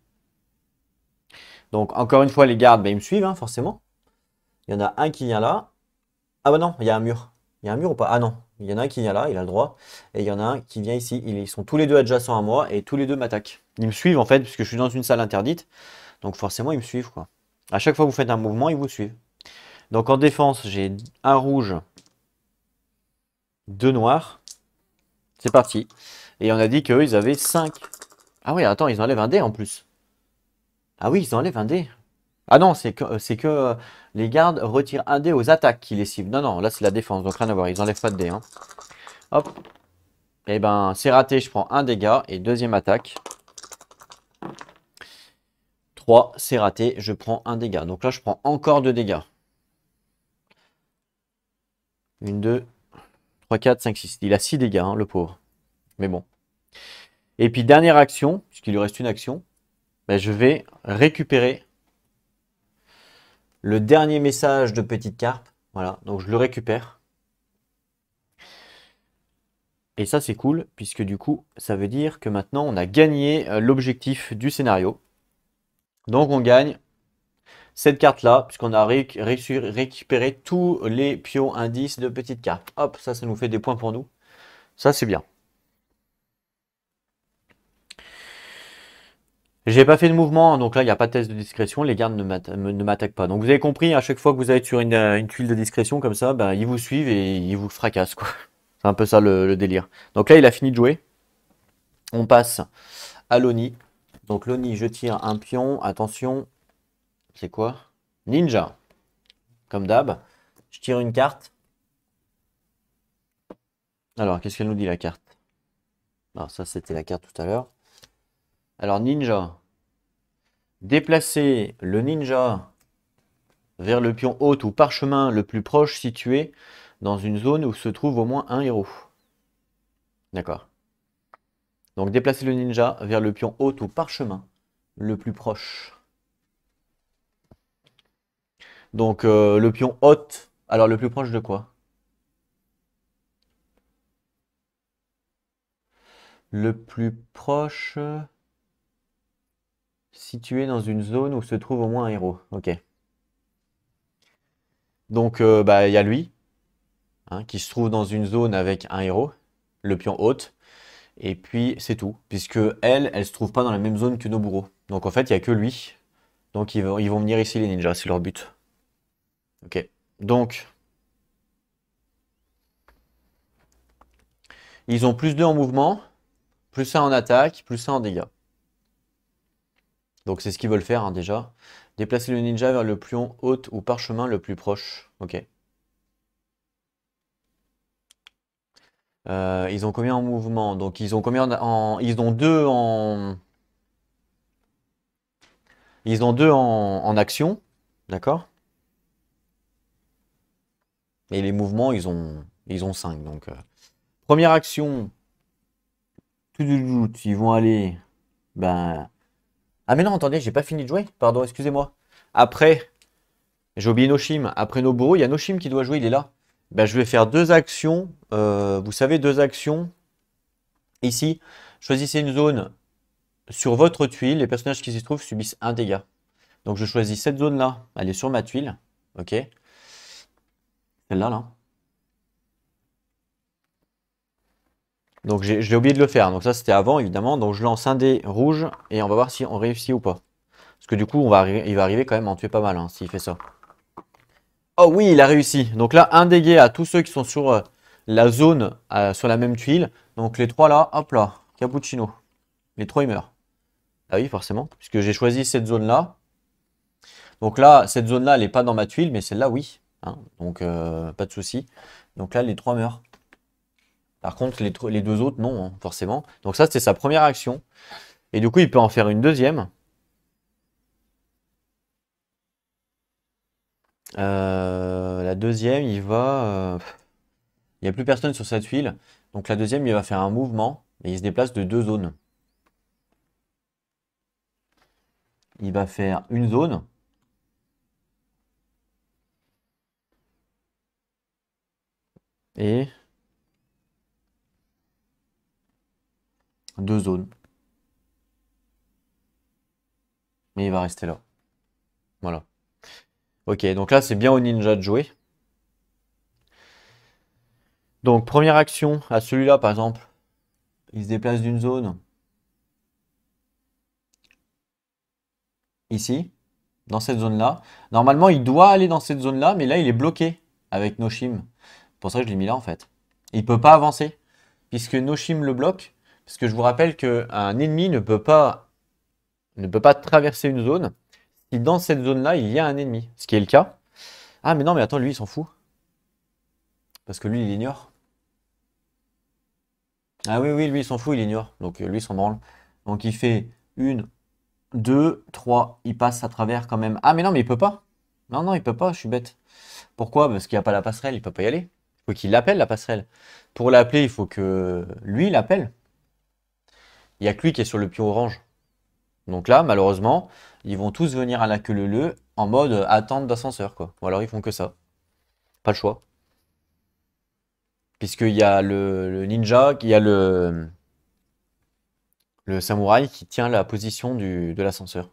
Donc encore une fois, les gardes, bah, ils me suivent, hein, forcément. Il y en a un qui vient là. Ah bah non, il y a un mur. Il y a un mur ou pas Ah non, il y en a un qui vient là, il a le droit. Et il y en a un qui vient ici. Ils sont tous les deux adjacents à moi et tous les deux m'attaquent. Ils me suivent en fait, puisque je suis dans une salle interdite. Donc forcément, ils me suivent. quoi. À chaque fois que vous faites un mouvement, ils vous suivent. Donc en défense, j'ai un rouge, deux noirs. C'est parti. Et on a dit qu'ils avaient 5. Ah oui, attends, ils enlèvent un dé en plus. Ah oui, ils enlèvent un dé. Ah non, c'est que, euh, euh, les gardes retirent un dé aux attaques qui les ciblent. Non, non, là c'est la défense, donc rien à voir, ils n'enlèvent pas de dé. Hein. Hop. Et eh ben, c'est raté, je prends un dégât et deuxième attaque. 3, c'est raté, je prends un dégât. Donc là, je prends encore deux dégâts. Une, deux, 3, quatre, 5, 6. Il a six dégâts, hein, le pauvre. Mais bon. Et puis, dernière action, puisqu'il lui reste une action, ben, je vais récupérer le dernier message de Petite Carpe. Voilà, donc je le récupère. Et ça, c'est cool, puisque du coup, ça veut dire que maintenant, on a gagné euh, l'objectif du scénario. Donc, on gagne cette carte-là, puisqu'on a récupéré tous les pions indices de Petite Carpe. Hop, ça, ça nous fait des points pour nous. Ça, c'est bien. J'ai pas fait de mouvement, donc là, il n'y a pas de test de discrétion, les gardes ne m'attaquent pas. Donc vous avez compris, à chaque fois que vous êtes sur euh, une, tuile de discrétion comme ça, ben, ils vous suivent et ils vous fracassent, quoi. C'est un peu ça le, le, délire. Donc là, il a fini de jouer. On passe à l'ONI. Donc l'ONI, je tire un pion, attention, c'est quoi Ninja, comme d'hab. Je tire une carte. Alors, qu'est-ce qu'elle nous dit la carte Alors ah, ça, c'était la carte tout à l'heure. Alors ninja, déplacer le ninja vers le pion haute ou parchemin le plus proche situé dans une zone où se trouve au moins un héros. D'accord. Donc déplacer le ninja vers le pion haute ou parchemin le plus proche. Donc euh, le pion haute, alors le plus proche de quoi Le plus proche situé dans une zone où se trouve au moins un héros. Ok. Donc, euh, bah, il y a lui, hein, qui se trouve dans une zone avec un héros, le pion haute. Et puis, c'est tout, puisque elle, elle se trouve pas dans la même zone que nos bourreaux. Donc, en fait, il n'y a que lui. Donc, ils vont, ils vont venir ici, les ninjas, c'est leur but. Ok. Donc, ils ont plus 2 en mouvement, plus 1 en attaque, plus 1 en dégâts. Donc c'est ce qu'ils veulent faire hein, déjà. Déplacer le ninja vers le plus haute ou parchemin le plus proche. Ok. Euh, ils ont combien en mouvement Donc ils ont combien en... Ils ont deux en... Ils ont deux en, action. D'accord Et les mouvements, ils ont, ils ont cinq. Donc, euh, première action, ils vont aller ben, ah mais non, attendez, j'ai pas fini de jouer. Pardon, excusez-moi. Après, j'ai oublié Noshim. Après bourreaux, il y a Noshim qui doit jouer, il est là. Ben, je vais faire deux actions. Euh, vous savez, deux actions. Ici, choisissez une zone sur votre tuile. Les personnages qui s'y trouvent subissent un dégât. Donc je choisis cette zone-là. Elle est sur ma tuile. Ok. Celle-là, là. Donc j'ai oublié de le faire. Donc ça c'était avant évidemment. Donc je lance un dé rouge et on va voir si on réussit ou pas. Parce que du coup on va il va arriver quand même à en tuer pas mal hein, s'il fait ça. Oh oui il a réussi. Donc là un dégât à tous ceux qui sont sur euh, la zone euh, sur la même tuile. Donc les trois là, hop là, cappuccino. Les trois ils meurent. Ah oui forcément puisque j'ai choisi cette zone là. Donc là cette zone là elle n'est pas dans ma tuile mais celle là oui. Hein. donc euh, pas de souci. Donc là les trois meurent. Par contre, les, les deux autres, non, hein, forcément. Donc ça, c'était sa première action. Et du coup, il peut en faire une deuxième. Euh, la deuxième, il va... Euh, il n'y a plus personne sur cette file. Donc la deuxième, il va faire un mouvement et il se déplace de deux zones. Il va faire une zone. Et deux zones. Mais il va rester là. Voilà. Ok, donc là, c'est bien au ninja de jouer. Donc, première action à celui-là, par exemple. Il se déplace d'une zone. Ici, dans cette zone-là. Normalement, il doit aller dans cette zone-là, mais là, il est bloqué avec Noshim. C'est pour ça que je l'ai mis là, en fait. Il ne peut pas avancer, puisque Noshim le bloque. Parce que je vous rappelle qu'un ennemi ne peut pas, ne peut pas traverser une zone si dans cette zone-là, il y a un ennemi. Ce qui est le cas. Ah, mais non, mais attends, lui, il s'en fout. Parce que lui, il ignore. Ah oui, oui, lui, il s'en fout, il ignore. Donc, euh, lui, il s'en branle. Donc, il fait une, deux, trois. Il passe à travers quand même. Ah, mais non, mais il peut pas. Non, non, il peut pas, je suis bête. Pourquoi Parce qu'il n'y a pas la passerelle, il peut pas y aller. Il faut qu'il l'appelle, la passerelle. Pour l'appeler, il faut que lui l'appelle. Il n'y a que lui qui est sur le pion orange. Donc là, malheureusement, ils vont tous venir à la queue leu leu en mode euh, attente d'ascenseur, quoi. Ou alors ils font que ça. Pas le choix. Puisqu'il y a le, ninja, il y a le, le samouraï qui tient la position de l'ascenseur.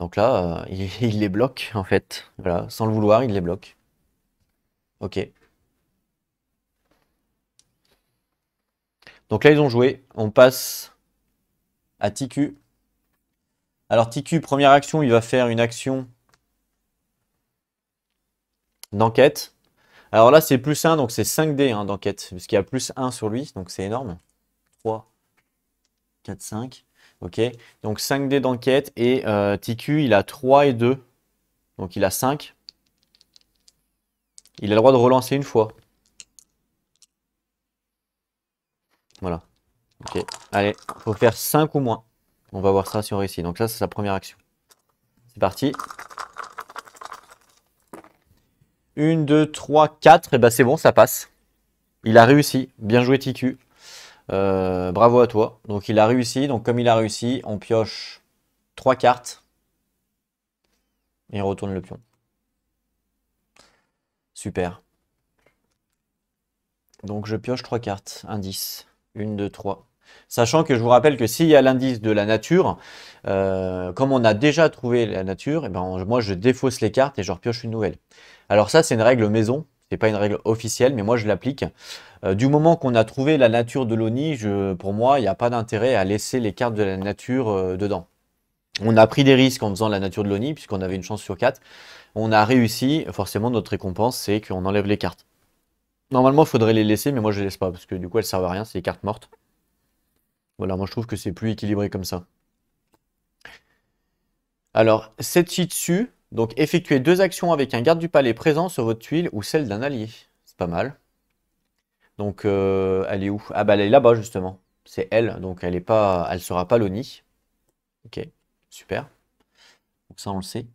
Donc là, il, euh, il, les bloque en fait. Voilà, sans le vouloir, il les bloque. Ok. Donc là, ils ont joué. On passe à TQ. Alors TQ, première action, il va faire une action d'enquête. Alors là, c'est plus 1, donc c'est 5D hein, d'enquête, puisqu'il qu'il y a plus 1 sur lui, donc c'est énorme. 3, 4, 5. Ok, donc 5D d'enquête et euh, TQ, il a 3 et 2. Donc il a 5. Il a le droit de relancer une fois. Voilà. Ok. Allez, faut faire 5 ou moins. On va voir ça si on réussit. Donc là, c'est la première action. C'est parti. 1, 2, 3, 4. Et bah c'est bon, ça passe. Il a réussi. Bien joué, TQ. Euh, bravo à toi. Donc il a réussi. Donc comme il a réussi, on pioche 3 cartes. Et on retourne le pion. Super. Donc je pioche 3 cartes. Indice. Une, deux, trois. Sachant que je vous rappelle que s'il y a l'indice de la nature, euh, comme on a déjà trouvé la nature, et eh ben moi je défausse les cartes et je repioche une nouvelle. Alors ça c'est une règle maison, n'est pas une règle officielle, mais moi je l'applique. Euh, du moment qu'on a trouvé la nature de l'ONI, pour moi il n'y a pas d'intérêt à laisser les cartes de la nature euh, dedans. On a pris des risques en faisant la nature de l'ONI, puisqu'on avait une chance sur quatre. On a réussi, forcément notre récompense c'est qu'on enlève les cartes. Normalement, il faudrait les laisser, mais moi je les laisse pas, parce que du coup elles servent à rien, c'est des cartes mortes. Voilà, moi je trouve que c'est plus équilibré comme ça. Alors, cette dessus donc effectuez deux actions avec un garde du palais présent sur votre tuile ou celle d'un allié. C'est pas mal. Donc, euh, elle est où Ah bah elle est là-bas justement. C'est elle, donc elle est pas, elle sera pas l'ONI. Ok, super. Donc ça on le sait.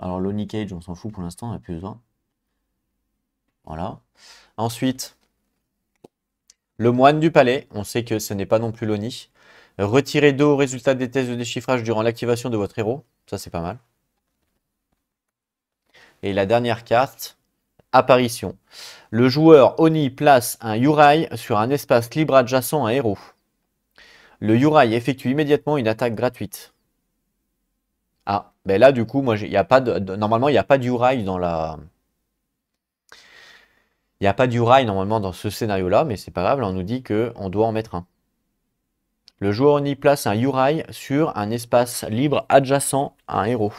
Alors l'ONI Cage, on s'en fout pour l'instant, on n'a plus besoin. Voilà. Ensuite, le moine du palais. On sait que ce n'est pas non plus l'ONI. Retirer d'eau au résultat des tests de déchiffrage durant l'activation de votre héros. Ça, c'est pas mal. Et la dernière carte, apparition. Le joueur Oni place un Yurai sur un espace libre adjacent à un héros. Le Yurai effectue immédiatement une attaque gratuite. Ah, ben là, du coup, moi, il a pas normalement, il n'y a pas de Yurai dans la, il n'y a pas du rail normalement dans ce scénario-là, mais c'est pas grave, on nous dit qu'on doit en mettre un. Le joueur y place un Urai sur un espace libre adjacent à un héros.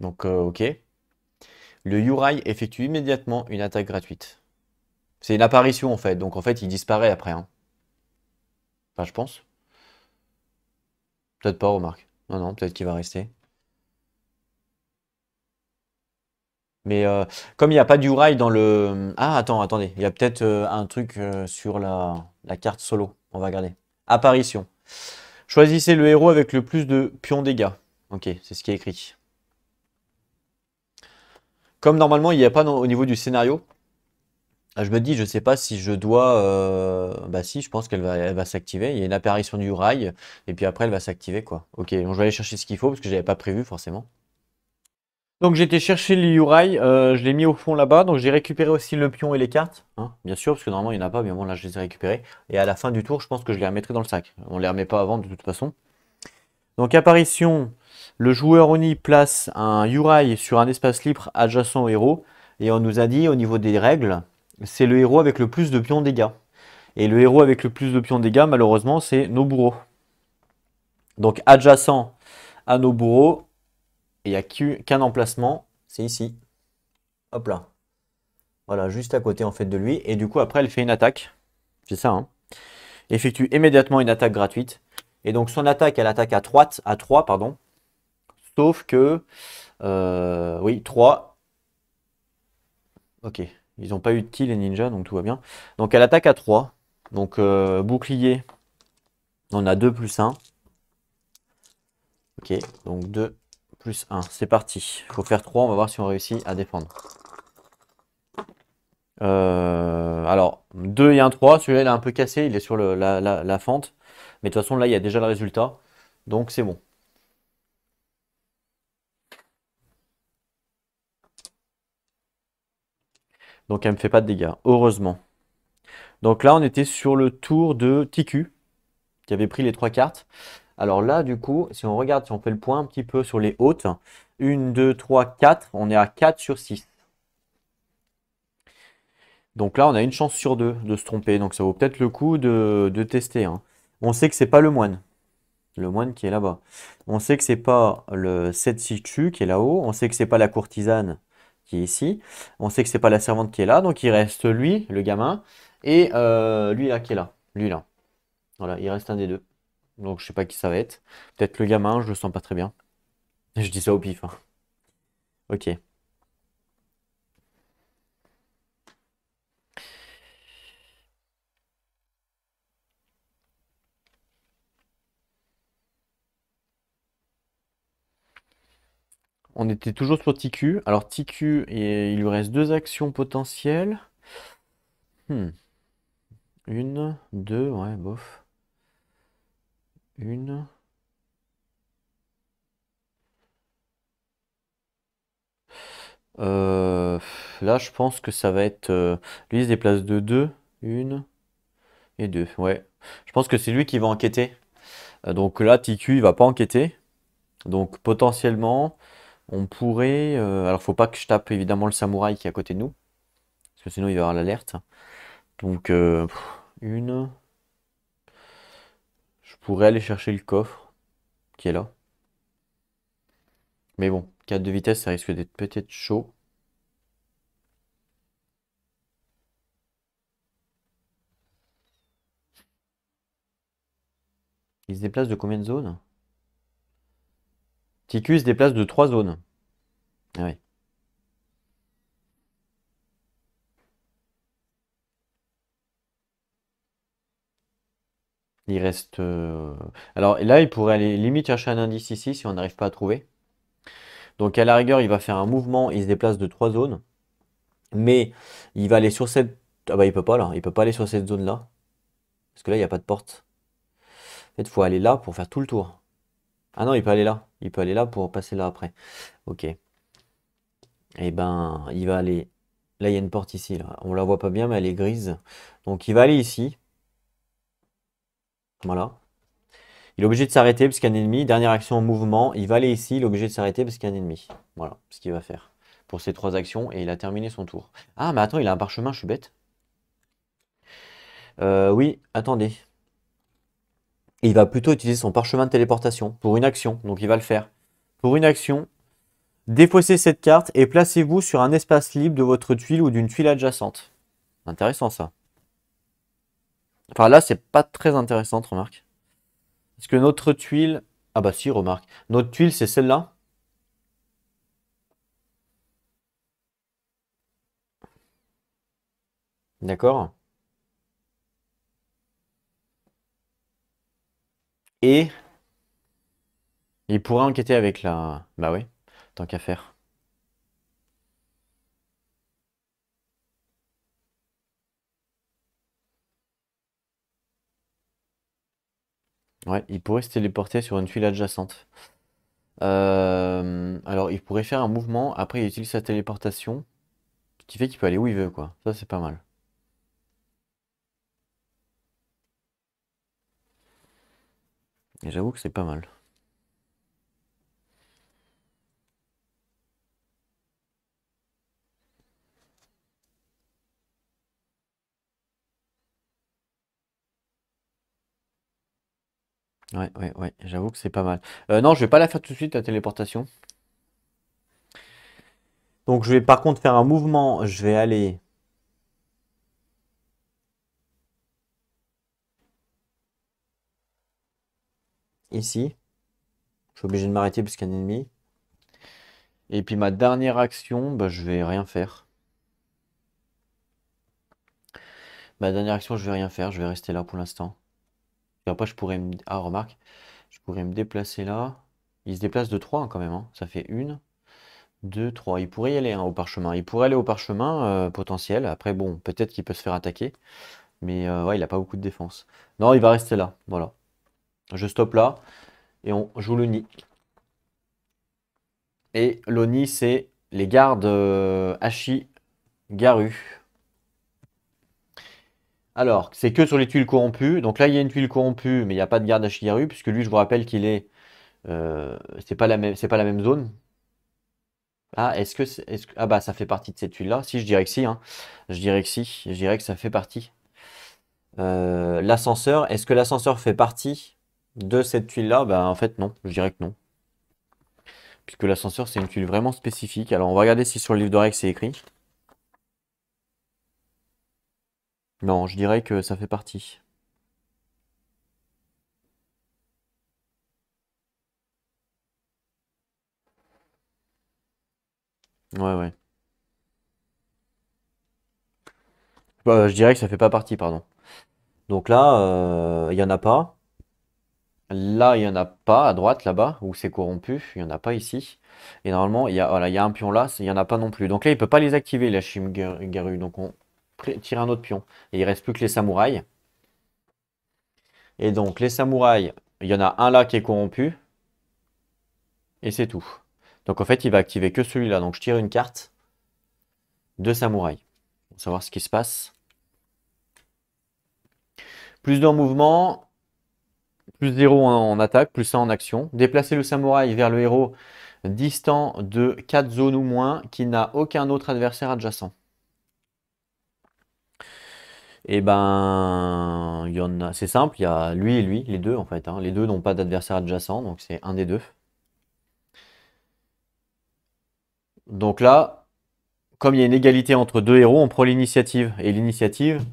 Donc, euh, ok. Le Urai effectue immédiatement une attaque gratuite. C'est une apparition en fait, donc en fait il disparaît après. Hein. Enfin, je pense. Peut-être pas, remarque. Non, non, peut-être qu'il va rester. Mais euh, comme il n'y a pas du Rail dans le... Ah, attends, attendez. Il y a peut-être euh, un truc euh, sur la, carte solo. On va regarder. Apparition. Choisissez le héros avec le plus de pions dégâts. Ok, c'est ce qui est écrit. Comme normalement, il n'y a pas au niveau du scénario. Je me dis, je ne sais pas si je dois... Bah si, je pense qu'elle va, va s'activer. Il y a une apparition du rail. Et puis après, elle va s'activer, quoi. Ok, on je vais aller chercher ce qu'il faut parce que je n'avais pas prévu, forcément. Donc j'étais chercher les Yurai, euh, je l'ai mis au fond là-bas, donc j'ai récupéré aussi le pion et les cartes, hein, bien sûr, parce que normalement il n'y en a pas, mais bon là je les ai récupérés. Et à la fin du tour, je pense que je les remettrai dans le sac. On ne les remet pas avant de toute façon. Donc apparition, le joueur Oni place un Yurai sur un espace libre adjacent au héros, et on nous a dit au niveau des règles, c'est le héros avec le plus de pions dégâts. Et le héros avec le plus de pions dégâts, malheureusement, c'est nos bourreaux. Donc adjacent à nos bourreaux il n'y a qu'un emplacement, c'est ici. Hop là. Voilà, juste à côté en fait de lui. Et du coup, après, elle fait une attaque. C'est ça, hein. Effectue immédiatement une attaque gratuite. Et donc, son attaque, elle attaque à 3, à 3 pardon. Sauf que, euh, oui, 3. Ok, ils n'ont pas eu de kill les ninjas, donc tout va bien. Donc, elle attaque à 3. Donc, euh, bouclier, on a 2 plus 1. Ok, donc 2 plus 1. C'est parti. Il Faut faire 3, on va voir si on réussit à défendre. Euh, alors, 2 et 1, 3. Celui-là, il est un peu cassé, il est sur la, fente. Mais de toute façon, là, il y a déjà le résultat. Donc, c'est bon. Donc elle ne me fait pas de dégâts, heureusement. Donc là, on était sur le tour de TQ, qui avait pris les trois cartes. Alors là, du coup, si on regarde, si on fait le point un petit peu sur les hautes, 1, 2, 3, 4, on est à 4 sur 6. Donc là, on a une chance sur deux de se tromper. Donc ça vaut peut-être le coup de, tester. Hein. On sait que c'est pas le moine. Le moine qui est là-bas. On sait que c'est pas le situ qui est là-haut. On sait que c'est pas la courtisane qui est ici. On sait que c'est pas la servante qui est là. Donc il reste lui, le gamin, et euh, lui là qui est là. Lui là. Voilà, il reste un des deux. Donc je sais pas qui ça va être. Peut-être le gamin, je le sens pas très bien. Je dis ça au pif. Hein. Ok. On était toujours sur TQ. Alors TQ, et il lui reste deux actions potentielles. Hmm. Une, deux, ouais, bof une. Euh, là, je pense que ça va être. Euh, lui, il se déplace de 2, Une et 2. Ouais. Je pense que c'est lui qui va enquêter. Euh, donc là, TQ, il va pas enquêter. Donc potentiellement, on pourrait. alors, faut pas que je tape évidemment le samouraï qui est à côté de nous. Parce que sinon, il va avoir l'alerte. Donc, une pourrais aller chercher le coffre qui est là. Mais bon, 4 de vitesse, ça risque d'être peut-être chaud. Il se déplace de combien de zones Ticus se déplace de 3 zones. Ah ouais. Il reste. Euh, alors là, il pourrait aller limite chercher un indice ici si on n'arrive pas à trouver. Donc à la rigueur, il va faire un mouvement, il se déplace de trois zones. Mais il va aller sur cette. Ah bah il peut pas là, il peut pas aller sur cette zone là. Parce que là, il n'y a pas de porte. En fait, il faut aller là pour faire tout le tour. Ah non, il peut aller là. Il peut aller là pour passer là après. Ok. Et eh ben, il va aller. Là, il y a une porte ici. Là. On la voit pas bien, mais elle est grise. Donc il va aller ici. Voilà. Il est obligé de s'arrêter parce qu'il y a un ennemi. Dernière action en mouvement. Il va aller ici. Il est obligé de s'arrêter parce qu'il y a un ennemi. Voilà ce qu'il va faire pour ces trois actions. Et il a terminé son tour. Ah, mais attends, il a un parchemin. Je suis bête. Euh, oui, attendez. Il va plutôt utiliser son parchemin de téléportation pour une action. Donc il va le faire. Pour une action, défaussez cette carte et placez-vous sur un espace libre de votre tuile ou d'une tuile adjacente. Intéressant ça. Enfin, là, c'est pas très intéressant, remarque. Parce que notre tuile... Ah bah si, remarque. Notre tuile, c'est celle-là. D'accord Et... Il pourrait enquêter avec la... Bah oui, tant qu'à faire. Ouais, il pourrait se téléporter sur une file adjacente. Euh, alors, il pourrait faire un mouvement, après il utilise sa téléportation, ce qui fait qu'il peut aller où il veut, quoi. Ça, c'est pas mal. j'avoue que c'est pas mal. Ouais, ouais, ouais, j'avoue que c'est pas mal. Euh, non, je vais pas la faire tout de suite, la téléportation. Donc je vais par contre faire un mouvement, je vais aller... Ici. Je suis obligé de m'arrêter parce qu'il y a un ennemi. Et puis ma dernière action, bah, je vais rien faire. Ma dernière action, je vais rien faire, je vais rester là pour l'instant après, je pourrais me... Ah, remarque, je pourrais me déplacer là. Il se déplace de 3 hein, quand même. Hein. Ça fait 1, 2, 3. Il pourrait y aller hein, au parchemin. Il pourrait aller au parchemin euh, potentiel. Après, bon, peut-être qu'il peut se faire attaquer. Mais euh, ouais, il n'a pas beaucoup de défense. Non, il va rester là. Voilà. Je stoppe là. Et on joue le nid. Et l'ONI, c'est les gardes euh, Hachi Garu. Alors, c'est que sur les tuiles corrompues. Donc là, il y a une tuile corrompue, mais il n'y a pas de garde à Shigeru, puisque lui, je vous rappelle qu'il est... Euh, c'est pas, la même, pas la même zone. Ah, est-ce que, Ah bah, ça fait partie de cette tuile-là. Si, je dirais que si. Hein. Je dirais que si. Je dirais que ça fait partie. Euh, l'ascenseur, est-ce que l'ascenseur fait partie de cette tuile-là Bah, en fait, non. Je dirais que non. Puisque l'ascenseur, c'est une tuile vraiment spécifique. Alors, on va regarder si sur le livre de règles, c'est écrit. Non, je dirais que ça fait partie. Ouais, ouais. Bah, je dirais que ça fait pas partie, pardon. Donc là, il euh, y en a pas. Là, il n'y en a pas à droite, là-bas, où c'est corrompu. Il n'y en a pas ici. Et normalement, il y a, il y a un pion là, il n'y en a pas non plus. Donc là, il ne peut pas les activer, la Chimgaru, Donc on, tirer un autre pion. Et il reste plus que les samouraïs. Et donc, les samouraïs, il y en a un là qui est corrompu. Et c'est tout. Donc, en fait, il va activer que celui-là. Donc, je tire une carte de samouraï. Pour savoir ce qui se passe. Plus d'un mouvement, plus d'héros en attaque, plus 1 en action. Déplacer le samouraï vers le héros distant de 4 zones ou moins qui n'a aucun autre adversaire adjacent. Et eh ben, C'est simple, il y a lui et lui, les deux en fait. Hein. Les deux n'ont pas d'adversaire adjacent, donc c'est un des deux. Donc là, comme il y a une égalité entre deux héros, on prend l'initiative. Et l'initiative,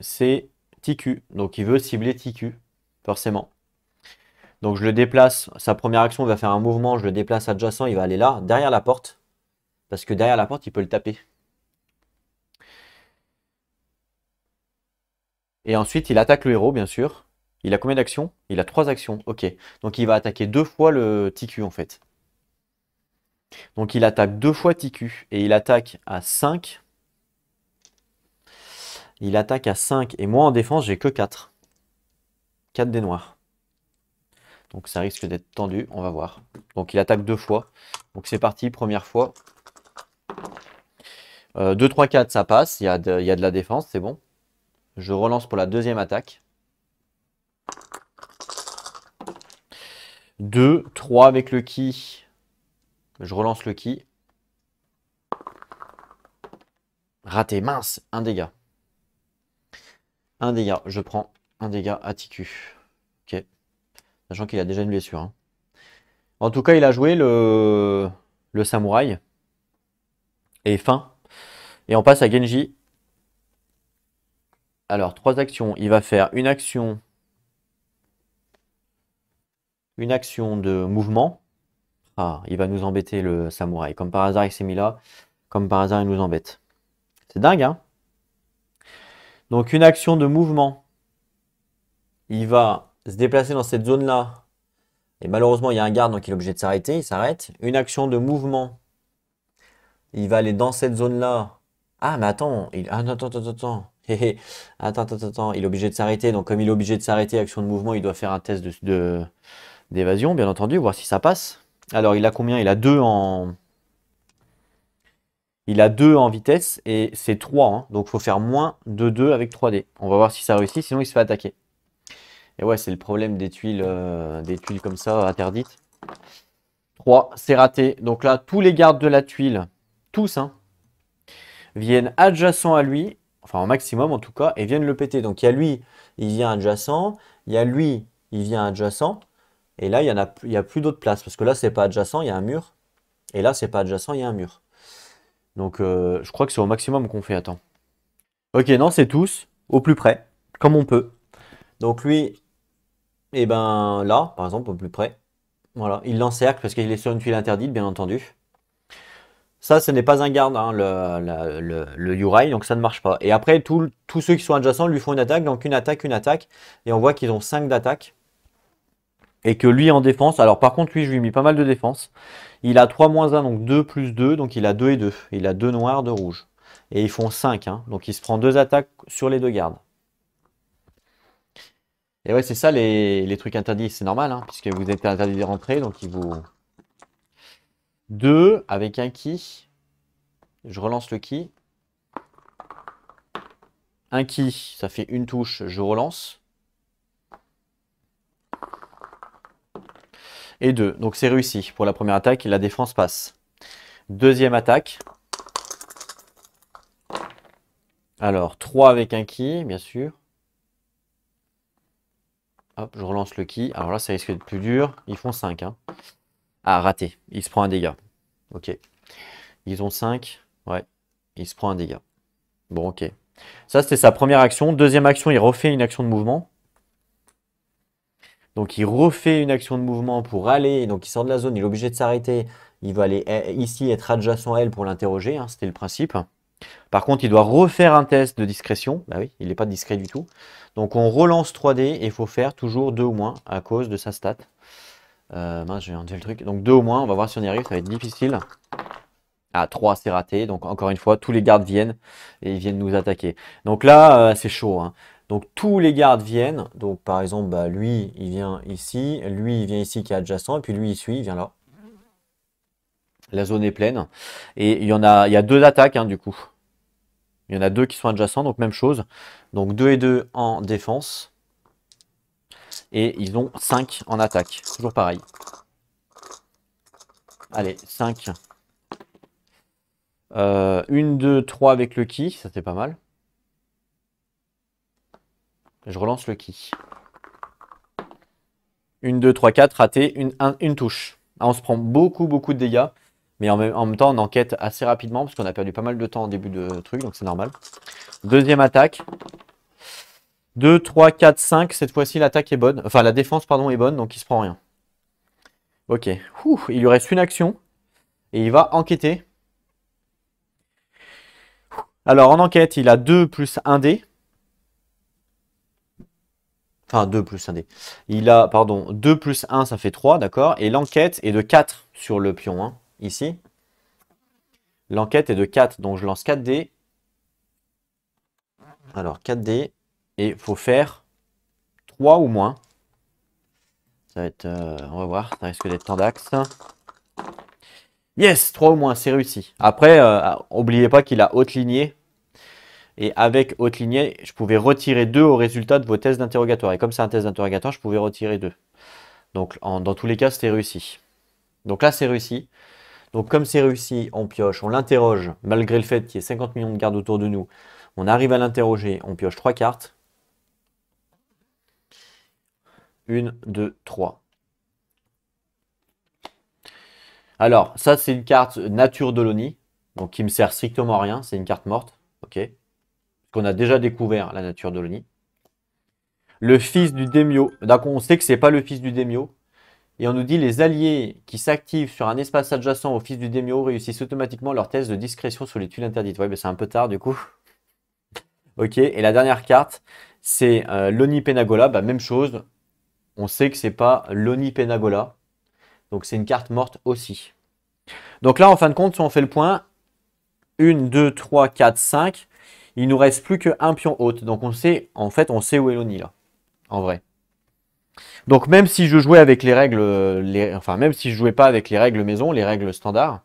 c'est TQ. Donc il veut cibler TQ, forcément. Donc je le déplace, sa première action va faire un mouvement, je le déplace adjacent, il va aller là, derrière la porte. Parce que derrière la porte, il peut le taper. Et ensuite, il attaque le héros, bien sûr. Il a combien d'actions Il a 3 actions, ok. Donc il va attaquer deux fois le TQ, en fait. Donc il attaque deux fois TQ, et il attaque à 5. Il attaque à 5, et moi en défense, j'ai que 4. 4 des noirs. Donc ça risque d'être tendu, on va voir. Donc il attaque deux fois. Donc c'est parti, première fois. 2, 3, 4, ça passe, il il y a de la défense, c'est bon. Je relance pour la deuxième attaque. 2, 3 avec le ki. Je relance le ki. Raté, mince, un dégât. Un dégât, je prends un dégât à TQ. Ok. Sachant qu'il a déjà une blessure. Hein. En tout cas, il a joué le, le samouraï. Et fin. Et on passe à Genji. Alors, trois actions. Il va faire une action. Une action de mouvement. Ah, il va nous embêter le samouraï. Comme par hasard, il s'est mis là. Comme par hasard, il nous embête. C'est dingue, hein Donc, une action de mouvement. Il va se déplacer dans cette zone-là. Et malheureusement, il y a un garde, donc il est obligé de s'arrêter. Il s'arrête. Une action de mouvement. Il va aller dans cette zone-là. Ah, mais attends. Il... Ah, non, attends, attends, attends. attends, attends, attends, il est obligé de s'arrêter. Donc comme il est obligé de s'arrêter, action de mouvement, il doit faire un test d'évasion, de, bien entendu, voir si ça passe. Alors il a combien Il a 2 en... Il a 2 en vitesse et c'est 3. Hein. Donc il faut faire moins de 2 avec 3D. On va voir si ça réussit, sinon il se fait attaquer. Et ouais, c'est le problème des tuiles, euh, des tuiles comme ça, interdites. 3, c'est raté. Donc là, tous les gardes de la tuile, tous, hein, viennent adjacents à lui enfin au maximum en tout cas, et viennent le péter. Donc il y a lui, il vient adjacent, il y a lui, il vient adjacent, et là il y en a, il a plus d'autre place parce que là c'est pas adjacent, il y a un mur, et là c'est pas adjacent, il y a un mur. Donc euh, je crois que c'est au maximum qu'on fait. Attends. Ok, non, c'est tous au plus près, comme on peut. Donc lui, et eh ben là, par exemple, au plus près, voilà, il l'encercle parce qu'il est sur une tuile interdite, bien entendu. Ça, ce n'est pas un garde, hein, le, la, donc ça ne marche pas. Et après, tous ceux qui sont adjacents lui font une attaque, donc une attaque, une attaque. Et on voit qu'ils ont 5 d'attaque. Et que lui en défense, alors par contre, lui, je lui ai mis pas mal de défense. Il a 3 moins 1, donc 2 plus 2, donc il a 2 et 2. Il a 2 noirs, 2 rouges. Et ils font 5, hein. donc il se prend 2 attaques sur les deux gardes. Et ouais, c'est ça les, trucs interdits, c'est normal, hein, puisque vous êtes interdit de rentrer, donc il vous, 2 avec un qui. Je relance le qui. Un qui, ça fait une touche, je relance. Et 2. Donc c'est réussi pour la première attaque, la défense passe. Deuxième attaque. Alors 3 avec un qui, bien sûr. Hop, je relance le qui. Alors là, ça risque d'être plus dur. Ils font 5. Ah, raté. Il se prend un dégât. Ok. Ils ont 5. Ouais. Il se prend un dégât. Bon, ok. Ça, c'était sa première action. Deuxième action, il refait une action de mouvement. Donc, il refait une action de mouvement pour aller. Donc, il sort de la zone. Il est obligé de s'arrêter. Il va aller eh, ici être adjacent à elle pour l'interroger. Hein. c'était le principe. Par contre, il doit refaire un test de discrétion. Bah oui, il n'est pas discret du tout. Donc, on relance 3D et il faut faire toujours 2 ou moins à cause de sa stat. Euh, mince, j'ai enlevé le truc. Donc deux au moins, on va voir si on y arrive, ça va être difficile. Ah, 3, c'est raté. Donc encore une fois, tous les gardes viennent et ils viennent nous attaquer. Donc là, euh, c'est chaud. Hein. Donc tous les gardes viennent. Donc par exemple, bah, lui, il vient ici. Lui, il vient ici qui est adjacent. Et puis lui, il suit, il vient là. La zone est pleine. Et il y en a, il y a deux attaques hein, du coup. Il y en a deux qui sont adjacents, donc même chose. Donc 2 et 2 en défense. Et ils ont 5 en attaque. Toujours pareil. Allez, 5. 1, 2, 3 avec le ki, ça c'est pas mal. Je relance le ki. 1, 2, 3, 4, raté, une, touche. on se prend beaucoup, beaucoup de dégâts. Mais en même, en même temps, on enquête assez rapidement parce qu'on a perdu pas mal de temps en début de truc, donc c'est normal. Deuxième attaque, 2, 3, 4, 5. Cette fois-ci, l'attaque est bonne. Enfin, la défense, pardon, est bonne, donc il se prend rien. Ok. il lui reste une action. Et il va enquêter. Alors, en enquête, il a 2 plus 1 d Enfin, 2 plus 1 dé. Il a, pardon, 2 plus 1, ça fait 3, d'accord Et l'enquête est de 4 sur le pion, hein, ici. L'enquête est de 4, donc je lance 4 d Alors, 4 d et il faut faire 3 ou moins. Ça va être... Euh, on va voir, ça risque d'être d'axes. Yes 3 ou moins, c'est réussi. Après, n'oubliez euh, oubliez pas qu'il a haute lignée. Et avec haute lignée, je pouvais retirer 2 au résultat de vos tests d'interrogatoire. Et comme c'est un test d'interrogatoire, je pouvais retirer 2. Donc dans tous les cas, c'était réussi. Donc là, c'est réussi. Donc comme c'est réussi, on pioche, on l'interroge, malgré le fait qu'il y ait 50 millions de gardes autour de nous. On arrive à l'interroger, on pioche 3 cartes. 1, 2, 3. Alors, ça, c'est une carte Nature de l'ONI. donc qui me sert strictement à rien. C'est une carte morte, ok Qu'on a déjà découvert, la Nature de l'ONI. Le fils du Démio. D'accord, on sait que c'est pas le fils du Démio. Et on nous dit les alliés qui s'activent sur un espace adjacent au fils du Démio réussissent automatiquement leur test de discrétion sur les tuiles interdites. Ouais, mais c'est un peu tard, du coup. ok, et la dernière carte, c'est euh, l'Oni Penagola. Bah, même chose, on sait que c'est pas Loni Penagola. Donc c'est une carte morte aussi. Donc là, en fin de compte, si on fait le point, 1, 2, 3, 4, 5, il nous reste plus qu'un pion haute. Donc on sait, en fait, on sait où est Loni là, en vrai. Donc même si je jouais avec les règles, enfin même si je jouais pas avec les règles maison, les règles standard,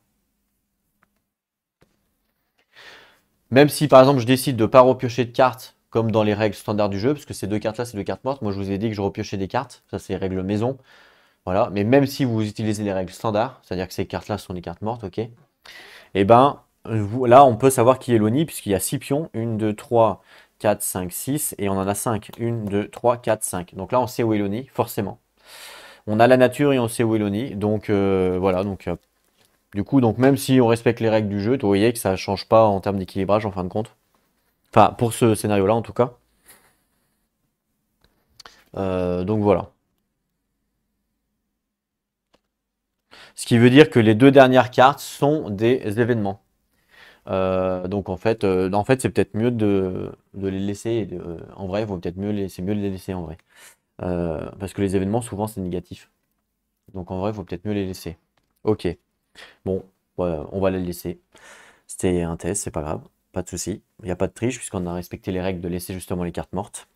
même si par exemple je décide de ne pas repiocher de cartes comme dans les règles standards du jeu, parce que ces deux cartes-là, c'est deux cartes mortes. Moi, je vous ai dit que je repiochais des cartes, ça c'est règles maison. Voilà, mais même si vous utilisez les règles standards, c'est-à-dire que ces cartes-là sont des cartes mortes, ok, et eh ben là, on peut savoir qui est l'ONI, puisqu'il y a 6 pions, 1, 2, 3, 4, 5, 6, et on en a 5. 1, 2, 3, 4, 5. Donc là, on sait où est l'ONI, forcément. On a la nature et on sait où est l'ONI, donc euh, voilà, donc... Euh, du coup, donc même si on respecte les règles du jeu, vous voyez que ça ne change pas en termes d'équilibrage en fin de compte. Enfin, pour ce scénario-là, en tout cas. Euh, donc voilà. Ce qui veut dire que les deux dernières cartes sont des événements. Euh, donc en fait, euh, en fait c'est peut-être mieux de, les laisser en vrai. Vaut peut-être mieux les, c'est mieux de les laisser en vrai. parce que les événements, souvent, c'est négatif. Donc en vrai, il vaut peut-être mieux les laisser. Ok. Bon, on va les laisser. C'était un test, c'est pas grave pas de souci. Il n'y a pas de triche puisqu'on a respecté les règles de laisser justement les cartes mortes.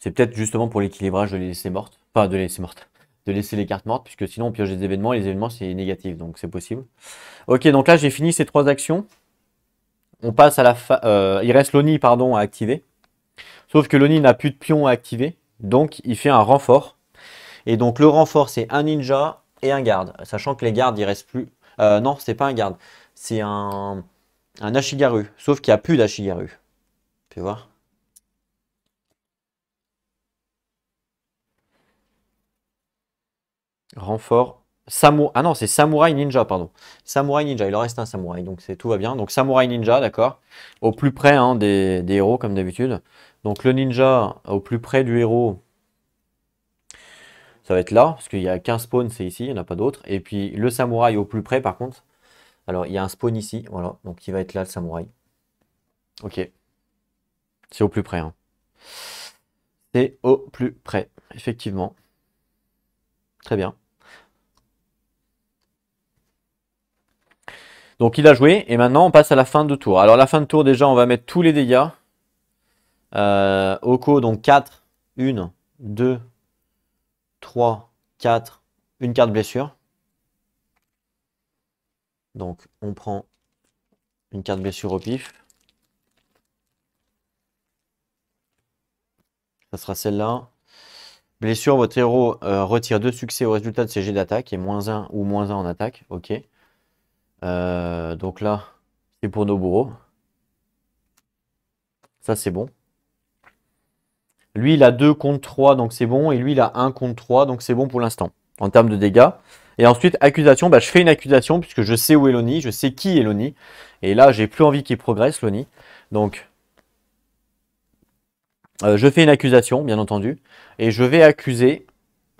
C'est peut-être justement pour l'équilibrage de les laisser mortes. Pas de les laisser mortes. De laisser les cartes mortes puisque sinon on pioche des événements et les événements c'est négatif donc c'est possible. Ok donc là j'ai fini ces trois actions. On passe à la fin, euh, il reste l'ONI pardon à activer. Sauf que l'ONI n'a plus de pion à activer donc il fait un renfort. Et donc le renfort c'est un ninja et un garde. Sachant que les gardes il reste plus... Euh, non c'est pas un garde. C'est un un Ashigaru. Sauf qu'il n'y a plus d'Ashigaru. Tu voir Renfort. ah non, c'est Samurai Ninja, pardon. Samurai Ninja, il en reste un Samurai, donc tout va bien. Donc Samurai Ninja, d'accord. Au plus près hein, des, des héros, comme d'habitude. Donc le ninja, au plus près du héros, ça va être là, parce qu'il y a qu'un spawn, c'est ici, il n'y en a pas d'autre. Et puis le samouraï au plus près, par contre, alors, il y a un spawn ici, voilà, donc il va être là, le samouraï. Ok. C'est au plus près. Hein. C'est au plus près, effectivement. Très bien. Donc il a joué et maintenant on passe à la fin de tour. Alors la fin de tour déjà on va mettre tous les dégâts. Euh, Oko donc 4, 1, 2, 3, 4, une carte blessure. Donc on prend une carte blessure au pif. Ça sera celle-là. Blessure, votre héros euh, retire 2 succès au résultat de ses jets d'attaque et moins 1 ou moins 1 en attaque. Ok. Euh, donc là, c'est pour nos bourreaux. Ça, c'est bon. Lui, il a 2 contre 3, donc c'est bon. Et lui, il a 1 contre 3, donc c'est bon pour l'instant. En termes de dégâts. Et ensuite, accusation, bah, je fais une accusation puisque je sais où est Lonnie, je sais qui est Lonnie. Et là, j'ai plus envie qu'il progresse, Lonnie. Donc, euh, je fais une accusation, bien entendu. Et je vais accuser.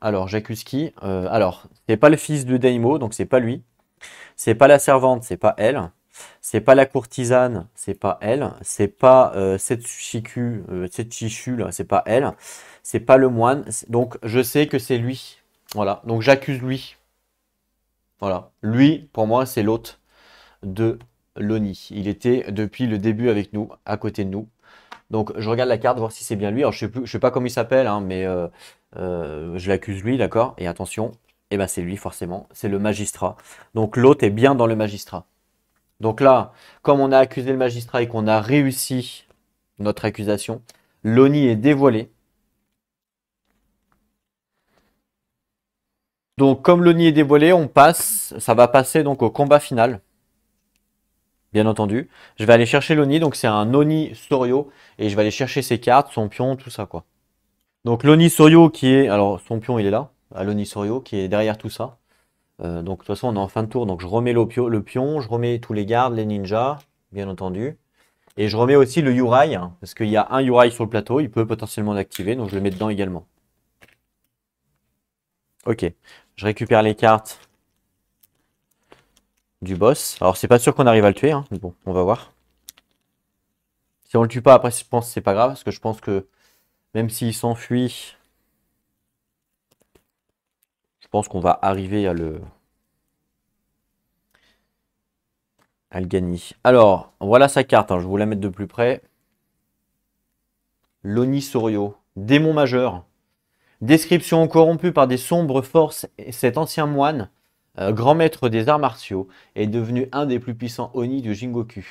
Alors, j'accuse qui euh, Alors, Alors, n'est pas le fils de Daimo, donc c'est pas lui. C'est pas la servante, c'est pas elle. C'est pas la courtisane, c'est pas elle. C'est pas cette chichu, euh, cette euh, chichu c'est pas elle. C'est pas le moine. Donc je sais que c'est lui. Voilà. Donc j'accuse lui. Voilà. Lui, pour moi, c'est l'hôte de Loni. Il était depuis le début avec nous, à côté de nous. Donc je regarde la carte, voir si c'est bien lui. Alors je ne sais pas comment il s'appelle, hein, mais euh, euh, je l'accuse lui, d'accord Et attention, eh ben, c'est lui forcément, c'est le magistrat. Donc l'hôte est bien dans le magistrat. Donc là, comme on a accusé le magistrat et qu'on a réussi notre accusation, Loni est dévoilé. Donc comme le est dévoilé, on passe, ça va passer donc au combat final. Bien entendu. Je vais aller chercher l'Oni. donc c'est un Oni Sorio, et je vais aller chercher ses cartes, son pion, tout ça quoi. Donc l'Oni Sorio qui est, alors son pion il est là, à l'Oni Sorio qui est derrière tout ça. Euh, donc de toute façon on est en fin de tour, donc je remets le pion, je remets tous les gardes, les ninjas, bien entendu. Et je remets aussi le Yurai, hein, parce qu'il y a un Yurai sur le plateau, il peut potentiellement l'activer, donc je le mets dedans également. Ok, je récupère les cartes du boss. Alors, c'est pas sûr qu'on arrive à le tuer. Hein, bon, on va voir. Si on le tue pas, après, je pense que c'est pas grave. Parce que je pense que même s'il s'enfuit, je pense qu'on va arriver à le... gagner. Alors, voilà sa carte. Hein, je vais vous la mettre de plus près. Loni démon majeur. Description corrompue par des sombres forces, cet ancien moine, euh, grand maître des arts martiaux, est devenu un des plus puissants Oni du Jingoku,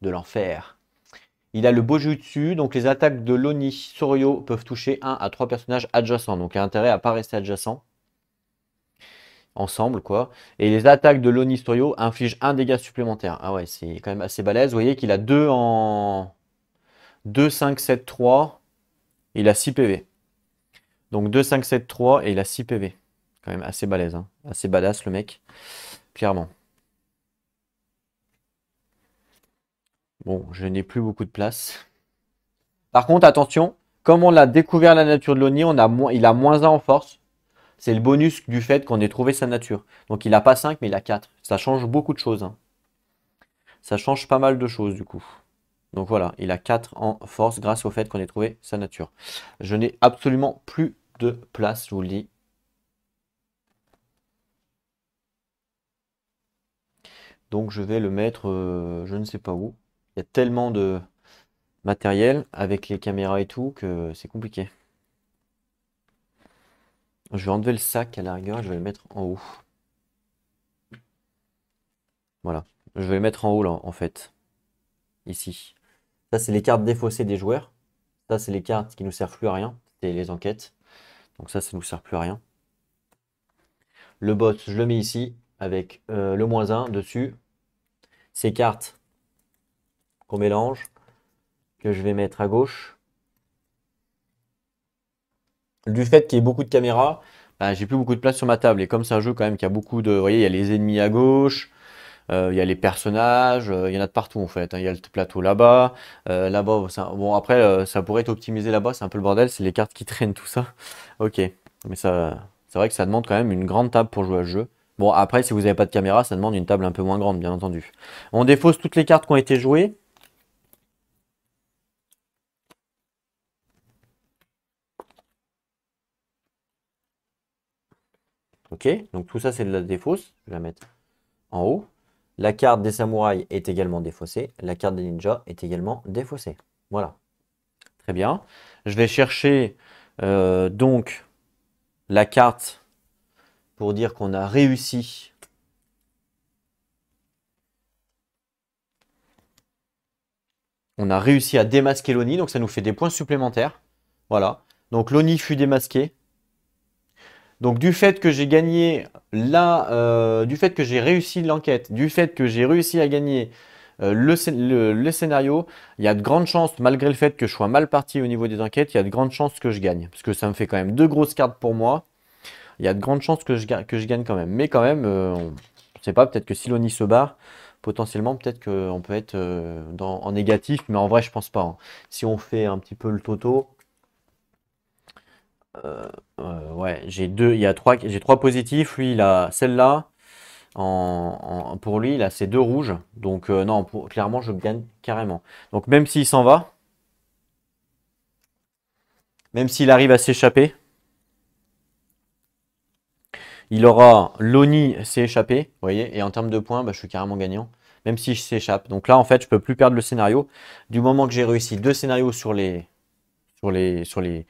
de l'enfer. Il a le Bojutsu, donc les attaques de l'Oni Soryo peuvent toucher 1 à 3 personnages adjacents, donc il a intérêt à pas rester adjacent. Ensemble, quoi. Et les attaques de l'Oni Soryo infligent un dégât supplémentaire. Ah ouais, c'est quand même assez balèze. Vous voyez qu'il a 2 en... 2, 5, 7, 3. Il a 6 PV. Donc 2, 5, 7, 3 et il a 6 PV. Quand même assez balèze, hein. assez badass le mec, clairement. Bon, je n'ai plus beaucoup de place. Par contre, attention, comme on l'a découvert la nature de l'ONI, il a moins 1 en force. C'est le bonus du fait qu'on ait trouvé sa nature. Donc il n'a pas 5, mais il a 4. Ça change beaucoup de choses. Hein. Ça change pas mal de choses du coup. Donc voilà, il a 4 en force grâce au fait qu'on ait trouvé sa nature. Je n'ai absolument plus de place, je vous le dis. Donc je vais le mettre, euh, je ne sais pas où. Il y a tellement de matériel avec les caméras et tout que c'est compliqué. Je vais enlever le sac à la rigueur, je vais le mettre en haut. Voilà, je vais le mettre en haut là en fait. Ici. Ça, c'est les cartes défaussées des joueurs. Ça, c'est les cartes qui nous servent plus à rien. C'est les enquêtes. Donc ça, ça ne nous sert plus à rien. Le bot, je le mets ici avec euh, le moins 1 dessus. Ces cartes qu'on mélange, que je vais mettre à gauche. Du fait qu'il y ait beaucoup de caméras, bah, j'ai plus beaucoup de place sur ma table. Et comme c'est un jeu quand même qui a beaucoup de... Vous voyez, il y a les ennemis à gauche, euh, il y a les personnages, euh, il y en a de partout en fait. Hein. Il y a le plateau là-bas, euh, là-bas. Oh, bon, après, ça pourrait être optimisé là-bas, c'est un peu le bordel, c'est les cartes qui traînent, tout ça. ok, mais ça, c'est vrai que ça demande quand même une grande table pour jouer à ce jeu. Bon, après, si vous n'avez pas de caméra, ça demande une table un peu moins grande, bien entendu. On défausse toutes les cartes qui ont été jouées. Ok, donc tout ça, c'est de la défausse. Je vais la mettre en haut. La carte des samouraïs est également défaussée. La carte des ninjas est également défaussée. Voilà. Très bien. Je vais chercher euh, donc la carte pour dire qu'on a réussi. On a réussi à démasquer l'ONI, donc ça nous fait des points supplémentaires. Voilà. Donc l'ONI fut démasqué. Donc du fait que j'ai gagné là, euh, du fait que j'ai réussi l'enquête, du fait que j'ai réussi à gagner euh, le, scénario, il y a de grandes chances, malgré le fait que je sois mal parti au niveau des enquêtes, il y a de grandes chances que je gagne. Parce que ça me fait quand même deux grosses cartes pour moi. Il y a de grandes chances que je, que je gagne quand même. Mais quand même, je euh, ne sais pas, peut-être que si l'on y se barre, potentiellement, peut-être qu'on peut être, en négatif. Mais en vrai, je pense pas. Hein. Si on fait un petit peu le toto, euh, euh, ouais, j'ai deux, il y a trois, j'ai trois positifs. Lui, il a celle-là. En, pour lui, il a ses deux rouges. Donc euh, non, pour, clairement, je gagne carrément. Donc même s'il s'en va, même s'il arrive à s'échapper, il aura Loni s'est échappé, voyez. Et en termes de points, bah, je suis carrément gagnant. Même si je s'échappe. Donc là, en fait, je peux plus perdre le scénario. Du moment que j'ai réussi deux scénarios sur les, sur les, sur les,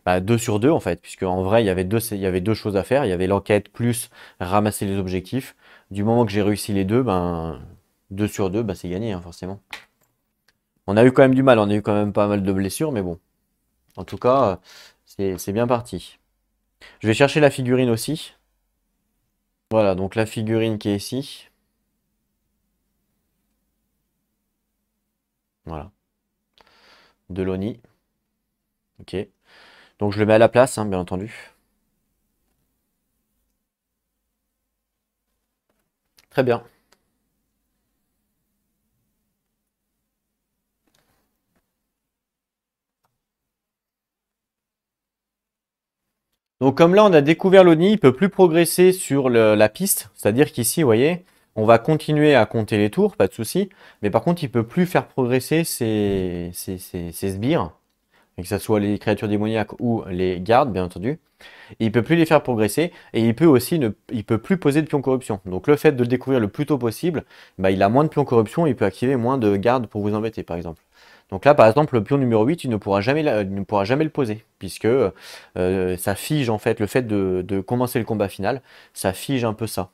2 bah, deux sur 2, en fait, puisque en vrai il y avait deux, il y avait deux choses à faire. Il y avait l'enquête plus ramasser les objectifs. Du moment que j'ai réussi les deux, ben deux sur deux, ben, c'est gagné hein, forcément. On a eu quand même du mal, on a eu quand même pas mal de blessures, mais bon. En tout cas, c'est bien parti. Je vais chercher la figurine aussi. Voilà, donc la figurine qui est ici. Voilà. De l'ONI. Ok. Donc je le mets à la place, hein, bien entendu. Très bien. Donc comme là on a découvert l'ONI, il ne peut plus progresser sur la piste, c'est-à-dire qu'ici, vous voyez, on va continuer à compter les tours, pas de souci, mais par contre il ne peut plus faire progresser ses sbires que ce soit les créatures démoniaques ou les gardes, bien entendu, il ne peut plus les faire progresser et il peut aussi ne il peut plus poser de pions corruption. Donc le fait de le découvrir le plus tôt possible, bah, il a moins de pions corruption, il peut activer moins de gardes pour vous embêter par exemple. Donc là par exemple le pion numéro 8, il ne pourra jamais, ne pourra jamais le poser puisque euh, ça fige en fait le fait de, de commencer le combat final, ça fige un peu ça.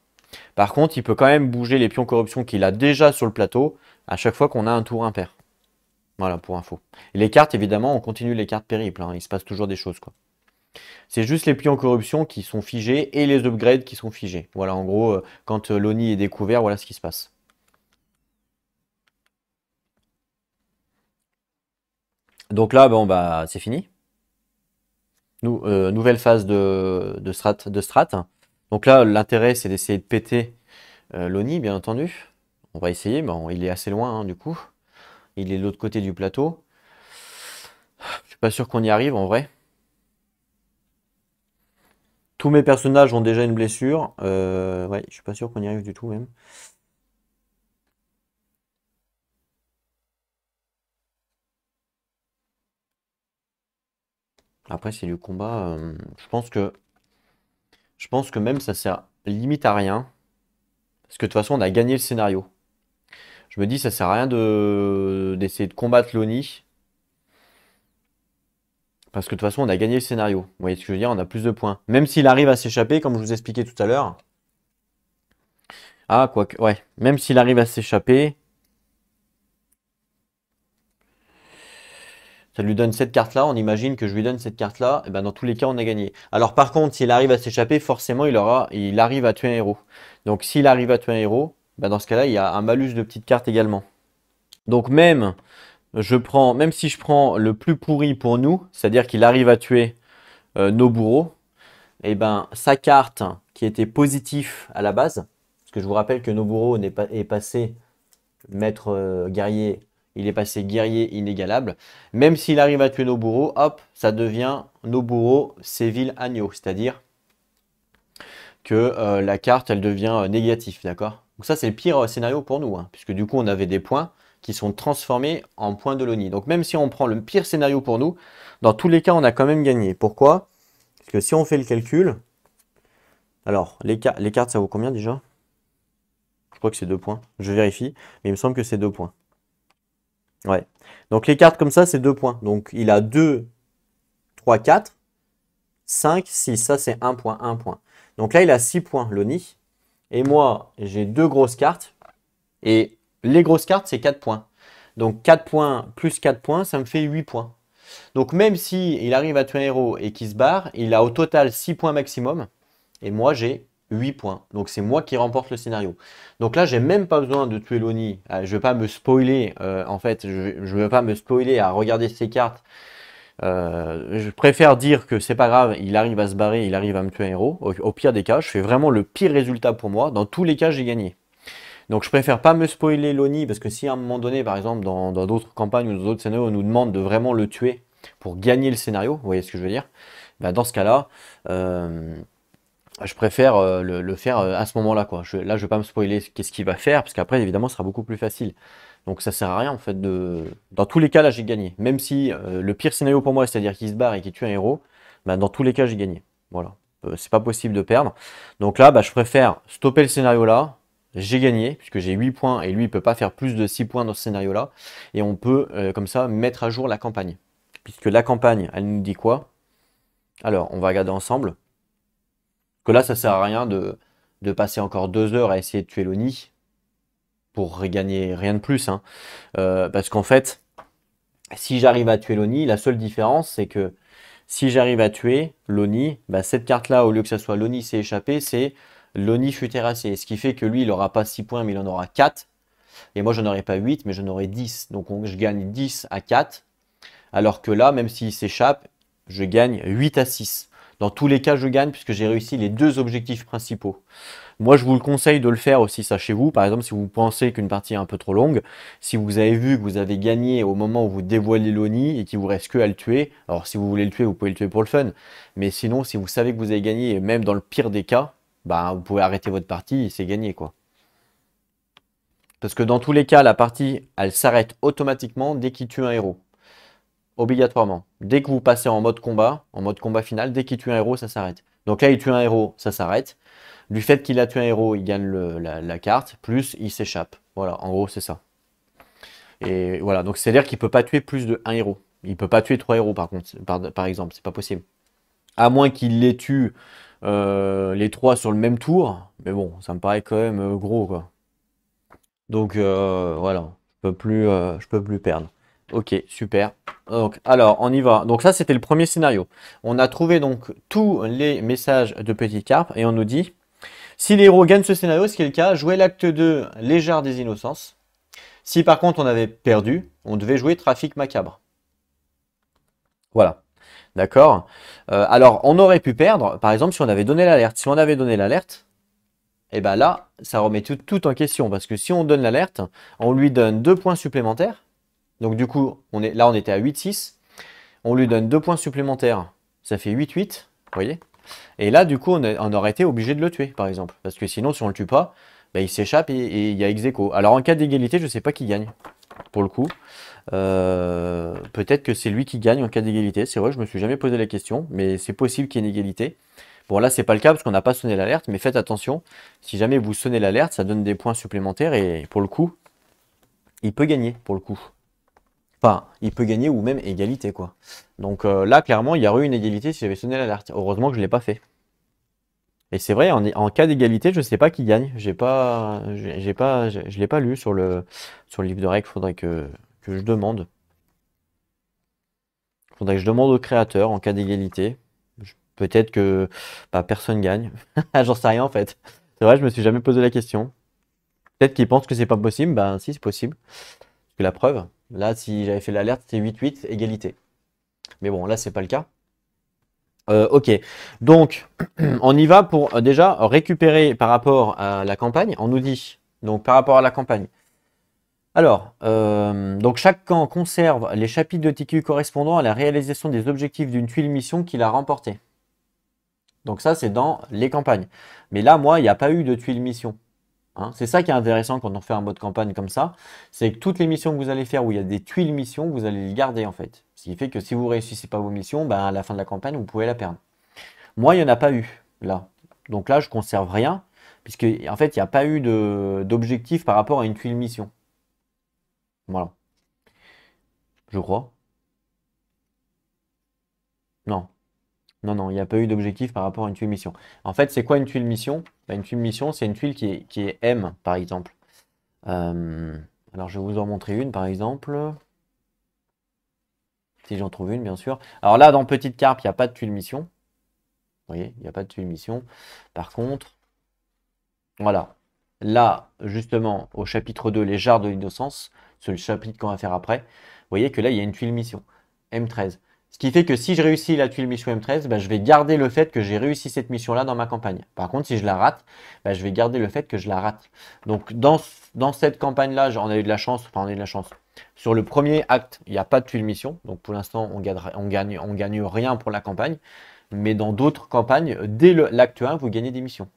Par contre, il peut quand même bouger les pions corruption qu'il a déjà sur le plateau à chaque fois qu'on a un tour impair. Voilà, pour info. les cartes, évidemment, on continue les cartes périples. Hein. Il se passe toujours des choses, quoi. C'est juste les plis en corruption qui sont figés et les upgrades qui sont figés. Voilà, en gros, euh, quand euh, l'ONI est découvert, voilà ce qui se passe. Donc là, bon, bah, c'est fini. Euh, nouvelle phase de, strat, de Donc là, l'intérêt, c'est d'essayer de péter l'ONI, bien entendu. On va essayer, mais il est assez loin, hein, du coup. Il est de l'autre côté du plateau. Je suis pas sûr qu'on y arrive en vrai. Tous mes personnages ont déjà une blessure. Euh, ouais, je suis pas sûr qu'on y arrive du tout même. Après, c'est du combat. Euh, je pense que. Je pense que même ça sert limite à rien. Parce que de toute façon, on a gagné le scénario. Je me dis, ça sert à rien d'essayer de combattre l'ONI. Parce que de toute façon, on a gagné le scénario. Vous voyez ce que je veux dire On a plus de points. Même s'il arrive à s'échapper, comme je vous expliquais tout à l'heure. Ah, quoique, ouais. Même s'il arrive à s'échapper. Ça lui donne cette carte-là. On imagine que je lui donne cette carte-là. Et eh ben dans tous les cas, on a gagné. Alors par contre, s'il arrive à s'échapper, forcément, il aura, il arrive à tuer un héros. Donc s'il arrive à tuer un héros, bah, dans ce cas-là, il y a un malus de petites cartes également. Donc même, je prends, même si je prends le plus pourri pour nous, c'est-à-dire qu'il arrive à tuer euh, nos bourreaux, et eh ben sa carte qui était positive à la base, parce que je vous rappelle que nos bourreaux est, pas, passé maître euh, guerrier, il est passé guerrier inégalable. Même s'il arrive à tuer nos bourreaux, hop, ça devient nos bourreaux Séville agneau, c'est-à-dire que euh, la carte elle devient négative, d'accord donc ça, c'est le pire euh, scénario pour nous, hein, puisque du coup, on avait des points qui sont transformés en points de Loni. Donc même si on prend le pire scénario pour nous, dans tous les cas, on a quand même gagné. Pourquoi Parce que si on fait le calcul, alors les, les cartes, ça vaut combien déjà Je crois que c'est deux points. Je vérifie, mais il me semble que c'est deux points. Ouais. Donc les cartes comme ça, c'est deux points. Donc il a 2, 3, 4, 5, 6. Ça, c'est un point, un point. Donc là, il a 6 points, Loni et moi, j'ai deux grosses cartes. Et les grosses cartes, c'est 4 points. Donc 4 points plus 4 points, ça me fait 8 points. Donc même si il arrive à tuer un héros et qu'il se barre, il a au total 6 points maximum. Et moi, j'ai 8 points. Donc c'est moi qui remporte le scénario. Donc là, j'ai même pas besoin de tuer Loni. Euh, je ne vais pas me spoiler, euh, en fait, je ne veux pas me spoiler à regarder ces cartes euh, je préfère dire que c'est pas grave, il arrive à se barrer, il arrive à me tuer un héros. Au, pire des cas, je fais vraiment le pire résultat pour moi. Dans tous les cas, j'ai gagné. Donc je préfère pas me spoiler Loni parce que si à un moment donné, par exemple, dans d'autres campagnes ou dans d'autres scénarios, on nous demande de vraiment le tuer pour gagner le scénario, vous voyez ce que je veux dire ben, Dans ce cas-là, euh, je préfère euh, le, faire à ce moment-là. là, je ne vais pas me spoiler qu'est-ce qu'il va faire parce qu'après, évidemment, ce sera beaucoup plus facile. Donc ça sert à rien en fait de. Dans tous les cas, là j'ai gagné. Même si euh, le pire scénario pour moi, c'est-à-dire qu'il se barre et qu'il tue un héros, bah, dans tous les cas j'ai gagné. Voilà. Euh, c'est pas possible de perdre. Donc là, bah, je préfère stopper le scénario là. J'ai gagné, puisque j'ai 8 points et lui il peut pas faire plus de 6 points dans ce scénario là. Et on peut euh, comme ça mettre à jour la campagne. Puisque la campagne, elle nous dit quoi Alors, on va regarder ensemble. Que là, ça sert à rien de, de passer encore 2 heures à essayer de tuer Loni pour regagner rien de plus. Hein. Euh, parce qu'en fait, si j'arrive à tuer l'ONI, la seule différence, c'est que si j'arrive à tuer l'ONI, bah, cette carte-là, au lieu que ce soit l'ONI s'est échappé, c'est l'ONI fut terrassé. Ce qui fait que lui, il n'aura pas 6 points, mais il en aura 4. Et moi, je aurai pas 8, mais je aurai 10. Donc, je gagne 10 à 4. Alors que là, même s'il s'échappe, je gagne 8 à 6. Dans tous les cas, je gagne puisque j'ai réussi les deux objectifs principaux. Moi, je vous le conseille de le faire aussi, ça chez vous. Par exemple, si vous pensez qu'une partie est un peu trop longue, si vous avez vu que vous avez gagné au moment où vous dévoilez l'ONI et qu'il vous reste que à le tuer, alors si vous voulez le tuer, vous pouvez le tuer pour le fun. Mais sinon, si vous savez que vous avez gagné, et même dans le pire des cas, bah, vous pouvez arrêter votre partie et c'est gagné, quoi. Parce que dans tous les cas, la partie, elle s'arrête automatiquement dès qu'il tue un héros obligatoirement. Dès que vous passez en mode combat, en mode combat final, dès qu'il tue un héros, ça s'arrête. Donc là, il tue un héros, ça s'arrête. Du fait qu'il a tué un héros, il gagne la, carte, plus il s'échappe. Voilà, en gros, c'est ça. Et voilà, donc c'est-à-dire qu'il ne peut pas tuer plus de un héros. Il ne peut pas tuer trois héros, par contre, par, exemple, c'est pas possible. À moins qu'il les tue euh, les trois sur le même tour, mais bon, ça me paraît quand même euh, gros, quoi. Donc euh, voilà, je peux je peux plus perdre. Ok, super. Donc, alors, on y va. Donc ça, c'était le premier scénario. On a trouvé donc tous les messages de Petit Carpe et on nous dit, si les héros gagnent ce scénario, ce qui est le cas, jouez l'acte 2, Légère des Innocences. Si par contre on avait perdu, on devait jouer Trafic Macabre. Voilà. D'accord euh, Alors, on aurait pu perdre, par exemple, si on avait donné l'alerte. Si on avait donné l'alerte, et eh ben là, ça remet tout en question. Parce que si on donne l'alerte, on lui donne deux points supplémentaires donc du coup, on est, là on était à 8-6. On lui donne 2 points supplémentaires, ça fait 8-8, vous voyez Et là du coup, on, aurait été obligé de le tuer, par exemple. Parce que sinon, si on le tue pas, bah, il s'échappe et il y a ex Alors en cas d'égalité, je ne sais pas qui gagne, pour le coup. Euh, peut-être que c'est lui qui gagne en cas d'égalité. C'est vrai, je ne me suis jamais posé la question, mais c'est possible qu'il y ait une égalité. Bon là c'est pas le cas parce qu'on n'a pas sonné l'alerte, mais faites attention, si jamais vous sonnez l'alerte, ça donne des points supplémentaires et pour le coup, il peut gagner pour le coup il peut gagner ou même égalité, quoi. Donc euh, là, clairement, il y aurait eu une égalité si j'avais sonné l'alerte. Heureusement que je ne l'ai pas fait. Et c'est vrai, en, cas d'égalité, je ne sais pas qui gagne. J'ai pas, j'ai pas, je l'ai pas lu sur le, sur le livre de règles. Faudrait que, je demande. Faudrait que je demande au créateur en cas d'égalité. Peut-être que pas bah, personne gagne. J'en sais rien en fait. C'est vrai, je me suis jamais posé la question. Peut-être qu'ils pensent que c'est pas possible. Ben si, c'est possible. que la preuve, Là, si j'avais fait l'alerte, c'était 8-8, égalité. Mais bon, là, c'est pas le cas. Euh, ok, donc on y va pour euh, déjà récupérer par rapport à la campagne. On nous dit donc par rapport à la campagne. Alors, euh, donc chaque camp conserve les chapitres de TQ correspondant à la réalisation des objectifs d'une tuile mission qu'il a remportée. Donc ça, c'est dans les campagnes. Mais là, moi, il n'y a pas eu de tuile mission. Hein. C'est ça qui est intéressant quand on fait un mode campagne comme ça, c'est que toutes les missions que vous allez faire où il y a des tuiles missions, vous allez les garder en fait. Ce qui fait que si vous réussissez pas vos missions, ben, à la fin de la campagne, vous pouvez la perdre. Moi, il n'y en a pas eu là. Donc là, je conserve rien, puisque en fait, il n'y a pas eu d'objectif par rapport à une tuile mission. Voilà. Je crois. Non. Non, non, il n'y a pas eu d'objectif par rapport à une tuile mission. En fait, c'est quoi une tuile mission bah, Une tuile mission, c'est une tuile qui est, qui est M, par exemple. Euh, alors, je vais vous en montrer une, par exemple. Si j'en trouve une, bien sûr. Alors là, dans Petite Carpe, il n'y a pas de tuile mission. Vous voyez, il n'y a pas de tuile mission. Par contre, voilà. Là, justement, au chapitre 2, les jarres de l'innocence, c'est le chapitre qu'on va faire après, vous voyez que là, il y a une tuile mission, M13. Ce qui fait que si je réussis la tuile mission M13, bah, je vais garder le fait que j'ai réussi cette mission-là dans ma campagne. Par contre, si je la rate, bah, je vais garder le fait que je la rate. Donc dans, cette campagne-là, on a eu de la chance, on a eu de la chance. Sur le premier acte, il n'y a pas de tuile mission, donc pour l'instant on ne gagne, rien pour la campagne. Mais dans d'autres campagnes, dès l'acte 1, vous gagnez des missions.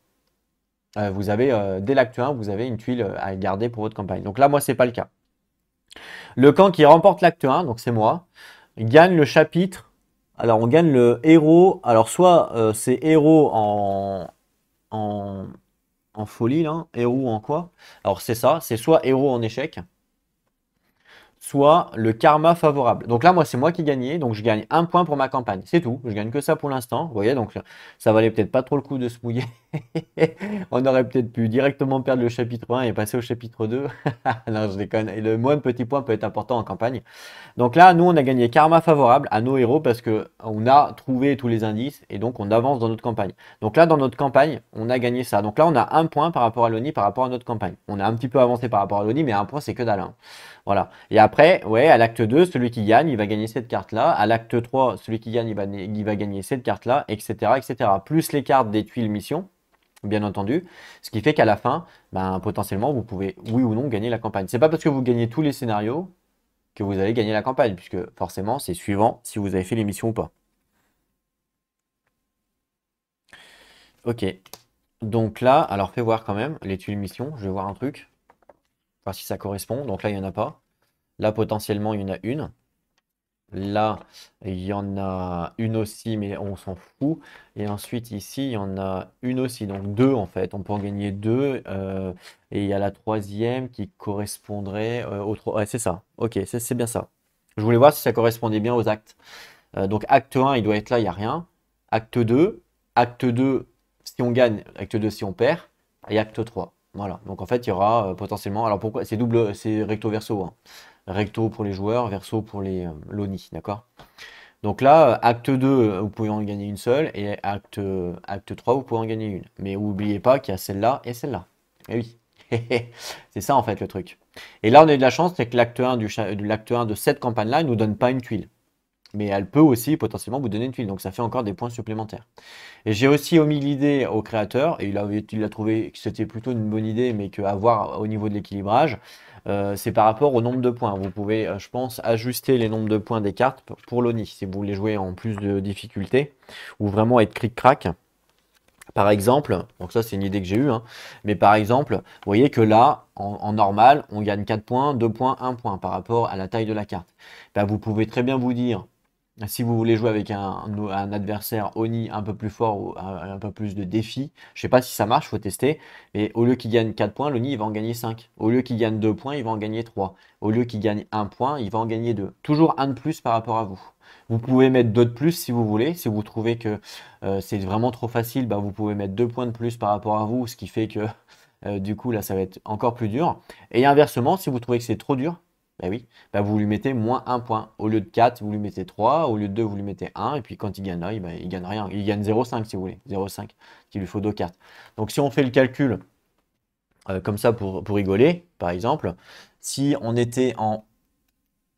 Euh, vous avez, euh, dès l'acte 1, vous avez une tuile euh, à garder pour votre campagne. Donc là, moi, ce n'est pas le cas. Le camp qui remporte l'acte 1, donc c'est moi, gagne le chapitre. Alors, on gagne le héros. Alors, soit euh, c'est héros en, en, en folie, là. Héros en quoi Alors, c'est ça. C'est soit héros en échec soit le karma favorable. Donc là, moi, c'est moi qui gagnais, donc je gagne un point pour ma campagne. C'est tout, je gagne que ça pour l'instant. Vous voyez, donc ça valait peut-être pas trop le coup de se mouiller. On aurait peut-être pu directement perdre le chapitre 1 et passer au chapitre 2. non, je déconne. Et le moindre petit point peut être important en campagne. Donc là, nous, on a gagné karma favorable à nos héros parce que on a trouvé tous les indices et donc on avance dans notre campagne. Donc là, dans notre campagne, on a gagné ça. Donc là, on a un point par rapport à l'ONI, par rapport à notre campagne. On a un petit peu avancé par rapport à l'ONI, mais un point, c'est que dalle. Hein. Voilà. Et après, ouais, à l'acte 2, celui qui gagne, il va gagner cette carte-là. À l'acte 3, celui qui gagne, il va, gagner cette carte-là, etc., etc. Plus les cartes des tuiles mission, bien entendu. Ce qui fait qu'à la fin, ben, potentiellement, vous pouvez, oui ou non, gagner la campagne. C'est pas parce que vous gagnez tous les scénarios que vous allez gagner la campagne, puisque forcément, c'est suivant si vous avez fait les missions ou pas. Ok. Donc là, alors fais voir quand même les tuiles mission. Je vais voir un truc voir si ça correspond. Donc là, il n'y en a pas. Là, potentiellement, il y en a une. Là, il y en a une aussi, mais on s'en fout. Et ensuite, ici, il y en a une aussi. Donc deux, en fait. On peut en gagner deux. Euh, et il y a la troisième qui correspondrait euh, aux trois. Ouais, c'est ça. Ok, c'est bien ça. Je voulais voir si ça correspondait bien aux actes. Euh, donc acte 1, il doit être là, il n'y a rien. Acte 2, acte 2, si on gagne. Acte 2, si on perd. Et acte 3. Voilà, donc en fait, il y aura euh, potentiellement. Alors pourquoi C'est double, c'est recto-verso. Hein. Recto pour les joueurs, verso pour les euh, Loni, d'accord donc là, euh, acte 2, vous pouvez en gagner une seule, et acte, acte 3, vous pouvez en gagner une. Mais n'oubliez pas qu'il y a celle-là et celle-là. Et eh oui, c'est ça en fait le truc. Et là, on a eu de la chance, c'est que l'acte du, l'acte 1 de cette campagne-là ne nous donne pas une tuile mais elle peut aussi potentiellement vous donner une tuile. Donc ça fait encore des points supplémentaires. Et j'ai aussi omis l'idée au créateur, et il a, trouvé que c'était plutôt une bonne idée, mais qu'à voir au niveau de l'équilibrage, euh, c'est par rapport au nombre de points. Vous pouvez, euh, je pense, ajuster les nombres de points des cartes pour l'ONI, si vous voulez jouer en plus de difficultés, ou vraiment être cric-crac. Par exemple, donc ça c'est une idée que j'ai eue, hein, mais par exemple, vous voyez que là, en, normal, on gagne 4 points, 2 points, 1 point par rapport à la taille de la carte. Ben, vous pouvez très bien vous dire, si vous voulez jouer avec un, adversaire Oni un peu plus fort ou un, peu plus de défi, je ne sais pas si ça marche, faut tester. Mais au lieu qu'il gagne 4 points, l'Oni il va en gagner 5. Au lieu qu'il gagne 2 points, il va en gagner 3. Au lieu qu'il gagne 1 point, il va en gagner 2. Toujours un de plus par rapport à vous. Vous pouvez mettre 2 de plus si vous voulez. Si vous trouvez que euh, c'est vraiment trop facile, bah, vous pouvez mettre 2 points de plus par rapport à vous, ce qui fait que euh, du coup là ça va être encore plus dur. Et inversement, si vous trouvez que c'est trop dur, ben oui, ben, vous lui mettez moins 1 point. Au lieu de 4, vous lui mettez 3, au lieu de 2, vous lui mettez 1, et puis quand il gagne là, il ben, il gagne rien. Il gagne 0,5 si vous voulez, 0,5, il lui faut 2 cartes. Donc si on fait le calcul euh, comme ça pour, pour rigoler, par exemple, si on était en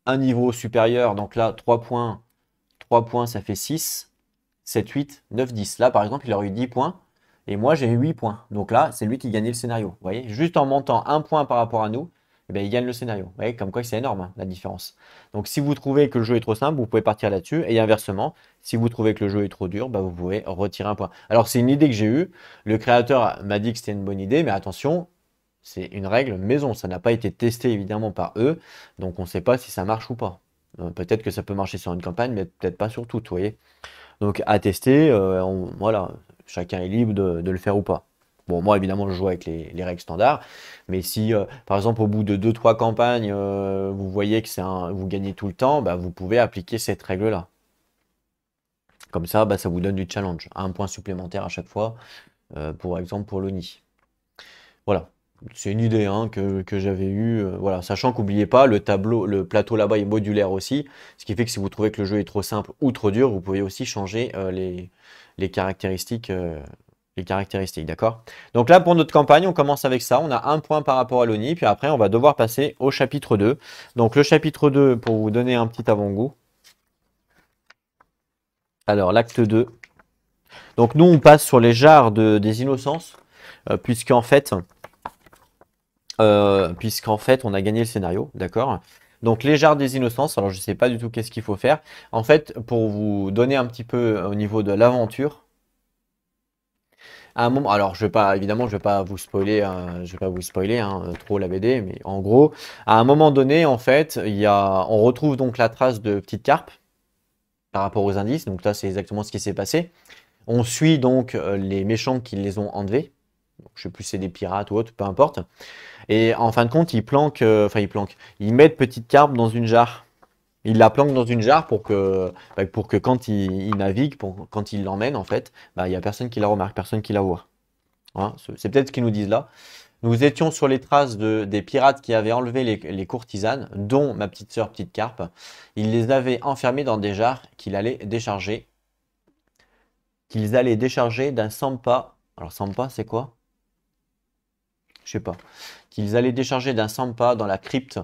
un niveau supérieur, donc là 3 points, 3 points ça fait 6, 7, 8, 9, 10. Là par exemple, il aurait eu 10 points, et moi j'ai eu 8 points. Donc là, c'est lui qui gagnait le scénario. Vous voyez, juste en montant un point par rapport à nous, eh ben, il y a le scénario. comme quoi c'est énorme hein, la différence. Donc si vous trouvez que le jeu est trop simple, vous pouvez partir là-dessus. Et inversement, si vous trouvez que le jeu est trop dur, bah, vous pouvez retirer un point. Alors c'est une idée que j'ai eue. Le créateur m'a dit que c'était une bonne idée, mais attention, c'est une règle maison. Ça n'a pas été testé évidemment par eux. Donc on ne sait pas si ça marche ou pas. Euh, peut-être que ça peut marcher sur une campagne, mais peut-être pas sur toutes, vous voyez. Donc à tester, euh, voilà, chacun est libre de le faire ou pas. Bon, moi, évidemment, je joue avec les, règles standards. Mais si, euh, par exemple, au bout de 2-3 campagnes, euh, vous voyez que c'est vous gagnez tout le temps, bah, vous pouvez appliquer cette règle-là. Comme ça, bah, ça vous donne du challenge. Un point supplémentaire à chaque fois, euh, pour exemple, pour l'ONI. Voilà. C'est une idée hein, que, j'avais eue. voilà. Sachant qu'oubliez pas, le tableau, le plateau là-bas est modulaire aussi. Ce qui fait que si vous trouvez que le jeu est trop simple ou trop dur, vous pouvez aussi changer les, les caractéristiques les caractéristiques, d'accord Donc là, pour notre campagne, on commence avec ça. On a un point par rapport à l'ONI, puis après, on va devoir passer au chapitre 2. Donc le chapitre 2, pour vous donner un petit avant-goût. Alors, l'acte 2. Donc nous, on passe sur les jarres des innocences, euh, puisqu'en fait, euh, puisqu'en fait, on a gagné le scénario, d'accord donc les jarres des innocences, alors je ne sais pas du tout qu'est-ce qu'il faut faire. En fait, pour vous donner un petit peu au niveau de l'aventure, alors je vais pas, évidemment, je vais pas vous spoiler, hein, vais pas vous spoiler hein, trop la BD, mais en gros, à un moment donné, en fait, on retrouve donc la trace de petites carpes par rapport aux indices. Donc là, c'est exactement ce qui s'est passé. On suit donc euh, les méchants qui les ont enlevés. Je je sais plus, c'est des pirates ou autre, peu importe. Et en fin de compte, ils planquent, euh, enfin, ils planquent, ils mettent Petite Carpe dans une jarre. Il la planque dans une jarre pour que, bah, pour que quand il, navigue, quand il l'emmène, en fait, bah, il n'y a personne qui la remarque, personne qui la voit. Hein, c'est peut-être ce qu'ils nous disent là. Nous étions sur les traces des pirates qui avaient enlevé les, courtisanes, dont ma petite sœur Petite Carpe. Ils les avaient enfermés dans des jarres qu'il allait décharger. Qu'ils allaient décharger d'un sampa. Alors sampa, c'est quoi Je sais pas. Qu'ils allaient décharger d'un sampa dans la crypte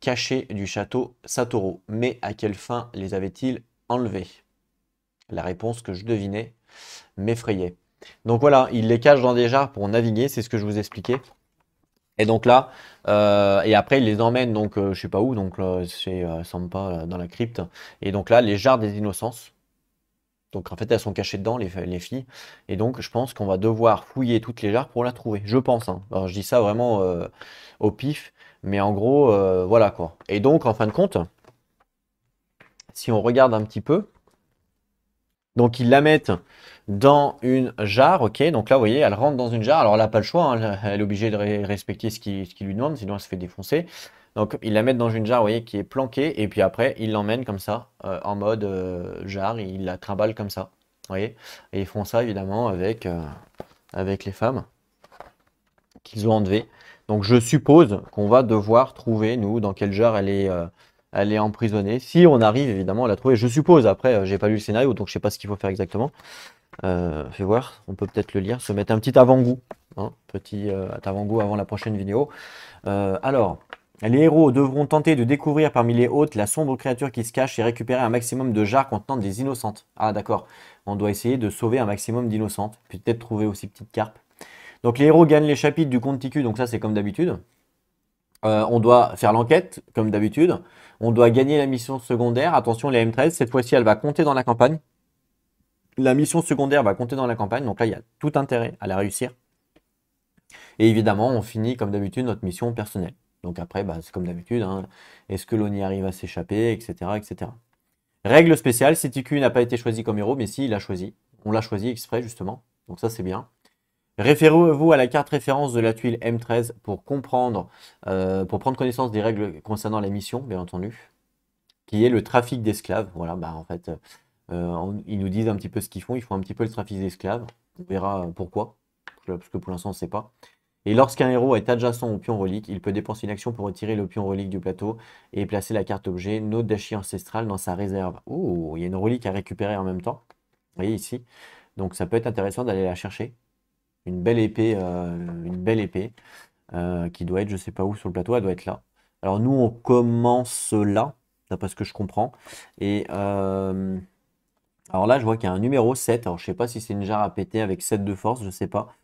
cachés du château Satoro. Mais à quelle fin les avait ils enlevés La réponse que je devinais m'effrayait. Donc voilà, il les cache dans des jarres pour naviguer, c'est ce que je vous expliquais. Et donc là, euh, et après il les emmène donc euh, je sais pas où, donc ne semble pas dans la crypte. Et donc là, les jarres des innocences. Donc en fait, elles sont cachées dedans, les, filles. Et donc je pense qu'on va devoir fouiller toutes les jarres pour la trouver. Je pense. Hein. Alors je dis ça vraiment euh, au pif. Mais en gros, euh, voilà quoi. Et donc, en fin de compte, si on regarde un petit peu, donc ils la mettent dans une jarre, ok. Donc là, vous voyez, elle rentre dans une jarre. Alors elle n'a pas le choix, hein. elle est obligée de respecter ce qu'ils lui demande, sinon elle se fait défoncer. Donc ils la mettent dans une jarre, vous voyez, qui est planquée, et puis après, ils l'emmènent comme ça, euh, en mode euh, jarre, ils la trimballent comme ça. Vous voyez Et ils font ça évidemment avec, avec les femmes qu'ils ont enlevées. Donc je suppose qu'on va devoir trouver, nous, dans quel genre elle est, euh, elle est emprisonnée. Si on arrive évidemment à la trouver, je suppose. Après, je euh, j'ai pas lu le scénario, donc je sais pas ce qu'il faut faire exactement. Euh, fais voir, on peut peut-être le lire, se mettre un petit avant-goût, hein, petit avant-goût avant la prochaine vidéo. alors, les héros devront tenter de découvrir parmi les hôtes la sombre créature qui se cache et récupérer un maximum de jars contenant des innocentes. Ah d'accord, on doit essayer de sauver un maximum d'innocentes, puis peut-être trouver aussi petite carpe. Donc les héros gagnent les chapitres du compte TQ, donc ça c'est comme d'habitude. Euh, on doit faire l'enquête, comme d'habitude. On doit gagner la mission secondaire. Attention, les M13, cette fois-ci, elle va compter dans la campagne. La mission secondaire va compter dans la campagne, donc là, il y a tout intérêt à la réussir. Et évidemment, on finit, comme d'habitude, notre mission personnelle. Donc après, bah, c'est comme d'habitude. Hein. Est-ce que l'on y arrive à s'échapper, etc., etc. Règle spéciale, CTQ n'a pas été choisi comme héros, mais si, il l'a choisi. On l'a choisi exprès, justement. Donc ça, c'est bien. Référez-vous à la carte référence de la tuile M13 pour comprendre, euh, pour prendre connaissance des règles concernant la mission, bien entendu, qui est le trafic d'esclaves. Voilà, bah en fait, euh, euh, ils nous disent un petit peu ce qu'ils font. Ils font un petit peu le trafic d'esclaves. On verra pourquoi, parce que pour l'instant, on ne sait pas. Et lorsqu'un héros est adjacent au pion relique, il peut dépenser une action pour retirer le pion relique du plateau et placer la carte objet Nodashi Ancestral dans sa réserve. Oh, il y a une relique à récupérer en même temps. Vous voyez ici. Donc ça peut être intéressant d'aller la chercher une belle épée, euh, une belle épée euh, qui doit être, je sais pas où sur le plateau, elle doit être là. Alors nous, on commence là, d'après ce que je comprends. Et euh, alors là, je vois qu'il y a un numéro 7. Alors je sais pas si c'est une jarre à péter avec 7 de force, je sais pas.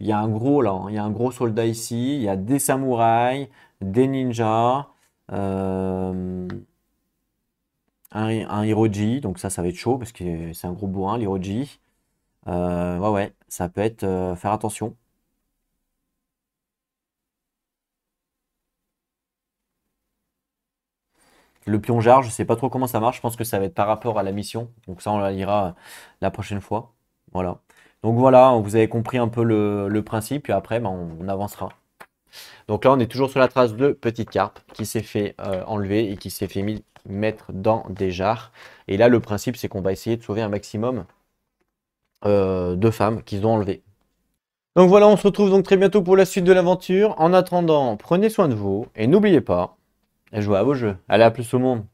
Il y a un gros là, hein, il y a un gros soldat ici, il y a des samouraïs, des ninjas, un, un, Hiroji, donc ça ça va être chaud parce que c'est un gros bourrin l'Hiroji. Euh, ouais, ouais, ça peut être euh, faire attention. Le pion jarre, je sais pas trop comment ça marche. Je pense que ça va être par rapport à la mission. Donc ça, on la lira euh, la prochaine fois. Voilà. Donc voilà, vous avez compris un peu le, principe. Puis après, ben, on, avancera. Donc là, on est toujours sur la trace de Petite Carpe qui s'est fait enlever et qui s'est fait mettre dans des jars. Et là, le principe, c'est qu'on va essayer de sauver un maximum euh, deux de femmes qu'ils ont enlevées. Donc voilà, on se retrouve donc très bientôt pour la suite de l'aventure. En attendant, prenez soin de vous et n'oubliez pas, jouez à vos jeux. Allez, à plus au monde.